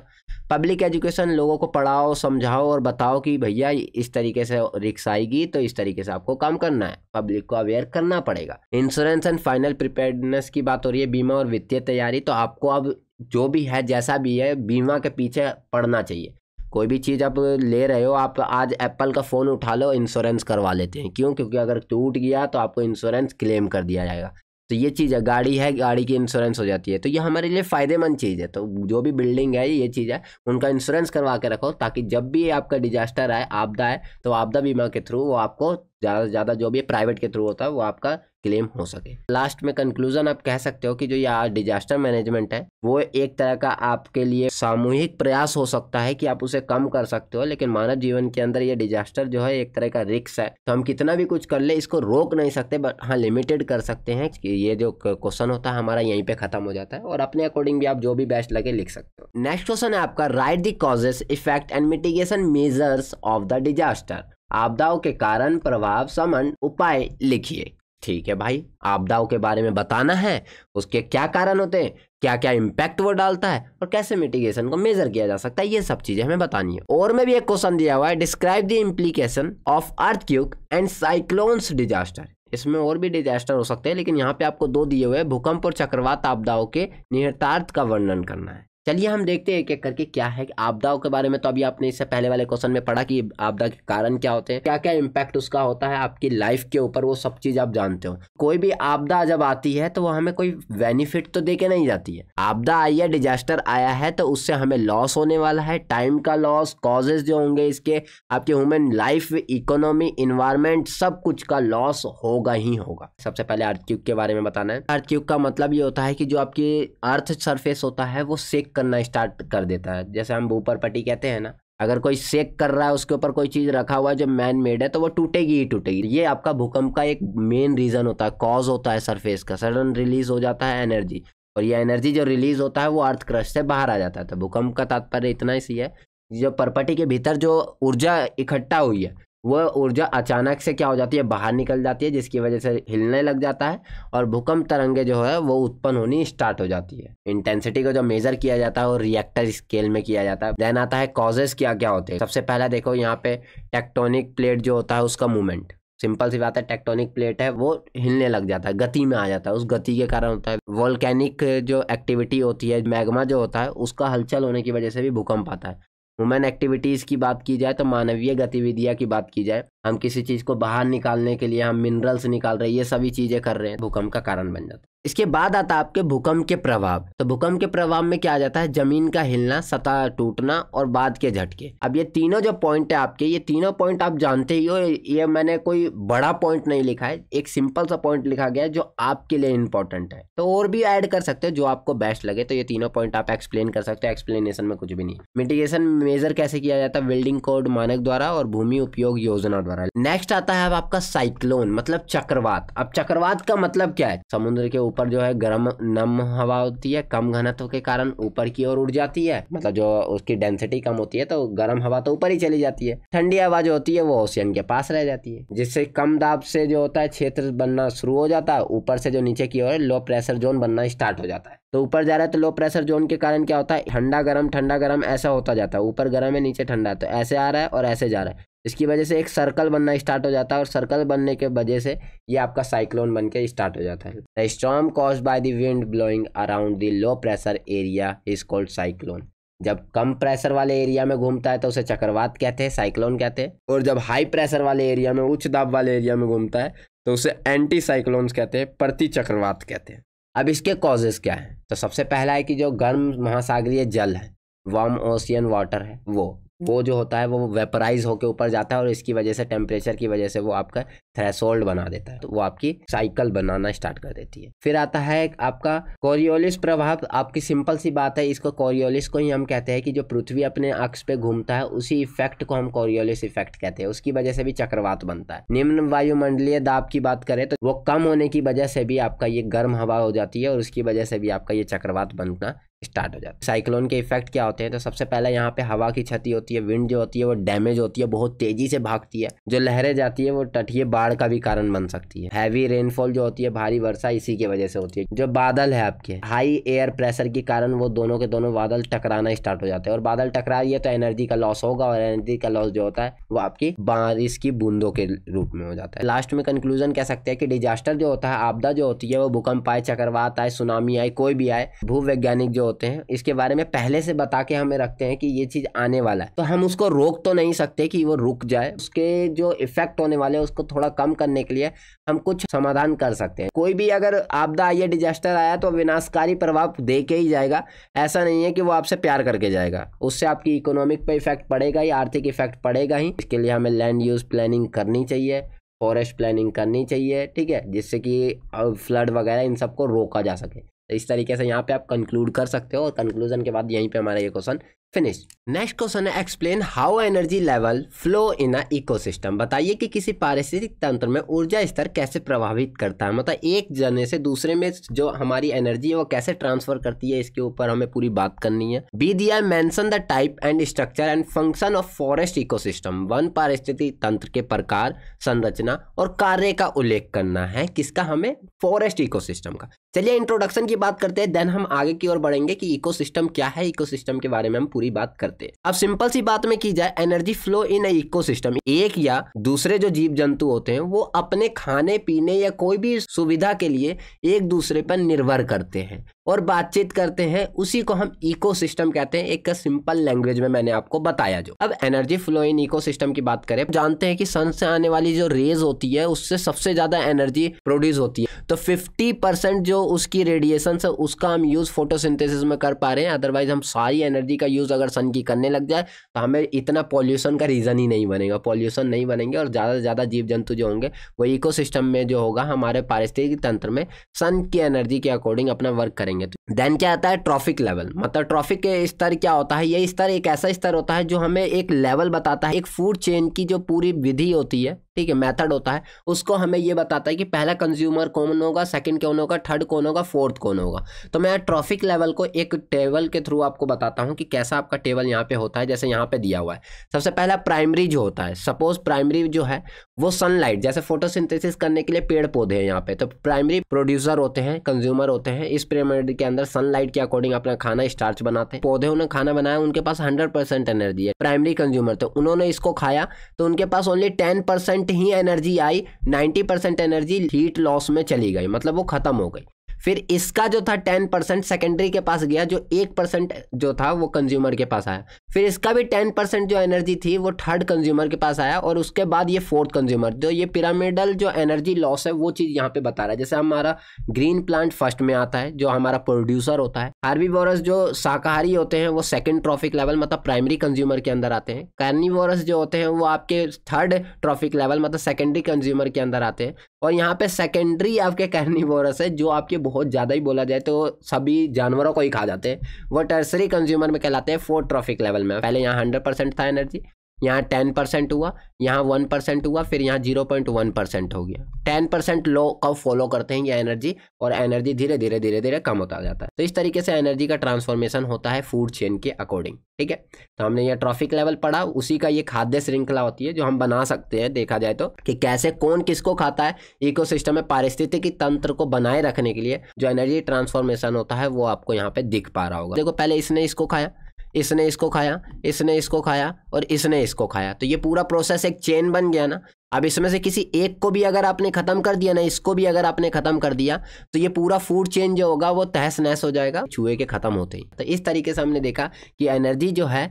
[SPEAKER 1] पब्लिक एजुकेशन लोगों को पढ़ाओ समझाओ और बताओ कि भैया इस तरीके से रिक्स आएगी तो इस तरीके से आपको काम करना है पब्लिक को अवेयर करना पड़ेगा इंश्योरेंस एंड फाइनल प्रिपेयर्डनेस की बात हो रही है बीमा और वित्तीय तैयारी तो आपको अब जो भी है जैसा भी है बीमा के पीछे पढ़ना चाहिए कोई भी चीज़ आप ले रहे हो आप आज एप्पल का फ़ोन उठा लो इंश्योरेंस करवा लेते हैं क्यों क्योंकि अगर टूट गया तो आपको इंश्योरेंस क्लेम कर दिया जाएगा तो ये चीज़ है गाड़ी है गाड़ी की इंश्योरेंस हो जाती है तो ये हमारे लिए फ़ायदेमंद चीज़ है तो जो भी बिल्डिंग है ये चीज़ है उनका इंश्योरेंस करवा के रखो ताकि जब भी आपका डिजास्टर आए आपदा आए तो आपदा बीमा के थ्रू वो आपको ज़्यादा से ज़्यादा जो भी प्राइवेट के थ्रू होता है वो आपका क्लेम हो सके लास्ट में कंक्लूजन आप कह सकते हो कि जो ये डिजास्टर मैनेजमेंट है वो एक तरह का आपके लिए सामूहिक प्रयास हो सकता है कि आप उसे कम कर सकते हो लेकिन मानव जीवन के अंदर ये डिजास्टर जो है एक तरह का रिक्स है तो हम कितना भी कुछ कर ले इसको रोक नहीं सकते बट हाँ लिमिटेड कर सकते हैं कि ये जो क्वेश्चन होता है हमारा यहीं पे खत्म हो जाता है और अपने अकॉर्डिंग भी आप जो भी बेस्ट लगे लिख सकते हो नेक्स्ट क्वेश्चन है आपका write the causes effect and mitigation measures of the disaster आपदाओं के कारण प्रभाव समन उपाय लिखिए ठीक है भाई आपदाओं के बारे में बताना है उसके क्या कारण होते हैं क्या क्या इम्पैक्ट वो डालता है और कैसे मिटिगेशन को मेजर किया जा सकता है ये सब चीजें हमें बतानी है और में भी एक क्वेश्चन दिया हुआ है describe the implication of earth and cyclones disaster इसमें और भी डिजास्टर हो सकते हैं लेकिन यहाँ पे आपको दो दिए हुए भूकंप और चक्रवात आपदाओं के निहितार्थ का वर्णन करना है चलिए हम देखते हैं एक एक करके क्या है आपदाओं के बारे में तो अभी आपने इससे पहले वाले क्वेश्चन में पढ़ा कि आपदा के कारण क्या होते हैं क्या क्या इम्पैक्ट उसका होता है आपकी लाइफ के ऊपर वो सब चीज़ आप जानते हो कोई भी आपदा जब आती है तो वो हमें कोई बेनिफिट तो दे नहीं जाती है आपदा आई है डिजास्टर आया है तो उससे हमें लॉस होने वाला है टाइम का लॉस कॉजेज जो होंगे इसके आपके ह्यूमन लाइफ इकोनॉमी इन्वायरमेंट सब कुछ का लॉस होगा ही होगा सबसे पहले अर्थक्यूब के बारे में बताना है अर्थक्यूब का मतलब ये होता है कि जो आपकी अर्थ सरफेस होता है वो सेक करना स्टार्ट कर देता है जैसे हम ऊपर पट्टी कहते हैं ना अगर कोई सेक कर रहा है उसके ऊपर कोई चीज रखा हुआ है जो मैन मेड है तो वो टूटेगी ही टूटेगी ये आपका भूकंप का एक मेन रीजन होता है कॉज होता है सरफेस का सडन रिलीज हो जाता है एनर्जी और ये एनर्जी जो रिलीज होता है वो अर्थ क्रश से बाहर आ जाता है तो भूकंप का तात्पर्य इतना ही सी है जो परपटी के भीतर जो ऊर्जा इकट्ठा हुई है वह ऊर्जा अचानक से क्या हो जाती है बाहर निकल जाती है जिसकी वजह से हिलने लग जाता है और भूकंप तरंगे जो है वो उत्पन्न होनी स्टार्ट हो जाती है इंटेंसिटी को जो मेजर किया जाता है वो रिएक्टर स्केल में किया जाता है देन आता है कॉजेस क्या क्या होते हैं सबसे पहला देखो यहाँ पे टेक्टोनिक प्लेट जो होता है उसका मूवमेंट सिंपल सी बात है टेक्टोनिक प्लेट है वो हिलने लग जाता है गति में आ जाता है उस गति के कारण होता है वोल्केनिक जो एक्टिविटी होती है मैग्मा जो होता है उसका हलचल होने की वजह से भी भूकंप आता है वुमेन एक्टिविटीज़ की बात की जाए तो मानवीय गतिविधियाँ की बात की जाए हम किसी चीज़ को बाहर निकालने के लिए हम मिनरल्स निकाल रहे हैं ये सभी चीज़ें कर रहे हैं भूकंप का कारण बन जाता है इसके बाद आता है आपके भूकंप के प्रभाव तो भूकंप के प्रभाव में क्या आ जाता है जमीन का हिलना सतह टूटना और बाद के झटके अब ये तीनों जो पॉइंट है आपके ये तीनों पॉइंट आप जानते ही हो ये मैंने कोई बड़ा पॉइंट नहीं लिखा है एक सिंपल सा पॉइंट लिखा गया है जो आपके लिए इंपॉर्टेंट है तो और भी ऐड कर सकते हो जो आपको बेस्ट लगे तो ये तीनों पॉइंट आप एक्सप्लेन कर सकते हो एक्सप्लेनेशन में कुछ भी नहीं मिटिगेशन मेजर कैसे किया जाता है बिल्डिंग कोड मानक द्वारा और भूमि उपयोग योजना द्वारा हमारा नेक्स्ट आता है अब आपका साइक्लोन मतलब चक्रवात अब चक्रवात का मतलब क्या है समुद्र के ऊपर जो है गर्म नम हवा होती है कम घनत्व के कारण ऊपर की ओर उड़ जाती है मतलब जो उसकी डेंसिटी कम होती है तो गर्म हवा तो ऊपर ही चली जाती है ठंडी हवा जो होती है वो ओशियन के पास रह जाती है जिससे कम दाब से जो होता है क्षेत्र बनना शुरू हो जाता है ऊपर से जो नीचे की ओर लो प्रेशर जोन बनना स्टार्ट हो जाता है तो ऊपर जा रहा है तो लो प्रेशर जोन के कारण क्या होता है ठंडा गर्म ठंडा गर्म ऐसा होता जाता है ऊपर गर्म है नीचे ठंडा है तो ऐसे आ रहा है और ऐसे जा रहा है इसकी वजह से एक सर्कल बनना स्टार्ट हो जाता है और सर्कल बनने के वजह से ये आपका साइक्लोन बन के स्टार्ट हो जाता है the storm cause by the wind blowing around the low pressure area is called cyclone जब कम प्रेशर वाले एरिया में घूमता है तो उसे चक्रवात कहते हैं साइक्लोन कहते हैं और जब हाई प्रेशर वाले एरिया में उच्च दाब वाले एरिया में घूमता है तो उसे एंटी साइक्लोन कहते हैं प्रति चक्रवात कहते हैं अब इसके कॉजेस क्या है तो सबसे पहला है कि जो गर्म महासागरीय जल है वार्म ओशियन वाटर है वो वो जो होता है वो वेपराइज होकर ऊपर जाता है और इसकी वजह से टेम्परेचर की वजह से वो आपका थ्रेसोल्ड बना देता है तो वो आपकी साइकिल बनाना स्टार्ट कर देती है फिर आता है आपका कोरियोलिस प्रभाव आपकी सिंपल सी बात है इसको कोरियोलिस को ही हम कहते हैं कि जो पृथ्वी अपने अक्ष पे घूमता है उसी इफेक्ट को हम कोरियोलिस इफेक्ट कहते हैं उसकी वजह से भी चक्रवात बनता है निम्न वायुमंडलीय दाब की बात करें तो वो कम होने की वजह से भी आपका ये गर्म हवा हो जाती है और उसकी वजह से भी आपका ये चक्रवात बनना स्टार्ट हो जाता है साइक्लोन के इफेक्ट क्या होते हैं तो सबसे पहले यहाँ पे हवा की क्षति होती है विंड जो होती है वो डैमेज होती है बहुत तेजी से भागती है जो लहरें जाती है वो तटीय बाढ़ का भी कारण बन सकती है हैवी रेनफॉल जो होती है भारी वर्षा इसी की वजह से होती है जो बादल है आपके हाई एयर प्रेशर के कारण वो दोनों के दोनों बादल टकराना स्टार्ट हो जाते हैं और बादल टकरा रही है तो एनर्जी का लॉस होगा और एनर्जी का लॉस जो होता है वो आपकी बारिश की बूंदों के रूप में हो जाता है लास्ट में कंक्लूजन कह सकते हैं कि डिजास्टर जो होता है आपदा जो होती है वो भूकंप आए चक्रवात आए सुनामी आए कोई भी आए भूवैज्ञानिक जो होते हैं इसके बारे में पहले से बता के हमें रखते हैं कि ये चीज़ आने वाला है तो हम उसको रोक तो नहीं सकते कि वो रुक जाए उसके जो इफेक्ट होने वाले हैं उसको थोड़ा कम करने के लिए हम कुछ समाधान कर सकते हैं कोई भी अगर आपदा आई डिजास्टर आया तो विनाशकारी प्रभाव दे के ही जाएगा ऐसा नहीं है कि वो आपसे प्यार करके जाएगा उससे आपकी इकोनॉमिक पर इफेक्ट पड़ेगा या आर्थिक इफेक्ट पड़ेगा ही इसके लिए हमें लैंड यूज़ प्लानिंग करनी चाहिए फॉरेस्ट प्लानिंग करनी चाहिए ठीक है जिससे कि फ्लड वगैरह इन सबको रोका जा सके तो इस तरीके से यहाँ पे आप कंक्लूड कर सकते हो और कंक्लूजन के बाद यहीं पे हमारा ये क्वेश्चन फिनिश नेक्स्ट क्वेश्चन है explain how energy level flow in a ecosystem बताइए कि किसी पारिस्थितिक तंत्र में ऊर्जा स्तर कैसे प्रभावित करता है मतलब एक जने से दूसरे में जो हमारी एनर्जी है वो कैसे ट्रांसफर करती है इसके ऊपर हमें पूरी बात करनी है B the mention the type and structure and function of forest system वन पारिस्थितिक तंत्र के प्रकार संरचना और कार्य का उल्लेख करना है किसका हमें फॉरेस्ट सिस्टम का चलिए इंट्रोडक्शन की बात करते हैं देन हम आगे की ओर बढ़ेंगे कि सिस्टम क्या है सिस्टम के बारे में हम पूरी पूरी बात करते अब सिंपल सी बात में की जाए एनर्जी फ्लो इन इकोसिस्टम एक या दूसरे जो जीव जंतु होते हैं वो अपने खाने पीने या कोई भी सुविधा के लिए एक दूसरे पर निर्भर करते हैं और बातचीत करते हैं उसी को हम इकोसिस्टम कहते हैं एक सिंपल लैंग्वेज में मैंने आपको बताया जो अब एनर्जी फ्लो इन इको की बात करें जानते हैं कि सन से आने वाली जो रेज होती है उससे सबसे ज्यादा एनर्जी प्रोड्यूस होती है तो 50 परसेंट जो उसकी रेडिएशन है उसका हम यूज फोटोसिंथेसिस में कर पा रहे हैं अदरवाइज हम सारी एनर्जी का यूज अगर सन की करने लग जाए तो हमें इतना पॉल्यूशन का रीजन ही नहीं बनेगा पॉल्यूशन नहीं बनेंगे और ज्यादा से ज्यादा जीव जंतु जो होंगे वो इको में जो होगा हमारे पारिस्थितिक तंत्र में सन की एनर्जी के अकॉर्डिंग अपना वर्क करेंगे करेंगे तो देन क्या आता है ट्रॉफिक लेवल मतलब ट्रॉफिक के स्तर क्या होता है ये स्तर एक ऐसा स्तर होता है जो हमें एक लेवल बताता है एक फूड चेन की जो पूरी विधि होती है ठीक है मेथड होता है उसको हमें ये बताता है कि पहला कंज्यूमर कौन होगा सेकंड कौन होगा थर्ड कौन होगा फोर्थ कौन होगा तो मैं ट्रॉफिक लेवल को एक टेबल के थ्रू आपको बताता हूँ कि कैसा आपका टेबल यहाँ पे होता है जैसे यहाँ पे दिया हुआ है सबसे पहला प्राइमरी जो होता है सपोज प्राइमरी जो है वो सनलाइट जैसे फोटोसिंथेसिस करने के लिए पेड़ पौधे हैं यहाँ पे तो प्राइमरी प्रोड्यूसर होते हैं कंज्यूमर होते हैं इस पिरामिड के अंदर सनलाइट के अकॉर्डिंग अपना खाना स्टार्च बनाते हैं पौधे उन्हें खाना बनाया उनके पास हंड्रेड एनर्जी है प्राइमरी कंज्यूमर थे उन्होंने इसको खाया तो उनके पास ओनली टेन परसेंट ही एनर्जी आई ninety percent energy heat loss में चली गई मतलब वो खत्म हो गई फिर इसका जो था टेन परसेंट सेकेंडरी के पास गया जो एक परसेंट जो था वो कंज्यूमर के पास आया फिर इसका भी टेन परसेंट जो एनर्जी थी वो थर्ड कंज्यूमर के पास आया और उसके बाद ये फोर्थ कंज्यूमर जो ये पिरामिडल जो एनर्जी लॉस है वो चीज़ यहाँ पे बता रहा है जैसे हमारा ग्रीन प्लांट फर्स्ट में आता है जो हमारा प्रोड्यूसर होता है हार्बीवोरस जो शाकाहारी होते हैं वो सेकेंड ट्रॉफिक लेवल मतलब प्राइमरी कंज्यूमर के अंदर आते हैं कार्निवोरस जो होते हैं वो आपके थर्ड ट्रॉफिक लेवल मतलब सेकेंडरी कंज्यूमर के अंदर आते हैं और यहाँ पे सेकेंडरी आपके कार्निवोरस है जो आपके बहुत ज़्यादा ही बोला जाए तो सभी जानवरों को ही खा जाते हैं वो टर्सरी कंज्यूमर में कहलाते हैं फोर ट्रॉफिक लेवल में पहले यहाँ हंड्रेड परसेंट था एनर्जी यहाँ टेन परसेंट हुआ यहाँ वन परसेंट हुआ फिर यहाँ जीरो पॉइंट वन परसेंट हो गया टेन परसेंट लो कब फॉलो करते हैं ये एनर्जी और एनर्जी धीरे धीरे धीरे धीरे कम होता जाता है तो इस तरीके से एनर्जी का ट्रांसफॉर्मेशन होता है फूड चेन के अकॉर्डिंग ठीक है तो हमने यह ट्रॉफिक लेवल पढ़ा उसी का ये खाद्य श्रृंखला होती है जो हम बना सकते हैं देखा जाए तो कि कैसे कौन किसको खाता है इको में पारिस्थितिकी तंत्र को बनाए रखने के लिए जो एनर्जी ट्रांसफॉर्मेशन होता है वो आपको यहाँ पे दिख पा रहा होगा देखो पहले इसने इसको खाया इसने इसको खाया इसने इसको खाया और इसने इसको खाया तो ये पूरा प्रोसेस एक चेन बन गया ना अब इसमें से किसी एक को भी अगर आपने ख़त्म कर दिया ना इसको भी अगर आपने ख़त्म कर दिया तो ये पूरा फूड चेन जो होगा वो तहस नहस हो जाएगा चूहे के ख़त्म होते ही तो इस तरीके से हमने देखा कि एनर्जी जो है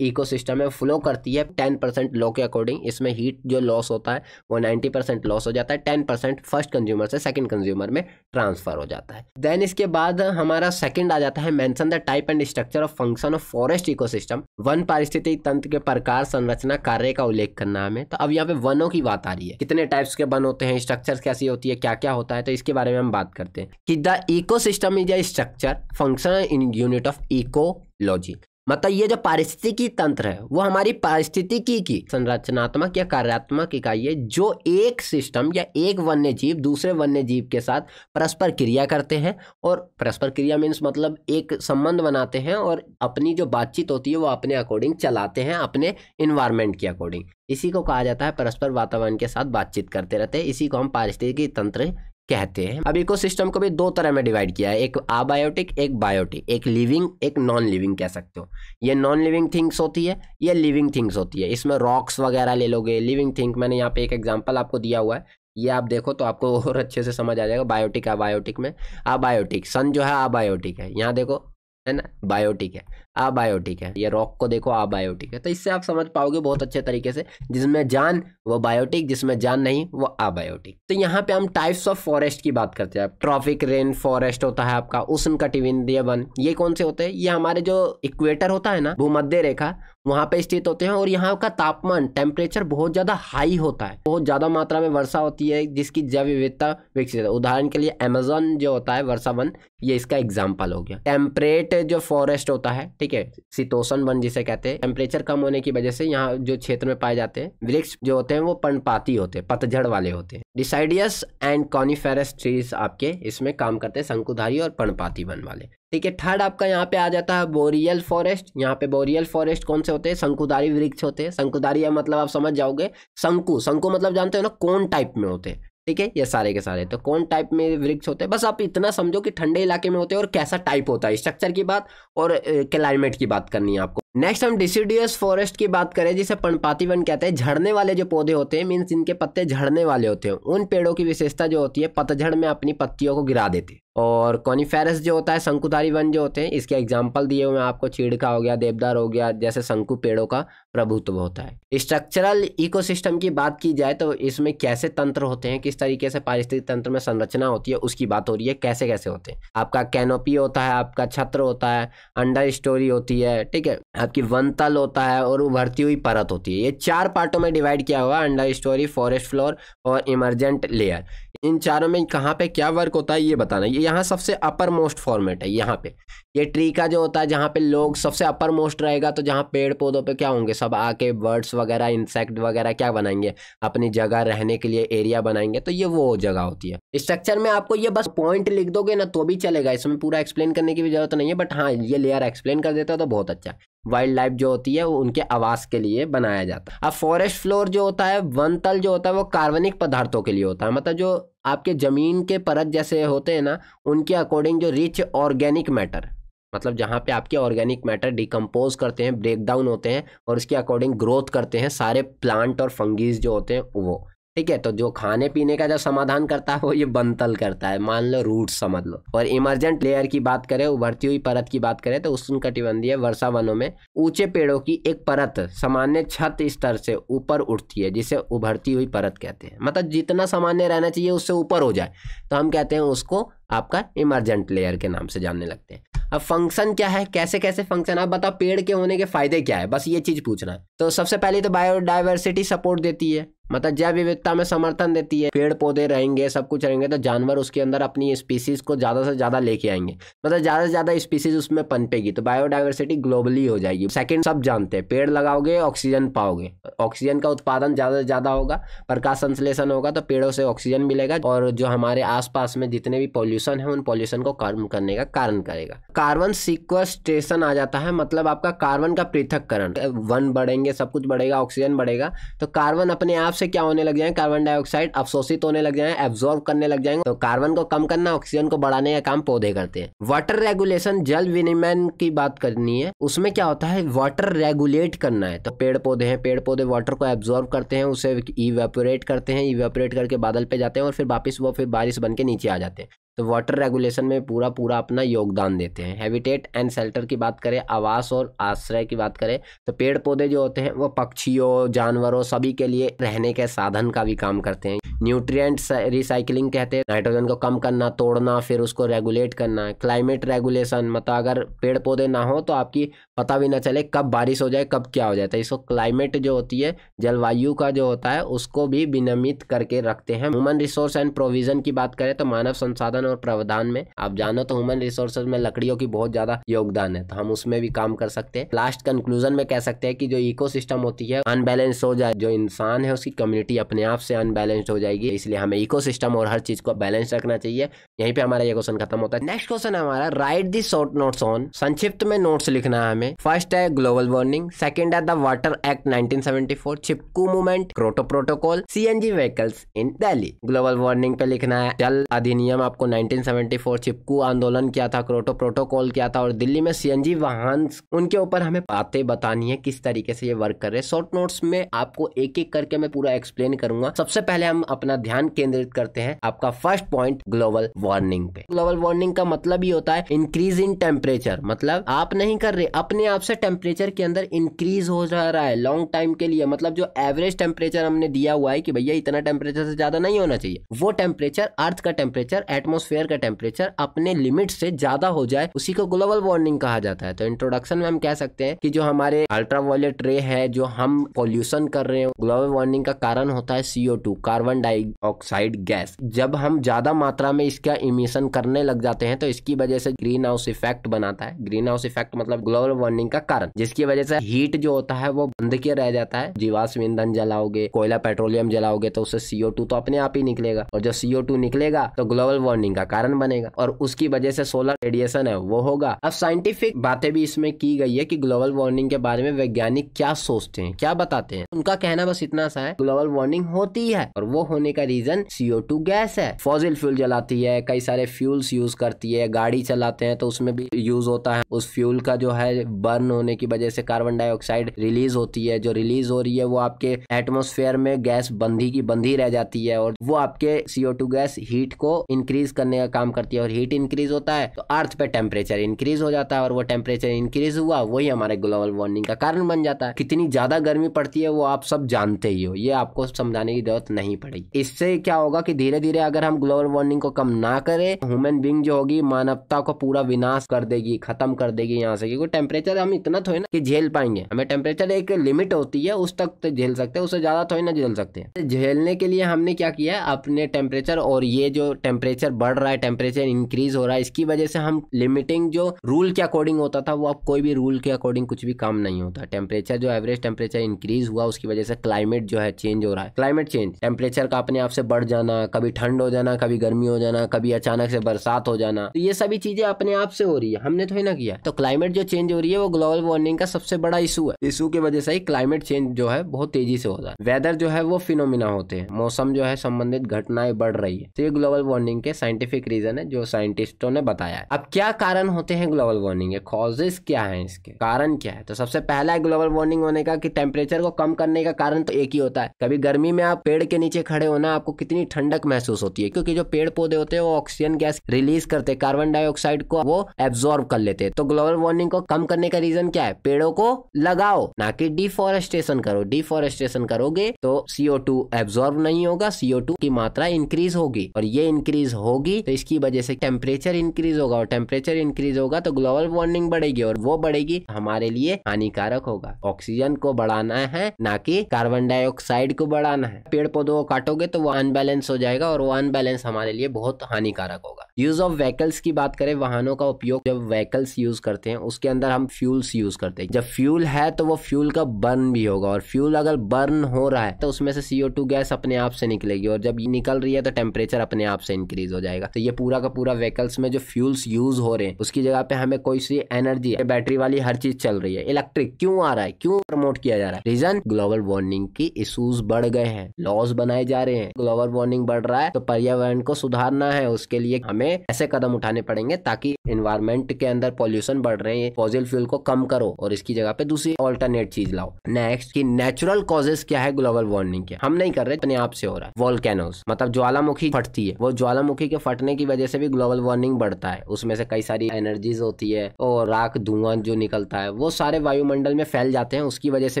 [SPEAKER 1] इको सिस्टम में फ्लो करती है टेन परसेंट लो के अकॉर्डिंग इसमें हीट जो लॉस होता है वो नाइन्टी परसेंट लॉस हो जाता है टेन परसेंट फर्स्ट कंज्यूमर से सेकेंड कंज्यूमर में ट्रांसफर हो जाता है देन इसके बाद हमारा सेकेंड आ जाता है mention the type and structure of function of forest ecosystem वन पारिस्थितिक तंत्र के प्रकार संरचना कार्य का उल्लेख करना हमें तो अब यहाँ पे वनों की बात आ रही है कितने टाइप्स के बन होते हैं स्ट्रक्चर कैसी होती है क्या क्या होता है तो इसके बारे में हम बात करते हैं कि the ecosystem is a structure functional unit of ecology मतलब ये जो पारिस्थितिकी तंत्र है वो हमारी पारिस्थितिकी की संरचनात्मक या कार्यात्मक इकाई है जो एक सिस्टम या एक वन्य जीव दूसरे वन्य जीव के साथ परस्पर क्रिया करते हैं और परस्पर क्रिया मीन्स मतलब एक संबंध बनाते हैं और अपनी जो बातचीत होती है वो अपने अकॉर्डिंग चलाते हैं अपने इन्वायरमेंट के अकॉर्डिंग इसी को कहा जाता है परस्पर वातावरण के साथ बातचीत करते रहते हैं इसी को हम पारिस्थितिकी तंत्र कहते हैं अब इकोसिस्टम को भी दो तरह में डिवाइड किया है एक आबायोटिक एक बायोटिक एक लिविंग एक नॉन लिविंग कह सकते हो ये नॉन लिविंग थिंग्स होती है ये लिविंग थिंग्स होती है इसमें रॉक्स वगैरह ले लोगे लिविंग थिंग मैंने यहाँ पे एक एग्जाम्पल आपको दिया हुआ है ये आप देखो तो आपको और अच्छे से समझ आ जाएगा बायोटिक आबायोटिक में आबायोटिक सन जो है आबायोटिक है यहाँ देखो है ना बायोटिक है आबायोटिक है ये रॉक को देखो आबायोटिक है तो इससे आप समझ पाओगे बहुत अच्छे तरीके से जिसमें जान वो बायोटिक जिसमें जान नहीं वो आबायोटिक तो यहाँ पे हम टाइप्स ऑफ फॉरेस्ट की बात करते हैं ट्रॉफिक रेन फॉरेस्ट होता है आपका उष्ण कटिबंधीय वन ये कौन से होते हैं ये हमारे जो इक्वेटर होता है ना भूमध्य रेखा वहाँ पे स्थित होते हैं और यहाँ का तापमान टेम्परेचर बहुत ज्यादा हाई होता है बहुत ज्यादा मात्रा में वर्षा होती है जिसकी जैव विविधता विकसित है उदाहरण के लिए अमेजोन जो होता है वर्षा वन ये इसका एग्जाम्पल हो गया टेम्परेट जो फॉरेस्ट होता है ठीक है शीतोषण वन जिसे कहते हैं टेम्परेचर कम होने की वजह से यहाँ जो क्षेत्र में पाए जाते हैं वृक्ष जो होते हैं वो पनपाती होते हैं पतझड़ वाले होते हैं डिसाइडियस एंड कॉनिफेरस ट्रीज आपके इसमें काम करते हैं शंकुधारी और पनपाती वन वाले ठीक है थर्ड आपका यहाँ पे आ जाता है बोरियल फॉरेस्ट यहाँ पे बोरियल फॉरेस्ट कौन से होते हैं शंकुधारी वृक्ष होते हैं शंकुधारी मतलब आप समझ जाओगे शंकु शंकु मतलब जानते हो ना कौन टाइप में होते हैं ठीक है ये सारे के सारे तो कौन टाइप में वृक्ष होते हैं बस आप इतना समझो कि ठंडे इलाके में होते हैं और कैसा टाइप होता है स्ट्रक्चर की बात और क्लाइमेट की बात करनी है आपको नेक्स्ट हम डिसिडियस फॉरेस्ट की बात करें जिसे पनपाती वन कहते हैं झड़ने वाले जो पौधे होते हैं मीन्स इनके पत्ते झड़ने वाले होते हैं उन पेड़ों की विशेषता जो होती है पतझड़ में अपनी पत्तियों को गिरा देते हैं और कॉनीफेरस जो होता है शंकुधारी वन जो होते हैं इसके एग्जाम्पल दिए हुए आपको चीड़ हो गया देवदार हो गया जैसे शंकु पेड़ों का प्रभुत्व होता है स्ट्रक्चरल इकोसिस्टम की बात की जाए तो इसमें कैसे तंत्र होते हैं किस तरीके से पारिस्थितिक तंत्र में संरचना होती है उसकी बात हो रही है कैसे कैसे होते हैं आपका कैनोपी होता है आपका छत्र होता है अंडर स्टोरी होती है ठीक है आपकी वन तल होता है और उभरती हुई परत होती है ये चार पार्टों में डिवाइड किया हुआ अंडर स्टोरी फॉरेस्ट फ्लोर और इमरजेंट लेयर इन चारों में कहाँ पे क्या वर्क होता है ये बताना ये यहाँ सबसे अपर मोस्ट फॉर्मेट है यहाँ पे ये ट्री का जो होता है जहाँ पे लोग सबसे अपर मोस्ट रहेगा तो जहाँ पेड़ पौधों पे क्या होंगे सब आके बर्ड्स वगैरह इंसेक्ट वगैरह क्या बनाएंगे अपनी जगह रहने के लिए एरिया बनाएंगे तो ये वो जगह होती है स्ट्रक्चर में आपको ये बस पॉइंट लिख दोगे ना तो भी चलेगा इसमें पूरा एक्सप्लेन करने की भी जरूरत नहीं है बट हाँ ये लेयर एक्सप्लेन कर देता है तो बहुत अच्छा वाइल्ड लाइफ जो होती है वो उनके आवास के लिए बनाया जाता है अब फॉरेस्ट फ्लोर जो होता है वन तल जो होता है वो कार्बनिक पदार्थों के लिए होता है मतलब जो आपके ज़मीन के परत जैसे होते हैं ना उनके अकॉर्डिंग जो रिच ऑर्गेनिक मैटर मतलब जहाँ पे आपके ऑर्गेनिक मैटर डिकम्पोज करते हैं ब्रेक डाउन होते हैं और उसके अकॉर्डिंग ग्रोथ करते हैं सारे प्लांट और फंगीज जो होते हैं वो ठीक है तो जो खाने पीने का जो समाधान करता है वो ये बंतल करता है मान लो रूट समझ लो और इमरजेंट लेयर की बात करें उभरती हुई परत की बात करें तो उष्ण कटिबंधीय वर्षा वनों में ऊंचे पेड़ों की एक परत सामान्य छत स्तर से ऊपर उठती है जिसे उभरती हुई परत कहते हैं मतलब जितना सामान्य रहना चाहिए उससे ऊपर हो जाए तो हम कहते हैं उसको आपका इमरजेंट लेयर के नाम से जानने लगते हैं अब फंक्शन क्या है कैसे कैसे फंक्शन आप बताओ पेड़ के होने के फायदे क्या है बस ये चीज पूछना है तो सबसे पहले तो बायोडाइवर्सिटी सपोर्ट देती है मतलब जैव विविधता में समर्थन देती है पेड़ पौधे रहेंगे सब कुछ रहेंगे तो जानवर उसके अंदर अपनी स्पीसीज को ज़्यादा से ज़्यादा लेके आएंगे मतलब ज़्यादा से ज़्यादा स्पीसीज उसमें पनपेगी तो बायोडाइवर्सिटी ग्लोबली हो जाएगी सेकंड सब जानते हैं पेड़ लगाओगे ऑक्सीजन पाओगे ऑक्सीजन का उत्पादन ज़्यादा से ज़्यादा होगा प्रकाश संश्लेषण होगा तो पेड़ों से ऑक्सीजन मिलेगा और जो हमारे आसपास में जितने भी पॉल्यूशन पॉल्यूशन है उन पॉल्यूशन को कम करने का कारण करेगा कार्बन सिक्वेस्ट्रेशन आ जाता है मतलब आपका कार्बन का पृथककरण वन बढ़ेंगे सब कुछ बढ़ेगा ऑक्सीजन बढ़ेगा तो कार्बन अपने आप से क्या होने लग जाए कार्बन डाइऑक्साइड अवशोषित होने लग जाए एब्जॉर्व करने लग जाएंगे तो कार्बन को कम करना ऑक्सीजन को बढ़ाने का काम पौधे करते हैं वाटर रेगुलेशन जल विनिमयन की बात करनी है उसमें क्या होता है वाटर रेगुलेट करना है तो पेड़ पौधे हैं पेड़ पौधे वाटर को एब्जॉर्व करते हैं उसे इवेपोरेट करते हैं इवेपोरेट करके बादल पे जाते हैं और फिर वापस वो फिर बारिश बन के नीचे आ जाते हैं तो वाटर रेगुलेशन में पूरा पूरा अपना योगदान देते हैं हैबिटेट एंड शेल्टर की बात करें आवास और आश्रय की बात करें तो पेड़ पौधे जो होते हैं वो पक्षियों जानवरों सभी के लिए रहने के साधन का भी काम करते हैं न्यूट्रिएंट्स रिसाइकलिंग कहते हैं नाइट्रोजन को कम करना तोड़ना फिर उसको रेगुलेट करना क्लाइमेट रेगुलेशन मतलब अगर पेड़ पौधे ना हो तो आपकी पता भी ना चले कब बारिश हो जाए कब क्या हो जाता है इसको क्लाइमेट जो होती है जलवायु का जो होता है उसको भी विनियमित करके रखते हैं ह्यूमन रिसोर्स एंड प्रोविजन की बात करें तो मानव संसाधन और प्रावधान में आप जानो तो ह्यूमन रिसोर्स में लकड़ियों की बहुत ज्यादा योगदान है तो हम उसमें भी काम कर सकते हैं लास्ट कंक्लूजन में कह सकते हैं कि जो इको होती है अनबैलेंस हो जाए जो इंसान है उसकी कम्युनिटी अपने आप से अनबैलेंस्ड हो जाएगी इसलिए हमें इको और हर चीज को बैलेंस रखना चाहिए यहीं पर हमारा ये क्वेश्चन खत्म होता है नेक्स्ट क्वेश्चन हमारा write the short notes on संक्षिप्त में नोट्स लिखना है हमें हैं फर्स्ट है ग्लोबल वार्निंग सेकंड है the water act 1974 Chipko movement Kyoto protocol CNG vehicles in Delhi global warning पे लिखना है जल अधिनियम आपको 1974 चिपकू आंदोलन किया था क्रोटो प्रोटोकॉल किया था और दिल्ली में सीएनजी वाहन उनके ऊपर हमें बातें बतानी है किस तरीके से ये वर्क कर रहे हैं शॉर्ट नोट्स में आपको एक एक करके मैं पूरा एक्सप्लेन करूंगा सबसे पहले हम अपना ध्यान केंद्रित करते हैं आपका फर्स्ट पॉइंट ग्लोबल वार्निंग पे ग्लोबल वार्निंग का मतलब ही होता है इंक्रीज इन टेम्परेचर मतलब आप नहीं कर रहे अपने अपने आप से टेम्परेचर के अंदर इंक्रीज हो जा रहा है लॉन्ग टाइम के लिए मतलब जो एवरेज टेम्परेचर हमने दिया हुआ है कि भैया इतना टेम्परेचर से ज्यादा नहीं होना चाहिए वो टेम्परेचर अर्थ का टेम्परेचर एटमोस्फेयर का टेम्परेचर अपने लिमिट से ज्यादा हो जाए उसी को ग्लोबल वार्मिंग कहा जाता है तो इंट्रोडक्शन में हम कह सकते हैं कि जो हमारे अल्ट्रावायलेट रे है जो हम पॉल्यूशन कर रहे हैं ग्लोबल वार्मिंग का कारण होता है सीओ कार्बन डाइऑक्साइड गैस जब हम ज्यादा मात्रा में इसका इमिशन करने लग जाते हैं तो इसकी वजह से ग्रीन हाउस इफेक्ट बनाता है ग्रीन हाउस इफेक्ट मतलब ग्लोबल वार्निंग का कारण जिसकी वजह से हीट जो होता है वो बंद किया रह जाता है जीवाश्म ईंधन जलाओगे कोयला पेट्रोलियम जलाओगे तो उससे सीओ तो अपने आप ही निकलेगा और जब सीओ निकलेगा तो ग्लोबल वार्मिंग का कारण बनेगा और उसकी वजह से सोलर रेडिएशन है वो होगा अब साइंटिफिक बातें भी इसमें की गई है कि ग्लोबल वार्मिंग के बारे में वैज्ञानिक क्या सोचते हैं क्या बताते हैं उनका कहना बस इतना सा है ग्लोबल वार्मिंग होती है और वो होने का रीजन सीओ गैस है फॉजिल फ्यूल जलाती है कई सारे फ्यूल्स यूज करती है गाड़ी चलाते हैं तो उसमें भी यूज होता है उस फ्यूल का जो है बर्न होने की वजह से कार्बन डाइऑक्साइड रिलीज होती है जो रिलीज हो रही है वो आपके एटमोस्फेयर में गैस बंधी की बंधी रह जाती है और वो आपके सीओ गैस हीट को इंक्रीज करने का काम करती है और हीट इंक्रीज होता है तो अर्थ पे टेम्परेचर इंक्रीज हो जाता है और वो टेम्परेचर इंक्रीज हुआ वही हमारे ग्लोबल वार्मिंग का कारण बन जाता है कितनी ज्यादा गर्मी पड़ती है वो आप सब जानते ही हो ये आपको समझाने की जरूरत नहीं पड़ेगी इससे क्या होगा कि धीरे धीरे अगर हम ग्लोबल वार्मिंग को कम ना करें ह्यूमन बींग जो होगी मानवता को पूरा विनाश कर देगी खत्म कर देगी यहाँ से क्योंकि टेम्परेचर टेम्परेचर हम इतना थोड़ी ना कि झेल पाएंगे हमें टेम्परेचर एक लिमिट होती है उस तक तो झेल सकते हैं उससे ज़्यादा थोड़ी ना झेल सकते हैं झेलने के लिए हमने क्या किया अपने टेम्परेचर और ये जो टेम्परेचर बढ़ रहा है टेम्परेचर इंक्रीज हो रहा है इसकी वजह से हम लिमिटिंग जो रूल के अकॉर्डिंग होता था वो अब कोई भी रूल के अकॉर्डिंग कुछ भी काम नहीं होता टेम्परेचर जो एवरेज टेम्परेचर इंक्रीज हुआ उसकी वजह से क्लाइमेट जो है चेंज हो रहा है क्लाइमेट चेंज टेम्परेचर का अपने आप से बढ़ जाना कभी ठंड हो जाना कभी गर्मी हो जाना कभी अचानक से बरसात हो जाना तो ये सभी चीजें अपने आप से हो रही है हमने थोड़ी ना किया तो क्लाइमेट जो चेंज हो रही है रही है वो ग्लोबल वार्मिंग का सबसे बड़ा इशू है इशू की वजह से ही क्लाइमेट चेंज जो है बहुत तेजी से होता है वेदर जो है वो फिनोमिना होते हैं मौसम जो है संबंधित घटनाएं बढ़ रही है तो ये ग्लोबल वार्मिंग के साइंटिफिक रीजन है जो साइंटिस्टों ने बताया है अब क्या कारण होते हैं ग्लोबल वार्मिंग के कॉजेज क्या है इसके कारण क्या है तो सबसे पहला है ग्लोबल वार्मिंग होने का की टेम्परेचर को कम करने का कारण तो एक ही होता है कभी गर्मी में आप पेड़ के नीचे खड़े होना आपको कितनी ठंडक महसूस होती है क्योंकि जो पेड़ पौधे होते हैं वो ऑक्सीजन गैस रिलीज करते कार्बन डाइऑक्साइड को वो एब्जॉर्व कर लेते हैं तो ग्लोबल वार्मिंग को कम करने करने का रीजन क्या है पेड़ों को लगाओ ना कि डिफोरेस्टेशन करो डिफोरेस्टेशन करोगे तो सीओ टू एब्सॉर्ब नहीं होगा सीओ टू की मात्रा इंक्रीज होगी और ये इंक्रीज होगी तो इसकी वजह से टेम्परेचर इंक्रीज होगा और टेम्परेचर इंक्रीज होगा तो ग्लोबल वार्मिंग बढ़ेगी और वो बढ़ेगी हमारे लिए हानिकारक होगा ऑक्सीजन को बढ़ाना है ना कि कार्बन डाइऑक्साइड को बढ़ाना है पेड़ पौधों को काटोगे तो वो अनबैलेंस हो जाएगा और वो अनबैलेंस हमारे लिए बहुत हानिकारक होगा यूज़ ऑफ व्हीकल्स की बात करें वाहनों का उपयोग जब व्हीकल्स यूज़ करते हैं उसके अंदर हम फ्यूल्स यूज़ करते हैं जब फ्यूल है तो वो फ्यूल का बर्न भी होगा और फ्यूल अगर बर्न हो रहा है तो उसमें से सीओ टू गैस अपने आप से निकलेगी और जब निकल रही है तो टेम्परेचर अपने आप से इंक्रीज हो जाएगा तो ये पूरा का पूरा व्हीकल्स में जो फ्यूल्स यूज हो रहे हैं उसकी जगह पे हमें कोई सी एनर्जी बैटरी वाली हर चीज चल रही है इलेक्ट्रिक क्यों आ रहा है क्यों प्रमोट किया जा रहा है रीजन ग्लोबल वार्मिंग की इशूज बढ़ गए हैं लॉस बनाए जा रहे हैं ग्लोबल वार्मिंग बढ़ रहा है तो पर्यावरण को सुधारना है उसके लिए हमें हमें ऐसे कदम उठाने पड़ेंगे ताकि इन्वायरमेंट के अंदर पॉल्यूशन बढ़ रहे हैं फॉजिल फ्यूल को कम करो और इसकी जगह पे दूसरी ऑल्टरनेट चीज लाओ नेक्स्ट की नेचुरल कॉजेस क्या है ग्लोबल वार्मिंग के हम नहीं कर रहे अपने आप से हो रहा है वॉल्केनोज मतलब ज्वालामुखी फटती है वो ज्वालामुखी के फटने की वजह से भी ग्लोबल वार्मिंग बढ़ता है उसमें से कई सारी एनर्जीज होती है और राख धुआं जो निकलता है वो सारे वायुमंडल में फैल जाते हैं उसकी वजह से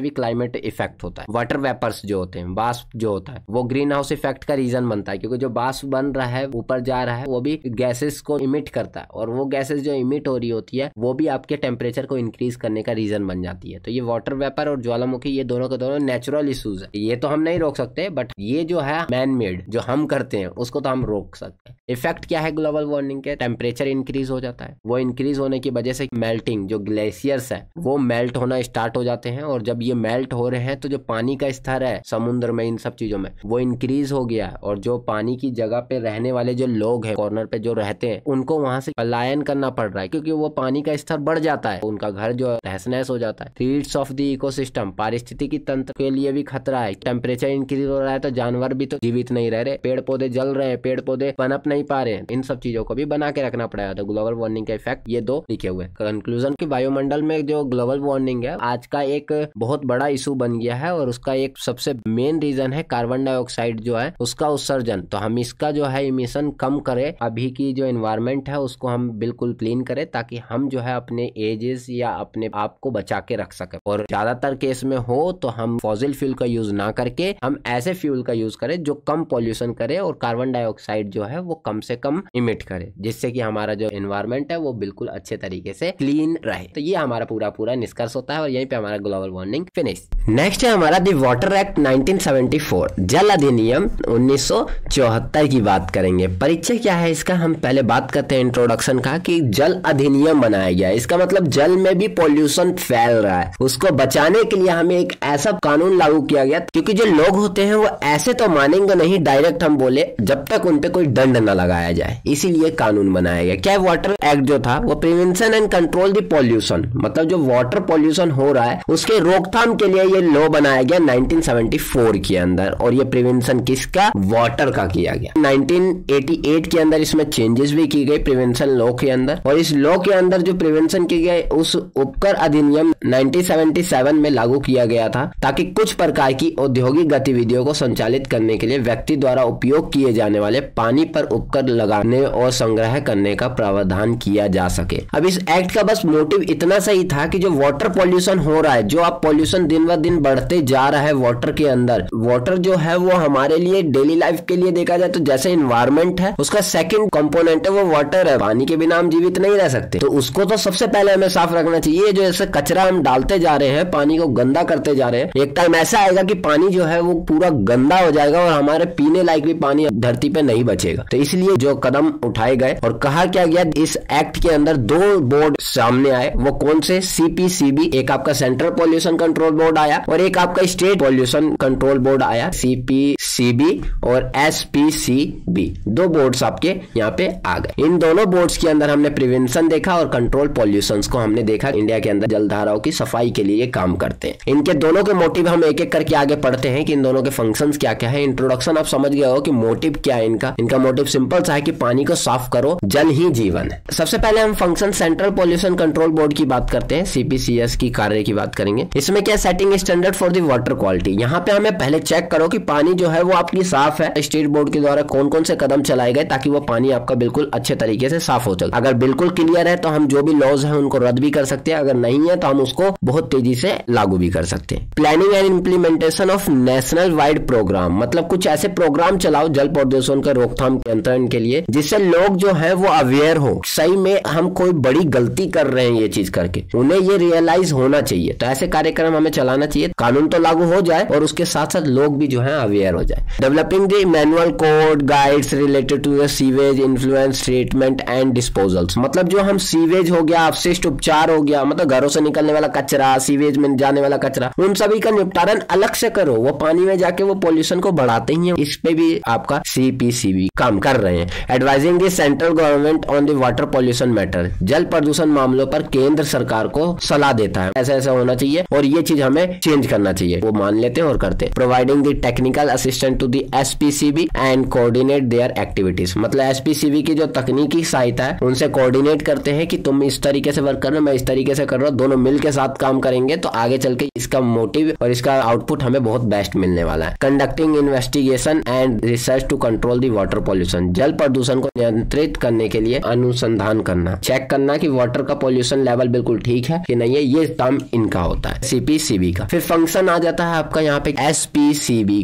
[SPEAKER 1] भी क्लाइमेट इफेक्ट होता है वाटर वेपर्स जो होते हैं बास जो होता है वो ग्रीन हाउस इफेक्ट का रीजन बनता है क्योंकि जो बास बन रहा है ऊपर जा रहा है वो भी गैसेस को इमिट करता है और वो गैसेस जो इमिट हो रही होती है वो भी आपके टेम्परेचर को इंक्रीज करने का रीजन बन जाती है तो ये वाटर वेपर और ज्वालामुखी ये दोनों के दोनों नेचुरल इशूज है ये तो हम नहीं रोक सकते बट ये जो है मैन मेड जो हम करते हैं उसको तो हम रोक सकते हैं इफेक्ट क्या है ग्लोबल वार्मिंग के टेम्परेचर इंक्रीज हो जाता है वो इंक्रीज होने की वजह से मेल्टिंग जो ग्लेशियर्स है वो मेल्ट होना स्टार्ट हो जाते हैं और जब ये मेल्ट हो रहे हैं तो जो पानी का स्तर है समुद्र में इन सब चीजों में वो इंक्रीज हो गया और जो पानी की जगह पे रहने वाले जो लोग हैं कॉर्नर पे जो रहते हैं उनको वहां से पलायन करना पड़ रहा है क्योंकि वो पानी का स्तर बढ़ जाता है उनका घर जो तहस नहस हो जाता है थ्रीड्स ऑफ द सिस्टम पारिस्थितिकी तंत्र के लिए भी खतरा है टेम्परेचर इंक्रीज हो रहा है तो जानवर भी तो जीवित नहीं रह रहे पेड़ पौधे जल रहे हैं पेड़ पौधे पनप नहीं पा रहे हैं इन सब चीजों को भी बना के रखना पड़ेगा तो ग्लोबल वार्मिंग का इफेक्ट ये दो लिखे हुए कंक्लूजन की वायुमंडल में जो ग्लोबल वार्मिंग है आज का एक बहुत बड़ा इशू बन गया है और उसका एक सबसे मेन रीजन है कार्बन डाइऑक्साइड जो है उसका उत्सर्जन तो हम इसका जो है इमिशन कम करें अभी अभी की जो इन्वायरमेंट है उसको हम बिल्कुल क्लीन करें ताकि हम जो है अपने एजेस या अपने आप को बचा के रख सके और ज़्यादातर केस में हो तो हम फॉजिल फ्यूल का यूज़ ना करके हम ऐसे फ्यूल का यूज़ करें जो कम पॉल्यूशन करे और कार्बन डाइऑक्साइड जो है वो कम से कम इमिट करे जिससे कि हमारा जो इन्वायरमेंट है वो बिल्कुल अच्छे तरीके से क्लीन रहे तो ये हमारा पूरा पूरा निष्कर्ष होता है और यहीं पे हमारा ग्लोबल वार्मिंग फिनिश नेक्स्ट है हमारा दी वाटर एक्ट 1974 जल अधिनियम 1974 की बात करेंगे परिचय क्या है इसका हम पहले बात करते हैं इंट्रोडक्शन का कि जल अधिनियम बनाया गया इसका मतलब जल में भी पॉल्यूशन फैल रहा है उसको बचाने के लिए हमें एक ऐसा कानून लागू किया गया क्योंकि जो लोग होते हैं वो ऐसे तो मानेंगे नहीं डायरेक्ट हम बोले जब तक उनपे कोई दंड न लगाया जाए इसीलिए कानून बनाया गया क्या वाटर एक्ट जो था वो prevention and control the pollution मतलब जो वाटर पॉल्यूशन हो रहा है उसके रोकथाम के लिए ये लॉ बनाया गया 1974 के अंदर और ये प्रिवेंशन किसका वाटर का किया गया 1988 के अंदर इसमें चेंजेस भी की गई प्रिवेंशन लॉ के अंदर और इस लॉ के अंदर जो प्रिवेंशन की गई उस उपकर अधिनियम 1977 में लागू किया गया था ताकि कुछ प्रकार की औद्योगिक गतिविधियों को संचालित करने के लिए व्यक्ति द्वारा उपयोग किए जाने वाले पानी पर उपकर लगाने और संग्रह करने का प्रावधान किया जा सके अब इस एक्ट का बस मोटिव इतना सही था कि जो वाटर पॉल्यूशन हो रहा है जो आप पॉल्यूशन दिन ब दिन बढ़ते जा रहा है वाटर के अंदर वाटर जो है वो हमारे लिए डेली लाइफ के लिए देखा जाए तो जैसे इन्वायरमेंट है उसका सेकंड कंपोनेंट है वो वाटर है पानी के बिना हम जीवित नहीं रह सकते तो उसको तो सबसे पहले हमें साफ रखना चाहिए जो ऐसे कचरा हम डालते जा रहे हैं पानी को गंदा करते जा रहे हैं एक टाइम ऐसा आएगा कि पानी जो है वो पूरा गंदा हो जाएगा और हमारे पीने लायक भी पानी धरती पे नहीं बचेगा तो इसलिए जो कदम उठाए गए और कहा क्या गया इस एक्ट के अंदर दो बोर्ड सामने आए वो कौन से सीपीसीबी एक आपका सेंट्रल पॉल्यूशन कंट्रोल बोर्ड आया और एक आपका स्टेट पॉल्यूशन कंट्रोल बोर्ड आया सीपीसीबी और एसपीसीबी दो बोर्ड आपके यहाँ यहाँ पे आ गए इन दोनों बोर्ड के अंदर हमने प्रिवेंशन देखा और कंट्रोल पॉल्यूशन को हमने देखा इंडिया के अंदर जलधाराओं की सफाई के लिए काम करते हैं इनके दोनों के मोटिव हम एक एक करके आगे पढ़ते हैं कि इन दोनों के फंक्शंस क्या क्या है इंट्रोडक्शन आप समझ गए हो कि मोटिव क्या है इनका इनका मोटिव सिंपल सा है कि पानी को साफ करो जल ही जीवन है सबसे पहले हम function central pollution control board की बात करते हैं सीपीसीएस की कार्य की बात करेंगे इसमें क्या setting standard for the water quality यहाँ पे हमें पहले चेक करो की पानी जो है वो आपकी साफ है स्टेट बोर्ड के द्वारा कौन कौन से कदम चलाए गए ताकि वो पानी आपका बिल्कुल अच्छे तरीके से साफ हो जाएगा अगर बिल्कुल क्लियर है तो हम जो भी लॉज है उनको रद्द भी कर सकते हैं अगर नहीं है तो हम उसको बहुत तेजी से लागू भी कर सकते हैं planning and implementation of national wide programme मतलब कुछ ऐसे प्रोग्राम चलाओ जल प्रदूषण का रोकथाम नियंत्रण के लिए जिससे लोग जो है वो अवेयर हो सही में हम कोई बड़ी गलती कर रहे हैं ये चीज करके उन्हें ये रियलाइज होना चाहिए तो ऐसे कार्यक्रम हमें चलाना चाहिए कानून तो लागू हो जाए और उसके साथ साथ लोग भी जो है अवेयर हो जाए developing the manual code guides related to the sewage influence treatment and disposals मतलब जो हम सीवेज हो गया अपशिष्ट उपचार हो गया मतलब घरों से निकलने वाला कचरा सीवेज में जाने वाला कचरा उन सभी का निपटारण अलग से करो वो पानी में जाके वो पॉल्यूशन को बढ़ाते ही है इस पे भी आपका सीपीसीबी काम कर रहे हैं advising the central government on the water pollution matter जल प्रदूषण मामलों पर केंद्र सरकार को सलाह देता है ऐसा ऐसा होना चाहिए और ये चीज हमें चेंज करना चाहिए वो मान लेते हैं और करते providing the technical assistant to the SPCB and coordinate their activities मतलब एस एसपीसीबी की जो तकनीकी सहायता है उनसे कोऑर्डिनेट करते हैं कि तुम इस तरीके से वर्क कर रहे हो मैं इस तरीके से कर रहा हूँ दोनों मिल के साथ काम करेंगे तो आगे चल के इसका मोटिव और इसका आउटपुट हमें बहुत बेस्ट मिलने वाला है conducting investigation and research to control the water pollution जल प्रदूषण को नियंत्रित करने के लिए अनुसंधान करना चेक करना की वाटर का पॉल्यूशन लेवल बिल्कुल ठीक है की नहीं है ये काम इनका होता है सीपीसीबी का फिर फंक्शन आ जाता है आपका यहाँ पे एस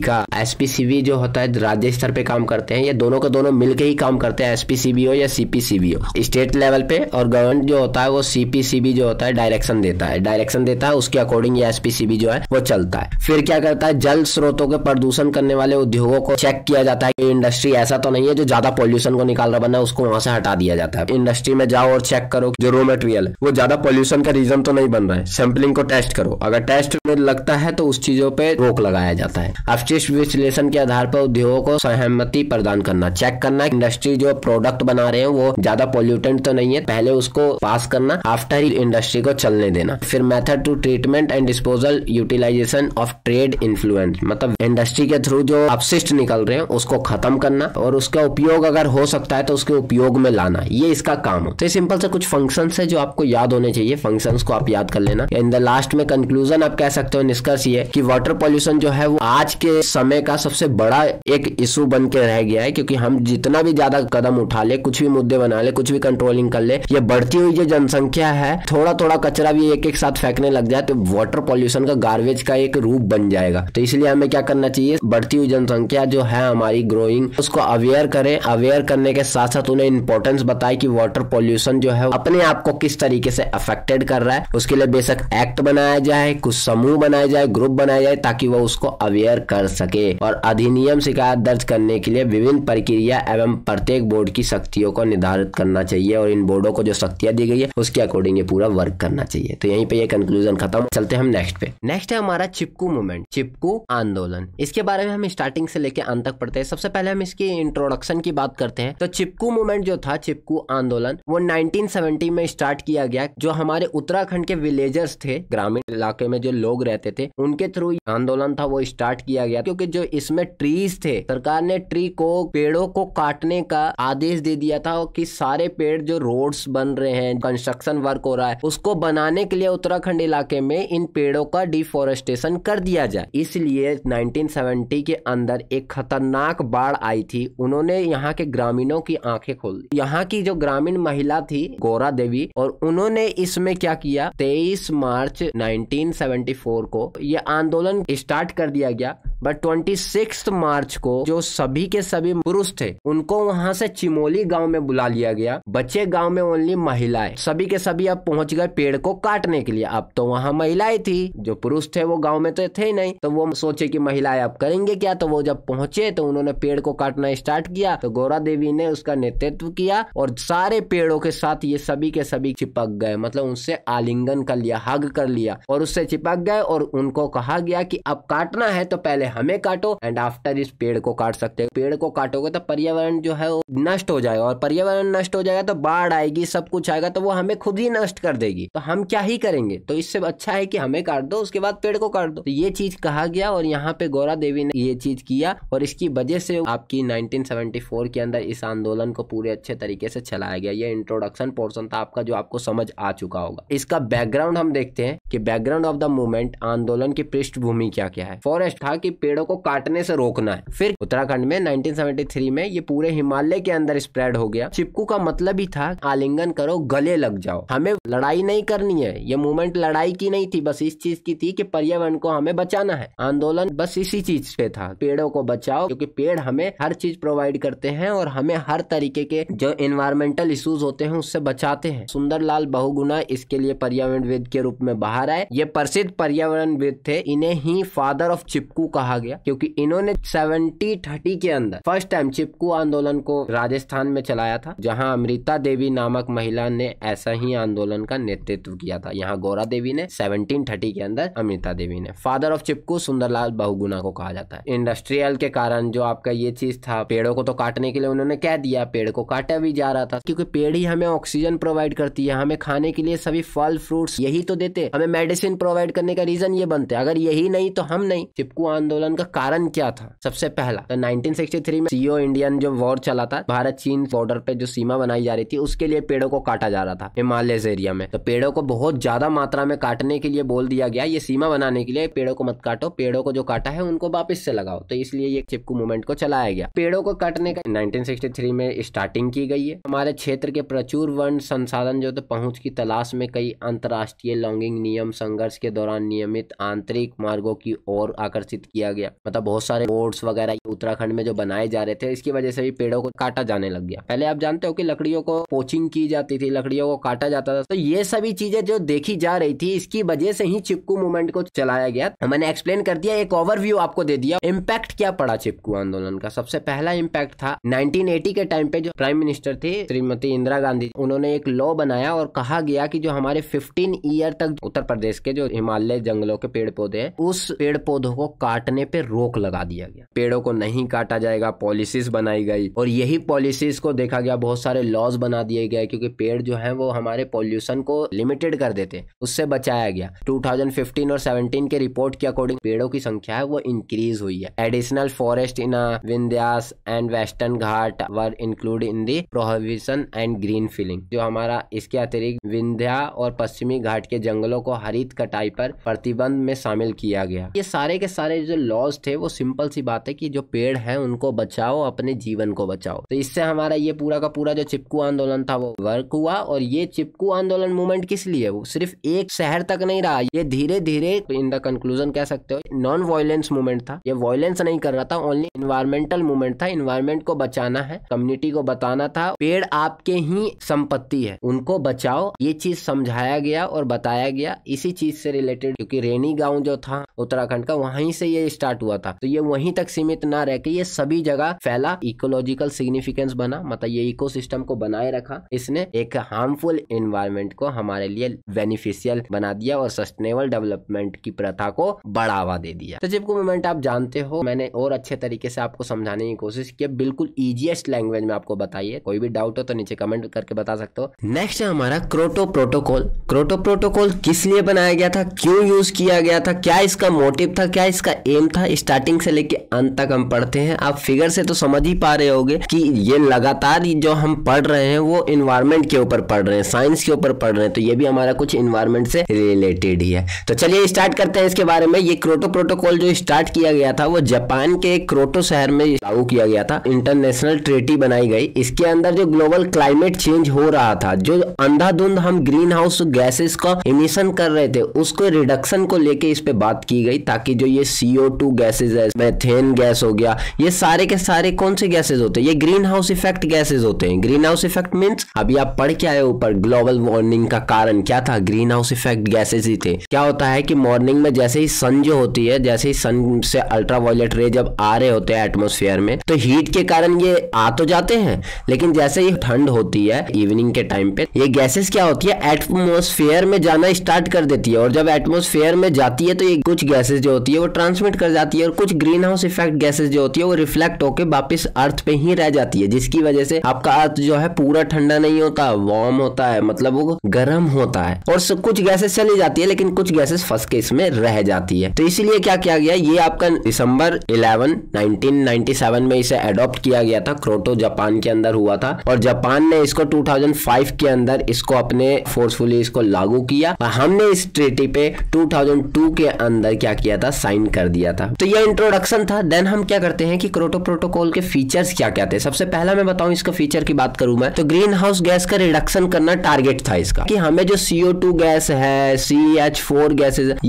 [SPEAKER 1] का एस जो होता है राज्य स्तर पे काम करते हैं ये दोनों का दोनों मिलकर ही काम करते करते हैं एसपीसीबीओ या सीपीसीबीओ स्टेट लेवल पे और गवर्नमेंट जो होता है वो सीपीसीबी जो होता है डायरेक्शन देता है डायरेक्शन देता है उसके अकॉर्डिंग ये एसपीसीबी जो है वो चलता है फिर क्या करता है जल स्रोतों के प्रदूषण करने वाले उद्योगों को चेक किया जाता है कि इंडस्ट्री ऐसा तो नहीं है जो ज्यादा पॉल्यूशन को निकाल रहा बना उसको वहां से हटा दिया जाता है इंडस्ट्री में जाओ और चेक करो जो रो मेटेरियल वो ज्यादा पॉल्यूशन का रीजन तो नहीं बन रहा है सैम्पलिंग को टेस्ट करो अगर टेस्ट में लगता है तो उस चीजों पर रोक लगाया जाता है अवशिष्ट विश्लेषण के आधार पर उद्योगों को सहमति प्रदान करना चेक करना इंडस्ट्री जो जो प्रोडक्ट बना रहे हैं वो ज्यादा पॉल्यूटेंट तो नहीं है पहले उसको पास करना आफ्टर ही इंडस्ट्री को चलने देना फिर method to treatment and disposal utilization of trade influence मतलब इंडस्ट्री के थ्रू जो अपशिष्ट निकल रहे हैं उसको खत्म करना और उसका उपयोग अगर हो सकता है तो उसके उपयोग में लाना ये इसका काम हो तो सिंपल से कुछ फंक्शन है जो आपको याद होने चाहिए फंक्शन को आप याद कर लेना इन द लास्ट में कंक्लूजन आप कह सकते हो निष्कर्ष ये कि वाटर पॉल्यूशन जो है वो आज के समय का सबसे बड़ा एक इशू बन के रह गया है क्योंकि हम जितना भी ज्यादा कदम उठा ले कुछ भी मुद्दे बना ले कुछ भी कंट्रोलिंग कर ले ये बढ़ती हुई जो जनसंख्या है थोड़ा थोड़ा कचरा भी एक एक साथ फेंकने लग जाए तो वाटर पॉल्यूशन का गार्बेज का एक रूप बन जाएगा तो इसलिए हमें क्या करना चाहिए बढ़ती हुई जनसंख्या जो है हमारी ग्रोइंग उसको अवेयर करे अवेयर करने के साथ साथ उन्हें इंपॉर्टेंस बताए की वॉटर पॉल्यूशन जो है अपने आप को किस तरीके से अफेक्टेड कर रहा है उसके लिए बेसक एक्ट बनाया जाए कुछ समूह बनाया जाए ग्रुप बनाया जाए ताकि वह उसको अवेयर कर सके और अधिनियम शिकायत दर्ज करने के लिए विभिन्न प्रक्रिया एवं प्रत्येक बोर्ड की शक्तियों को निर्धारित करना चाहिए और इन बोर्डों को जो शक्तियां दी गई है उसके अकॉर्डिंग ये पूरा वर्क करना चाहिए तो यहीं पे ये कंक्लूजन खत्म चलते हम नेक्स्ट पे नेक्स्ट है हमारा चिपकू मूवमेंट चिपकू आंदोलन इसके बारे में हम स्टार्टिंग से लेकर अंत तक पढ़ते हैं सबसे पहले हम इसकी इंट्रोडक्शन की बात करते हैं तो चिपकू मूवमेंट जो था चिपकू आंदोलन वो नाइनटीन में स्टार्ट किया गया जो हमारे उत्तराखंड के विलेजर्स थे ग्रामीण इलाके में जो लोग रहते थे उनके थ्रू आंदोलन था वो स्टार्ट किया गया क्योंकि जो इसमें ट्रीज थे सरकार ने ट्री को पेड़ों को काटने का आदेश दे दिया था कि सारे पेड़ जो रोड्स बन रहे हैं कंस्ट्रक्शन वर्क हो रहा है उसको बनाने के लिए उत्तराखंड इलाके में इन पेड़ों का डिफोरेस्टेशन कर दिया जाए इसलिए 1970 के अंदर एक खतरनाक बाढ़ आई थी उन्होंने यहाँ के ग्रामीणों की आंखें खोल दी यहाँ की जो ग्रामीण महिला थी गौरा देवी और उन्होंने इसमें क्या किया 23 मार्च 1974 को यह आंदोलन स्टार्ट कर दिया गया बट ट्वेंटी सिक्स मार्च को जो सभी के सभी पुरुष थे उनको वहां से चिमोली गांव में बुला लिया गया बचे गांव में ओनली महिलाएं सभी के सभी अब पहुंच गए पेड़ को काटने के लिए अब तो वहां महिलाएं थी जो पुरुष थे वो गांव में तो थे नहीं तो वो सोचे कि महिलाएं अब करेंगे क्या तो वो जब पहुंचे तो उन्होंने पेड़ को काटना स्टार्ट किया तो गौरा देवी ने उसका नेतृत्व किया और सारे पेड़ों के साथ ये सभी के सभी चिपक गए मतलब उनसे आलिंगन कर लिया हग कर लिया और उससे चिपक गए और उनको कहा गया कि अब काटना है तो पहले पहले हमें काटो एंड आफ्टर इस पेड़ को काट सकते हो पेड़ को काटोगे तो पर्यावरण जो है वो नष्ट हो जाएगा और पर्यावरण नष्ट हो जाएगा तो बाढ़ आएगी सब कुछ आएगा तो वो हमें खुद ही नष्ट कर देगी तो हम क्या ही करेंगे तो इससे अच्छा है कि हमें काट दो उसके बाद पेड़ को काट दो तो ये चीज कहा गया और यहाँ पे गौरा देवी ने ये चीज किया और इसकी वजह से आपकी 1974 के अंदर इस आंदोलन को पूरे अच्छे तरीके से चलाया गया ये इंट्रोडक्शन पोर्सन था आपका जो आपको समझ आ चुका होगा इसका बैकग्राउंड हम देखते हैं कि बैकग्राउंड ऑफ द मूवमेंट आंदोलन की पृष्ठभूमि क्या क्या है फॉरेस्ट था कि पेड़ों को काटने से रोकना है फिर उत्तराखंड में 1973 में ये पूरे हिमालय के अंदर स्प्रेड हो गया चिपकू का मतलब ही था आलिंगन करो गले लग जाओ हमें लड़ाई नहीं करनी है ये मूवमेंट लड़ाई की नहीं थी बस इस चीज की थी कि पर्यावरण को हमें बचाना है आंदोलन बस इसी चीज पे था पेड़ों को बचाओ क्योंकि पेड़ हमें हर चीज प्रोवाइड करते हैं और हमें हर तरीके के जो इन्वायरमेंटल इशूज होते हैं उससे बचाते हैं सुंदरलाल बहुगुना इसके लिए पर्यावरण वेद के रूप में बाहर आए ये प्रसिद्ध पर्यावरण विद थे इन्हें ही फादर ऑफ चिपकू कहा कहा गया क्योंकि इन्होंने सेवेंटी थर्टी के अंदर फर्स्ट टाइम चिपकू आंदोलन को राजस्थान में चलाया था जहां अमृता देवी नामक महिला ने ऐसा ही आंदोलन का नेतृत्व किया था यहाँ गौरा देवी ने 1730 के अंदर अमृता देवी ने फादर ऑफ चिपकू सुंदरलाल बहुगुना को कहा जाता है इंडस्ट्रियल के कारण जो आपका ये चीज था पेड़ों को तो काटने के लिए उन्होंने कह दिया पेड़ को काटा भी जा रहा था क्योंकि पेड़ ही हमें ऑक्सीजन प्रोवाइड करती है हमें खाने के लिए सभी फल फ्रूट यही तो देते हमें मेडिसिन प्रोवाइड करने का रीजन ये बनते अगर यही नहीं तो हम नहीं चिपकू आंदोलन आंदोलन का कारण क्या था सबसे पहला तो 1963 में सीओ इंडियन जो वॉर चला था भारत चीन बॉर्डर पे जो सीमा बनाई जा रही थी उसके लिए पेड़ों को काटा जा रहा था हिमालय एरिया में तो पेड़ों को बहुत ज्यादा मात्रा में काटने के लिए बोल दिया गया ये सीमा बनाने के लिए पेड़ों को मत काटो पेड़ों को जो काटा है उनको वापिस से लगाओ तो इसलिए ये चिपकू मूवमेंट को चलाया गया पेड़ों को काटने का नाइनटीन में स्टार्टिंग की गई है हमारे क्षेत्र के प्रचुर वन संसाधन जो पहुंच की तलाश में कई अंतर्राष्ट्रीय लॉन्गिंग नियम संघर्ष के दौरान नियमित आंतरिक मार्गों की ओर आकर्षित किया किया गया मतलब बहुत सारे बोर्ड्स वगैरह उत्तराखंड में जो बनाए जा रहे थे इसकी वजह से भी पेड़ों को काटा जाने लग गया पहले आप जानते हो कि लकड़ियों को पोचिंग की जाती थी लकड़ियों को काटा जाता था तो ये सभी चीजें जो देखी जा रही थी इसकी वजह से ही चिपकू मूवमेंट को चलाया गया तो मैंने एक्सप्लेन कर दिया एक ओवरव्यू आपको दे दिया इम्पैक्ट क्या पड़ा चिपकू आंदोलन का सबसे पहला इम्पैक्ट था नाइनटीन के टाइम पे जो प्राइम मिनिस्टर थे श्रीमती इंदिरा गांधी उन्होंने एक लॉ बनाया और कहा गया कि जो हमारे 15 ईयर तक उत्तर प्रदेश के जो हिमालय जंगलों के पेड़ पौधे हैं उस पेड़ पौधों को काटने लगाने पे रोक लगा दिया गया पेड़ों को नहीं काटा जाएगा पॉलिसीज बनाई गई और यही पॉलिसीज को देखा गया बहुत सारे लॉज बना दिए गए क्योंकि पेड़ जो है वो हमारे पॉल्यूशन को लिमिटेड कर देते उससे बचाया गया 2015 और 17 के रिपोर्ट के अकॉर्डिंग पेड़ों की संख्या है वो इंक्रीज हुई है additional forest in Vindhyas and western Ghat were include in the prohibition and green filling जो हमारा इसके अतिरिक्त विंध्या और पश्चिमी घाट के जंगलों को हरित कटाई पर प्रतिबंध में शामिल किया गया ये सारे के सारे जो लॉज थे वो सिंपल सी बात है कि जो पेड़ हैं उनको बचाओ अपने जीवन को बचाओ तो इससे हमारा ये पूरा का पूरा जो चिपकू आंदोलन था वो वर्क हुआ और ये चिपकू आंदोलन मूवमेंट किस लिए वो सिर्फ एक शहर तक नहीं रहा ये धीरे धीरे इन द कंक्लूजन कह सकते हो नॉन वायलेंस मूवमेंट था ये वायलेंस नहीं कर रहा था ओनली इन्वायरमेंटल मूवमेंट था इन्वायरमेंट को बचाना है कम्युनिटी को बताना था पेड़ आपके ही संपत्ति है उनको बचाओ ये चीज समझाया गया और बताया गया इसी चीज से रिलेटेड क्योंकि रेनी गांव जो था उत्तराखंड का वहीं से ये स्टार्ट हुआ था तो ये वहीं तक सीमित ना रह के ये सभी जगह फैला इकोलॉजिकल सिग्निफिकेंस बना मतलब ये इको को बनाए रखा इसने एक हार्मफुल एनवायरमेंट को हमारे लिए बेनिफिशियल बना दिया और सस्टेनेबल डेवलपमेंट की प्रथा को बढ़ावा दे दिया तो जिपको मूवमेंट आप जानते हो मैंने और अच्छे तरीके से आपको समझाने की कोशिश की बिल्कुल इजिएस्ट लैंग्वेज में आपको बताइए कोई भी डाउट हो तो नीचे कमेंट करके बता सकते हो नेक्स्ट है हमारा क्रोटो प्रोटोकॉल क्रोटो प्रोटोकॉल किस लिए बनाया गया था क्यों यूज किया गया था क्या इसका मोटिव था क्या इसका गेम था स्टार्टिंग से लेके अंत तक हम पढ़ते हैं आप फिगर से तो समझ ही पा रहे होंगे कि ये लगातार जो हम पढ़ रहे हैं वो इन्वायरमेंट के ऊपर पढ़ रहे हैं साइंस के ऊपर पढ़ रहे हैं तो ये भी हमारा कुछ इन्वायरमेंट से रिलेटेड ही है तो चलिए स्टार्ट करते हैं इसके बारे में ये क्रोटो प्रोटोकॉल जो स्टार्ट किया गया था वो जापान के क्रोटो शहर में लागू किया गया था इंटरनेशनल ट्रेटी बनाई गई इसके अंदर जो ग्लोबल क्लाइमेट चेंज हो रहा था जो अंधाधुंध हम ग्रीन हाउस गैसेस का इमिशन कर रहे थे उसको रिडक्शन को लेके इस पे बात की गई ताकि जो ये सीओ टू गैसेज है मैथेन गैस हो गया ये सारे के सारे कौन से गैसेज होते हैं ये ग्रीन हाउस इफेक्ट गैसेज होते हैं ग्रीन हाउस इफेक्ट मीन्स अभी आप पढ़ के आए ऊपर ग्लोबल वार्मिंग का कारण क्या था ग्रीन हाउस इफेक्ट गैसेज ही थे क्या होता है कि मॉर्निंग में जैसे ही सन जो होती है जैसे ही सन से अल्ट्रावायलेट रे जब आ रहे होते हैं एटमोस्फेयर में तो हीट के कारण ये आ तो जाते हैं लेकिन जैसे ही ठंड होती है इवनिंग के टाइम पे ये गैसेस क्या होती है एटमोस्फेयर में जाना स्टार्ट कर देती है और जब एटमोस्फेयर में जाती है तो ये कुछ गैसेस जो होती है वो ट्रांसमिट रिफ्लेक्ट कर जाती है और कुछ ग्रीन हाउस इफेक्ट गैसेज जो होती है वो रिफ्लेक्ट होकर वापिस अर्थ पे ही रह जाती है जिसकी वजह से आपका अर्थ जो है पूरा ठंडा नहीं होता वार्म होता है मतलब वो गर्म होता है और कुछ गैसेज चली जाती है लेकिन कुछ गैसेज फंस के इसमें रह जाती है तो इसीलिए क्या किया गया ये आपका दिसंबर इलेवन नाइनटीन में इसे अडोप्ट किया गया था क्रोटो जापान के अंदर हुआ था और जापान ने इसको 2005 के अंदर इसको अपने फोर्सफुली इसको लागू किया और हमने इस ट्रीटी पे 2002 के अंदर क्या किया था साइन कर दिया दिया था तो यह इंट्रोडक्शन था देन हम क्या करते हैं कि क्रोटो प्रोटोकॉल के फीचर्स क्या क्या थे सबसे पहला मैं बताऊं इसका फीचर की बात करूं मैं तो ग्रीन हाउस गैस का रिडक्शन करना टारगेट था इसका कि हमें जो सीओ गैस है सी एच फोर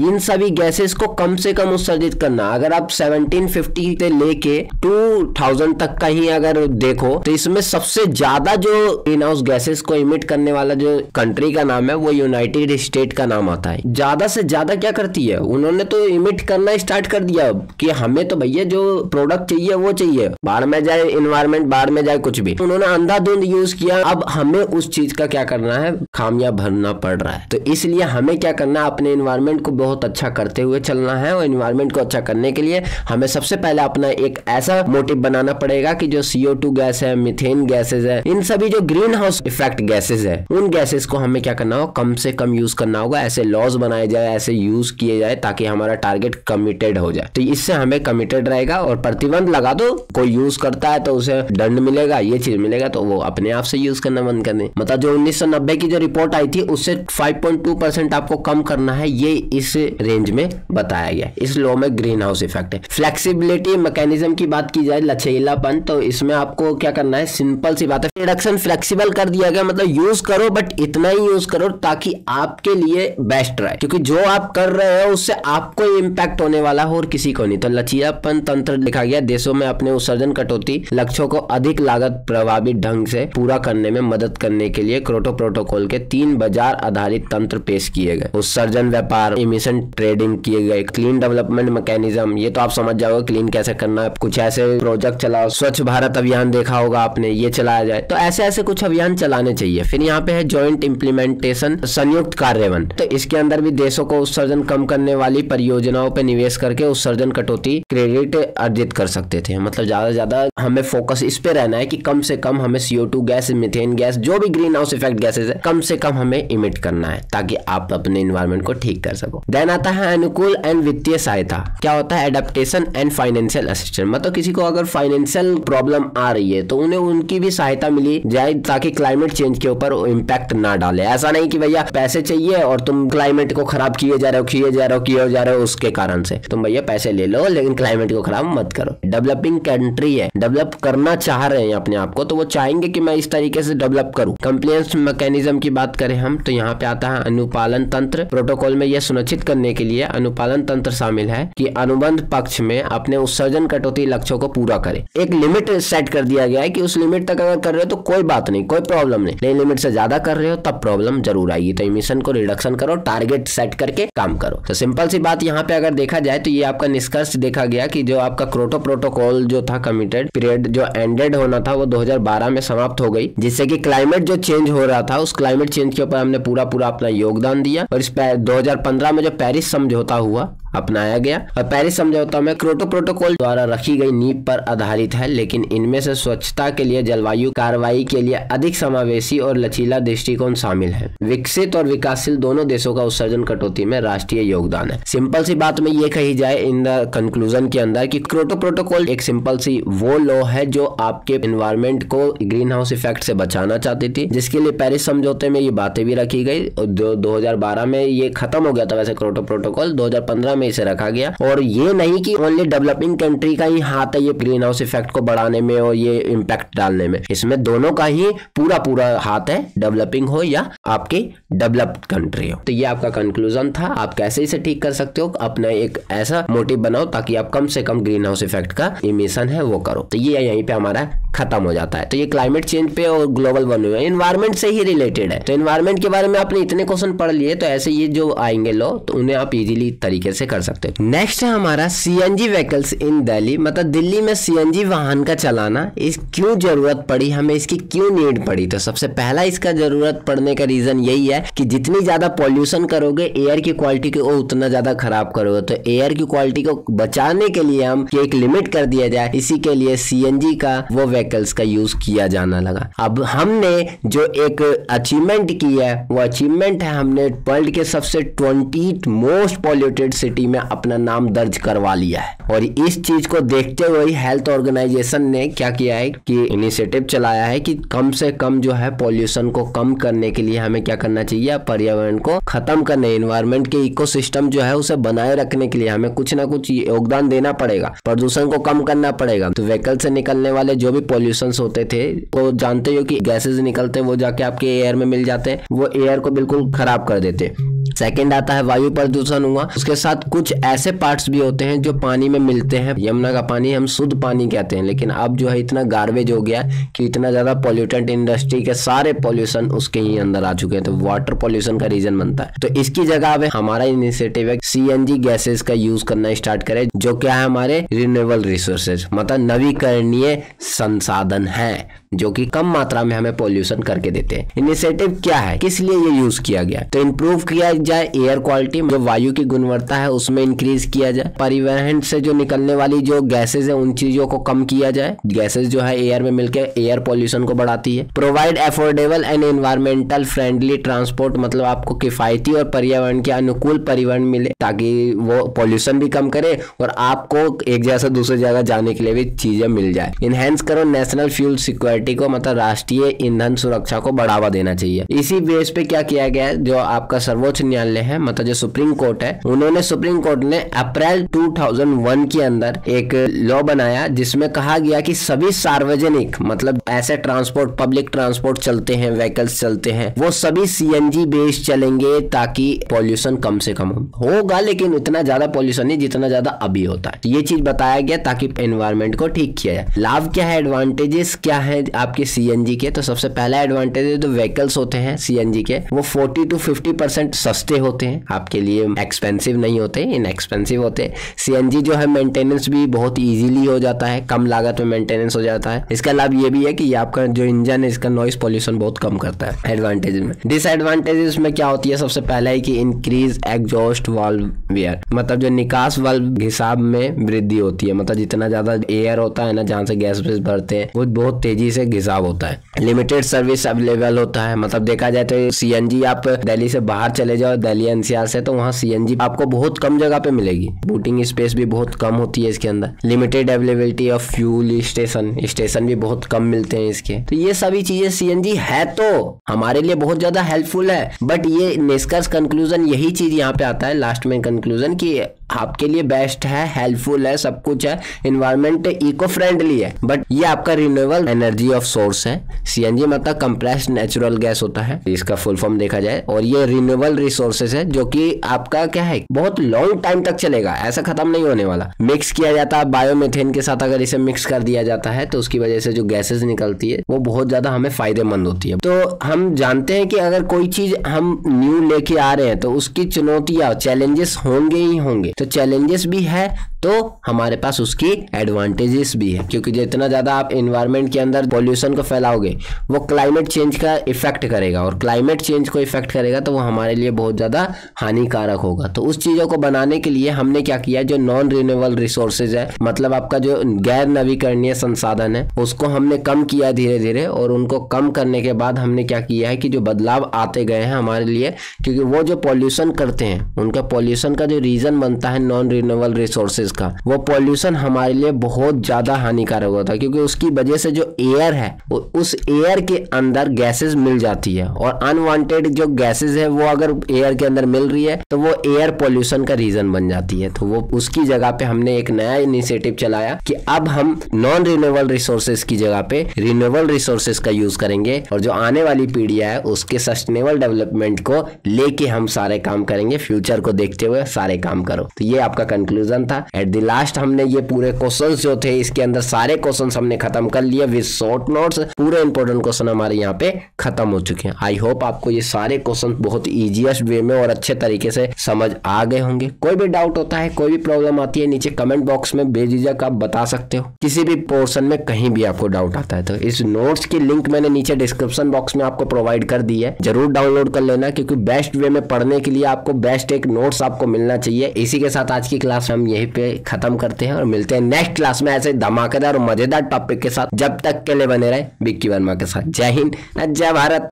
[SPEAKER 1] इन सभी गैसेस को कम से कम उत्सर्जित करना अगर आप सेवनटीन फिफ्टी से लेके टू थाउजेंड तक का ही अगर देखो तो इसमें सबसे ज्यादा जो ग्रीन हाउस गैसेस को इमिट करने वाला जो कंट्री का नाम है वो यूनाइटेड स्टेट का नाम आता है ज्यादा से ज्यादा क्या करती है उन्होंने तो इमिट करना स्टार्ट कर दिया कि हमें तो भैया जो प्रोडक्ट चाहिए वो चाहिए बाढ़ में जाए इन्वायरमेंट बाढ़ में जाए कुछ भी उन्होंने अंधाधुंध यूज किया अब हमें उस चीज का क्या करना है खामिया भरना पड़ रहा है तो इसलिए हमें क्या करना है अपने इन्वायरमेंट को बहुत अच्छा करते हुए चलना है और इन्वायरमेंट को अच्छा करने के लिए हमें सबसे पहले अपना एक ऐसा मोटिव बनाना पड़ेगा कि जो सीओ गैस है मिथेन गैसेज है इन सभी जो ग्रीन हाउस इफेक्ट गैसेज है उन गैसेज को हमें क्या करना हो कम से कम यूज करना होगा ऐसे लॉज बनाए जाए ऐसे यूज किए जाए ताकि हमारा टारगेट कमिटेड हो जाए जाए तो इससे हमें कमिटेड रहेगा और प्रतिबंध लगा दो कोई यूज करता है तो उसे दंड मिलेगा ये चीज मिलेगा तो वो अपने आप से यूज करना बंद दे मतलब जो उन्नीस की जो रिपोर्ट आई थी उससे 5.2 परसेंट आपको कम करना है ये इस रेंज में बताया गया इस लॉ में ग्रीन हाउस इफेक्ट है फ्लेक्सीबिलिटी मैकेनिज्म की बात की जाए लचेलापन तो इसमें आपको क्या करना है सिंपल सी बात है प्रोडक्शन फ्लेक्सिबल कर दिया गया मतलब यूज करो बट इतना ही यूज करो ताकि आपके लिए बेस्ट रहे क्योंकि जो आप कर रहे हो उससे आपको इम्पैक्ट होने वाला हो और किसी को नहीं तो लचीलापन तंत्र लिखा गया देशों में अपने उत्सर्जन कटौती लक्ष्यों को अधिक लागत प्रभावी ढंग से पूरा करने में मदद करने के लिए क्रोटो प्रोटोकॉल के तीन बाजार आधारित तंत्र पेश किए गए उत्सर्जन व्यापार इमिशन ट्रेडिंग किए गए क्लीन डेवलपमेंट मैकेनिज्म ये तो आप समझ जाओगे क्लीन कैसे करना है कुछ ऐसे प्रोजेक्ट चलाओ स्वच्छ भारत अभियान देखा होगा आपने ये चलाया जाए तो ऐसे ऐसे कुछ अभियान चलाने चाहिए फिर यहाँ पे है ज्वाइंट इम्प्लीमेंटेशन संयुक्त कार्यवन तो इसके अंदर भी देशों को उत्सर्जन कम करने वाली परियोजनाओं पर निवेश करके सर्जन कटौती क्रेडिट अर्जित कर सकते थे मतलब ज्यादा से ज्यादा हमें फोकस इस पे रहना है कि कम से कम हमें CO two gas methane gas जो भी ग्रीन हाउस इफेक्ट गैसेज है कम से कम हमें इमिट करना है ताकि आप अपने इन्वायरमेंट को ठीक कर सको देन आता है अनुकूल एंड वित्तीय सहायता क्या होता है एडेप्टेशन एंड फाइनेंशियल असिस्टेंट मतलब किसी को अगर फाइनेंशियल प्रॉब्लम आ रही है तो उन्हें उनकी भी सहायता मिली जाए ताकि क्लाइमेट चेंज के ऊपर इम्पैक्ट ना डाले ऐसा नहीं कि भैया पैसे चाहिए और तुम क्लाइमेट को खराब किए जा रहे हो किए जा रहे हो किए जा रहे हो उसके कारण से तुम तो भैया भैया पैसे ले लो लेकिन क्लाइमेट को खराब मत करो डेवलपिंग कंट्री है डेवलप करना चाह रहे हैं अपने आप को तो वो चाहेंगे कि मैं इस तरीके से डेवलप करूं कंप्लेन्स मैकेनिज्म की बात करें हम तो यहाँ पे आता है अनुपालन तंत्र प्रोटोकॉल में यह सुनिश्चित करने के लिए अनुपालन तंत्र शामिल है की अनुबंध पक्ष में अपने उत्सर्जन कटौती लक्ष्यों को पूरा करे एक लिमिट सेट कर दिया गया है की उस लिमिट तक अगर कर रहे हो तो कोई बात नहीं कोई प्रॉब्लम नहीं नई लिमिट से ज्यादा कर रहे हो तब प्रॉब्लम जरूर आएगी तो इमिशन को रिडक्शन करो टारगेट सेट करके काम करो तो सिंपल सी बात यहाँ पे अगर देखा जाए तो ये आपका निष्कर्ष देखा गया कि जो आपका क्रोटो प्रोटोकॉल जो था कमिटेड पीरियड जो एंडेड होना था वो 2012 में समाप्त हो गई जिससे कि क्लाइमेट जो चेंज हो रहा था उस क्लाइमेट चेंज के ऊपर हमने पूरा पूरा अपना योगदान दिया और इस 2015 में जो पेरिस समझौता हुआ अपनाया गया और पेरिस समझौता में क्रोटो प्रोटोकॉल द्वारा रखी गई नींव पर आधारित है लेकिन इनमें से स्वच्छता के लिए जलवायु कार्रवाई के लिए अधिक समावेशी और लचीला दृष्टिकोण शामिल है विकसित और विकासशील दोनों देशों का उत्सर्जन कटौती में राष्ट्रीय योगदान है सिंपल सी बात में ये कही जाए इन द कंक्लूजन के अंदर कि क्रोटो प्रोटोकॉल एक सिंपल सी वो लॉ है जो आपके एनवायरमेंट को ग्रीन हाउस इफेक्ट से बचाना चाहती थी जिसके लिए पेरिस समझौते में ये बातें भी रखी गई दो, 2012 में ये खत्म हो गया था वैसे क्रोटो प्रोटोकॉल 2015 में इसे रखा गया और ये नहीं कि ओनली डेवलपिंग कंट्री का ही हाथ है ये ग्रीन हाउस इफेक्ट को बढ़ाने में और ये इम्पैक्ट डालने में इसमें दोनों का ही पूरा पूरा हाथ है डेवलपिंग हो या आपकी डेवलप्ड कंट्री हो तो ये आपका कंक्लूजन था आप कैसे इसे ठीक कर सकते हो अपना एक ऐसा मोटिव बनाओ ताकि आप कम से कम ग्रीन हाउस इफेक्ट का इमिशन है वो करो तो ये यहीं पे हमारा खत्म हो जाता है तो ये क्लाइमेट चेंज पे और ग्लोबल वार्मिंग में एनवायरमेंट से ही रिलेटेड है तो एनवायरमेंट के बारे में आपने इतने क्वेश्चन पढ़ लिए तो ऐसे ये जो आएंगे लो तो उन्हें आप इजीली तरीके से कर सकते हो नेक्स्ट है हमारा सीएनजी व्हीकल्स इन दिल्ली मतलब दिल्ली में सीएनजी वाहन का चलाना इस क्यों जरूरत पड़ी हमें इसकी क्यों नीड पड़ी तो सबसे पहला इसका जरूरत पड़ने का रीजन यही है कि जितनी ज्यादा पॉल्यूशन करोगे एयर की क्वालिटी को उतना ज्यादा खराब करोगे तो एयर की क्वालिटी को बचाने के लिए हम एक लिमिट कर दिया जाए इसी के लिए सी का वो व्हीकल्स का यूज किया जाना लगा अब हमने जो एक अचीवमेंट की है वो अचीवमेंट है हमने वर्ल्ड के सबसे ट्वेंटी मोस्ट पॉल्यूटेड सिटी में अपना नाम दर्ज करवा लिया है और इस चीज को देखते हुए हेल्थ ऑर्गेनाइजेशन ने क्या किया है कि इनिशिएटिव चलाया है कि कम से कम जो है पॉल्यूशन को कम करने के लिए हमें क्या करना चाहिए पर्यावरण को खत्म करने इन्वायरमेंट के इकोसिस्टम जो है उसे बनाए रखने के लिए हमें कुछ कुछ ना कुछ योगदान देना पड़ेगा प्रदूषण को कम करना पड़ेगा तो व्हीकल से निकलने वाले जो भी पॉल्यूशन होते थे वो तो जानते हो कि गैसेज निकलते वो जाके आपके एयर में मिल जाते वो एयर को बिल्कुल खराब कर देते सेकेंड आता है वायु प्रदूषण हुआ उसके साथ कुछ ऐसे पार्ट्स भी होते हैं जो पानी में मिलते हैं यमुना का पानी हम शुद्ध पानी कहते हैं लेकिन अब जो है इतना गार्बेज हो गया कि इतना ज़्यादा पॉल्यूटेंट इंडस्ट्री के सारे पॉल्यूशन उसके ही अंदर आ चुके हैं तो वाटर पॉल्यूशन का रीजन बनता है तो इसकी जगह अब हमारा इनिशिएटिव है सीएनजी गैसेस का यूज करना स्टार्ट करे जो क्या है हमारे रिन्यूएबल रिसोर्सेज मतलब नवीकरणीय संसाधन है जो कि कम मात्रा में हमें पॉल्यूशन करके देते हैं इनिशिएटिव क्या है किस लिए ये यूज किया गया तो इम्प्रूव किया जाए एयर क्वालिटी जो वायु की गुणवत्ता है उसमें इंक्रीज किया जाए परिवहन से जो निकलने वाली जो गैसेज है उन चीजों को कम किया जाए गैसेज जो है एयर में मिलकर एयर पॉल्यूशन को बढ़ाती है provide affordable and environmental friendly transport मतलब आपको किफायती और पर्यावरण के अनुकूल परिवहन मिले ताकि वो पॉल्यूशन भी कम करे और आपको एक जगह से दूसरी जगह जाने के लिए भी चीजें मिल जाए इनहेंस करो नेशनल फ्यूल सिक्योरिटी सिक्योरिटी को मतलब राष्ट्रीय ईंधन सुरक्षा को बढ़ावा देना चाहिए इसी बेस पे क्या किया गया जो आपका सर्वोच्च न्यायालय है मतलब जो सुप्रीम कोर्ट है उन्होंने सुप्रीम कोर्ट ने अप्रैल 2001 के अंदर एक लॉ बनाया जिसमें कहा गया कि सभी सार्वजनिक मतलब ऐसे ट्रांसपोर्ट पब्लिक ट्रांसपोर्ट चलते हैं व्हीकल्स चलते हैं वो सभी सीएनजी बेस्ड चलेंगे ताकि पॉल्यूशन कम से कम होगा लेकिन उतना ज्यादा पॉल्यूशन नहीं जितना ज्यादा अभी होता है ये चीज बताया गया ताकि एनवायरमेंट को ठीक किया जाए लाभ क्या है एडवांटेजेस क्या है आपके सी के तो सबसे पहला एडवांटेज जो व्हीकल्स होते हैं सी के वो फोर्टी टू फिफ्टी परसेंट सस्ते होते हैं आपके लिए एक्सपेंसिव नहीं होते इन एक्सपेंसिव होते सी जो है मेंटेनेंस भी बहुत इजीली हो जाता है कम लागत में मेंटेनेंस हो जाता है इसका लाभ ये भी है कि आपका जो इंजन है इसका नॉइस पॉल्यूशन बहुत कम करता है एडवांटेज में डिसएडवांटेजेस में क्या होती है सबसे पहला है कि इंक्रीज एग्जॉस्ट वाल्व वेयर मतलब जो निकास वाल्व हिसाब में वृद्धि होती है मतलब जितना ज्यादा एयर होता है ना जहाँ से गैस वेस भरते हैं वो बहुत तेजी से घिसाव होता है लिमिटेड सर्विस अवेलेबल होता है मतलब देखा जाए तो सी आप दिल्ली से बाहर चले जाओ दिल्ली एनसीआर से तो वहाँ सी आपको बहुत कम जगह पे मिलेगी बूटिंग स्पेस भी बहुत कम होती है इसके अंदर limited availability of fuel station station भी बहुत कम मिलते हैं इसके तो ये सभी चीजें सी है तो हमारे लिए बहुत ज्यादा हेल्पफुल है बट ये निष्कर्ष कंक्लूजन यही चीज यहाँ पे आता है लास्ट में कंक्लूजन की आपके लिए बेस्ट है हेल्पफुल है सब कुछ है इन्वायरमेंट इको फ्रेंडली है बट ये आपका रिन्यूएबल एनर्जी ऑफ सोर्स है सीएनजी मतलब कंप्रेस नेचुरल गैस होता है इसका फुल फॉर्म देखा जाए और ये रिन्यूएबल रिसोर्सेस है जो कि आपका क्या है बहुत लॉन्ग टाइम तक चलेगा ऐसा खत्म नहीं होने वाला मिक्स किया जाता है बायोमेथेन के साथ अगर इसे मिक्स कर दिया जाता है तो उसकी वजह से जो गैसेज निकलती है वो बहुत ज्यादा हमें फायदेमंद होती है तो हम जानते हैं कि अगर कोई चीज हम न्यू लेके आ रहे हैं तो उसकी चुनौतियां चैलेंजेस होंगे ही होंगे तो चैलेंजेस भी है तो हमारे पास उसकी एडवांटेजेस भी है क्योंकि जितना ज़्यादा आप इन्वायरमेंट के अंदर पॉल्यूशन को फैलाओगे वो क्लाइमेट चेंज का इफेक्ट करेगा और क्लाइमेट चेंज को इफेक्ट करेगा तो वो हमारे लिए बहुत ज़्यादा हानिकारक होगा तो उस चीज़ों को बनाने के लिए हमने क्या किया जो नॉन रिन्यूएबल रिसोर्सेज है मतलब आपका जो गैर नवीकरणीय संसाधन है उसको हमने कम किया धीरे धीरे और उनको कम करने के बाद हमने क्या किया है कि जो बदलाव आते गए हैं हमारे लिए क्योंकि वो जो पॉल्यूशन करते हैं उनका पॉल्यूशन का जो रीज़न बनता है नॉन रिन्यूएबल रिसोर्सेज चीज़ का वो पॉल्यूशन हमारे लिए बहुत ज़्यादा हानिकारक होता है क्योंकि उसकी वजह से जो एयर है उस एयर के अंदर गैसेज मिल जाती है और अनवांटेड जो गैसेज है वो अगर एयर के अंदर मिल रही है तो वो एयर पॉल्यूशन का रीजन बन जाती है तो वो उसकी जगह पे हमने एक नया इनिशिएटिव चलाया कि अब हम नॉन रिन्यूएबल रिसोर्सेज की जगह पे रिन्यूएबल रिसोर्सेज का यूज करेंगे और जो आने वाली पीढ़ी है उसके सस्टेनेबल डेवलपमेंट को लेके हम सारे काम करेंगे फ्यूचर को देखते हुए सारे काम करो तो ये आपका कंक्लूजन था एट द लास्ट हमने ये पूरे क्वेश्चन जो थे इसके अंदर सारे क्वेश्चन हमने खत्म कर लिए विद शॉर्ट नोट्स पूरे इंपॉर्टेंट क्वेश्चन हमारे यहाँ पे खत्म हो चुके हैं आई होप आपको ये सारे क्वेश्चन बहुत ईजिएस्ट वे में और अच्छे तरीके से समझ आ गए होंगे कोई भी डाउट होता है कोई भी प्रॉब्लम आती है नीचे कमेंट बॉक्स में बेझिझक आप बता सकते हो किसी भी पोर्सन में कहीं भी आपको डाउट आता है तो इस नोट्स की लिंक मैंने नीचे डिस्क्रिप्शन बॉक्स में आपको प्रोवाइड कर दी है जरूर डाउनलोड कर लेना क्योंकि बेस्ट वे में पढ़ने के लिए आपको बेस्ट एक नोट्स आपको मिलना चाहिए इसी के साथ आज की क्लास में हम यही पे खत्म करते हैं और मिलते हैं नेक्स्ट क्लास में ऐसे धमाकेदार और मजेदार टॉपिक के साथ जब तक के लिए बने रहे बिक्की वर्मा के साथ जय हिंद जय भारत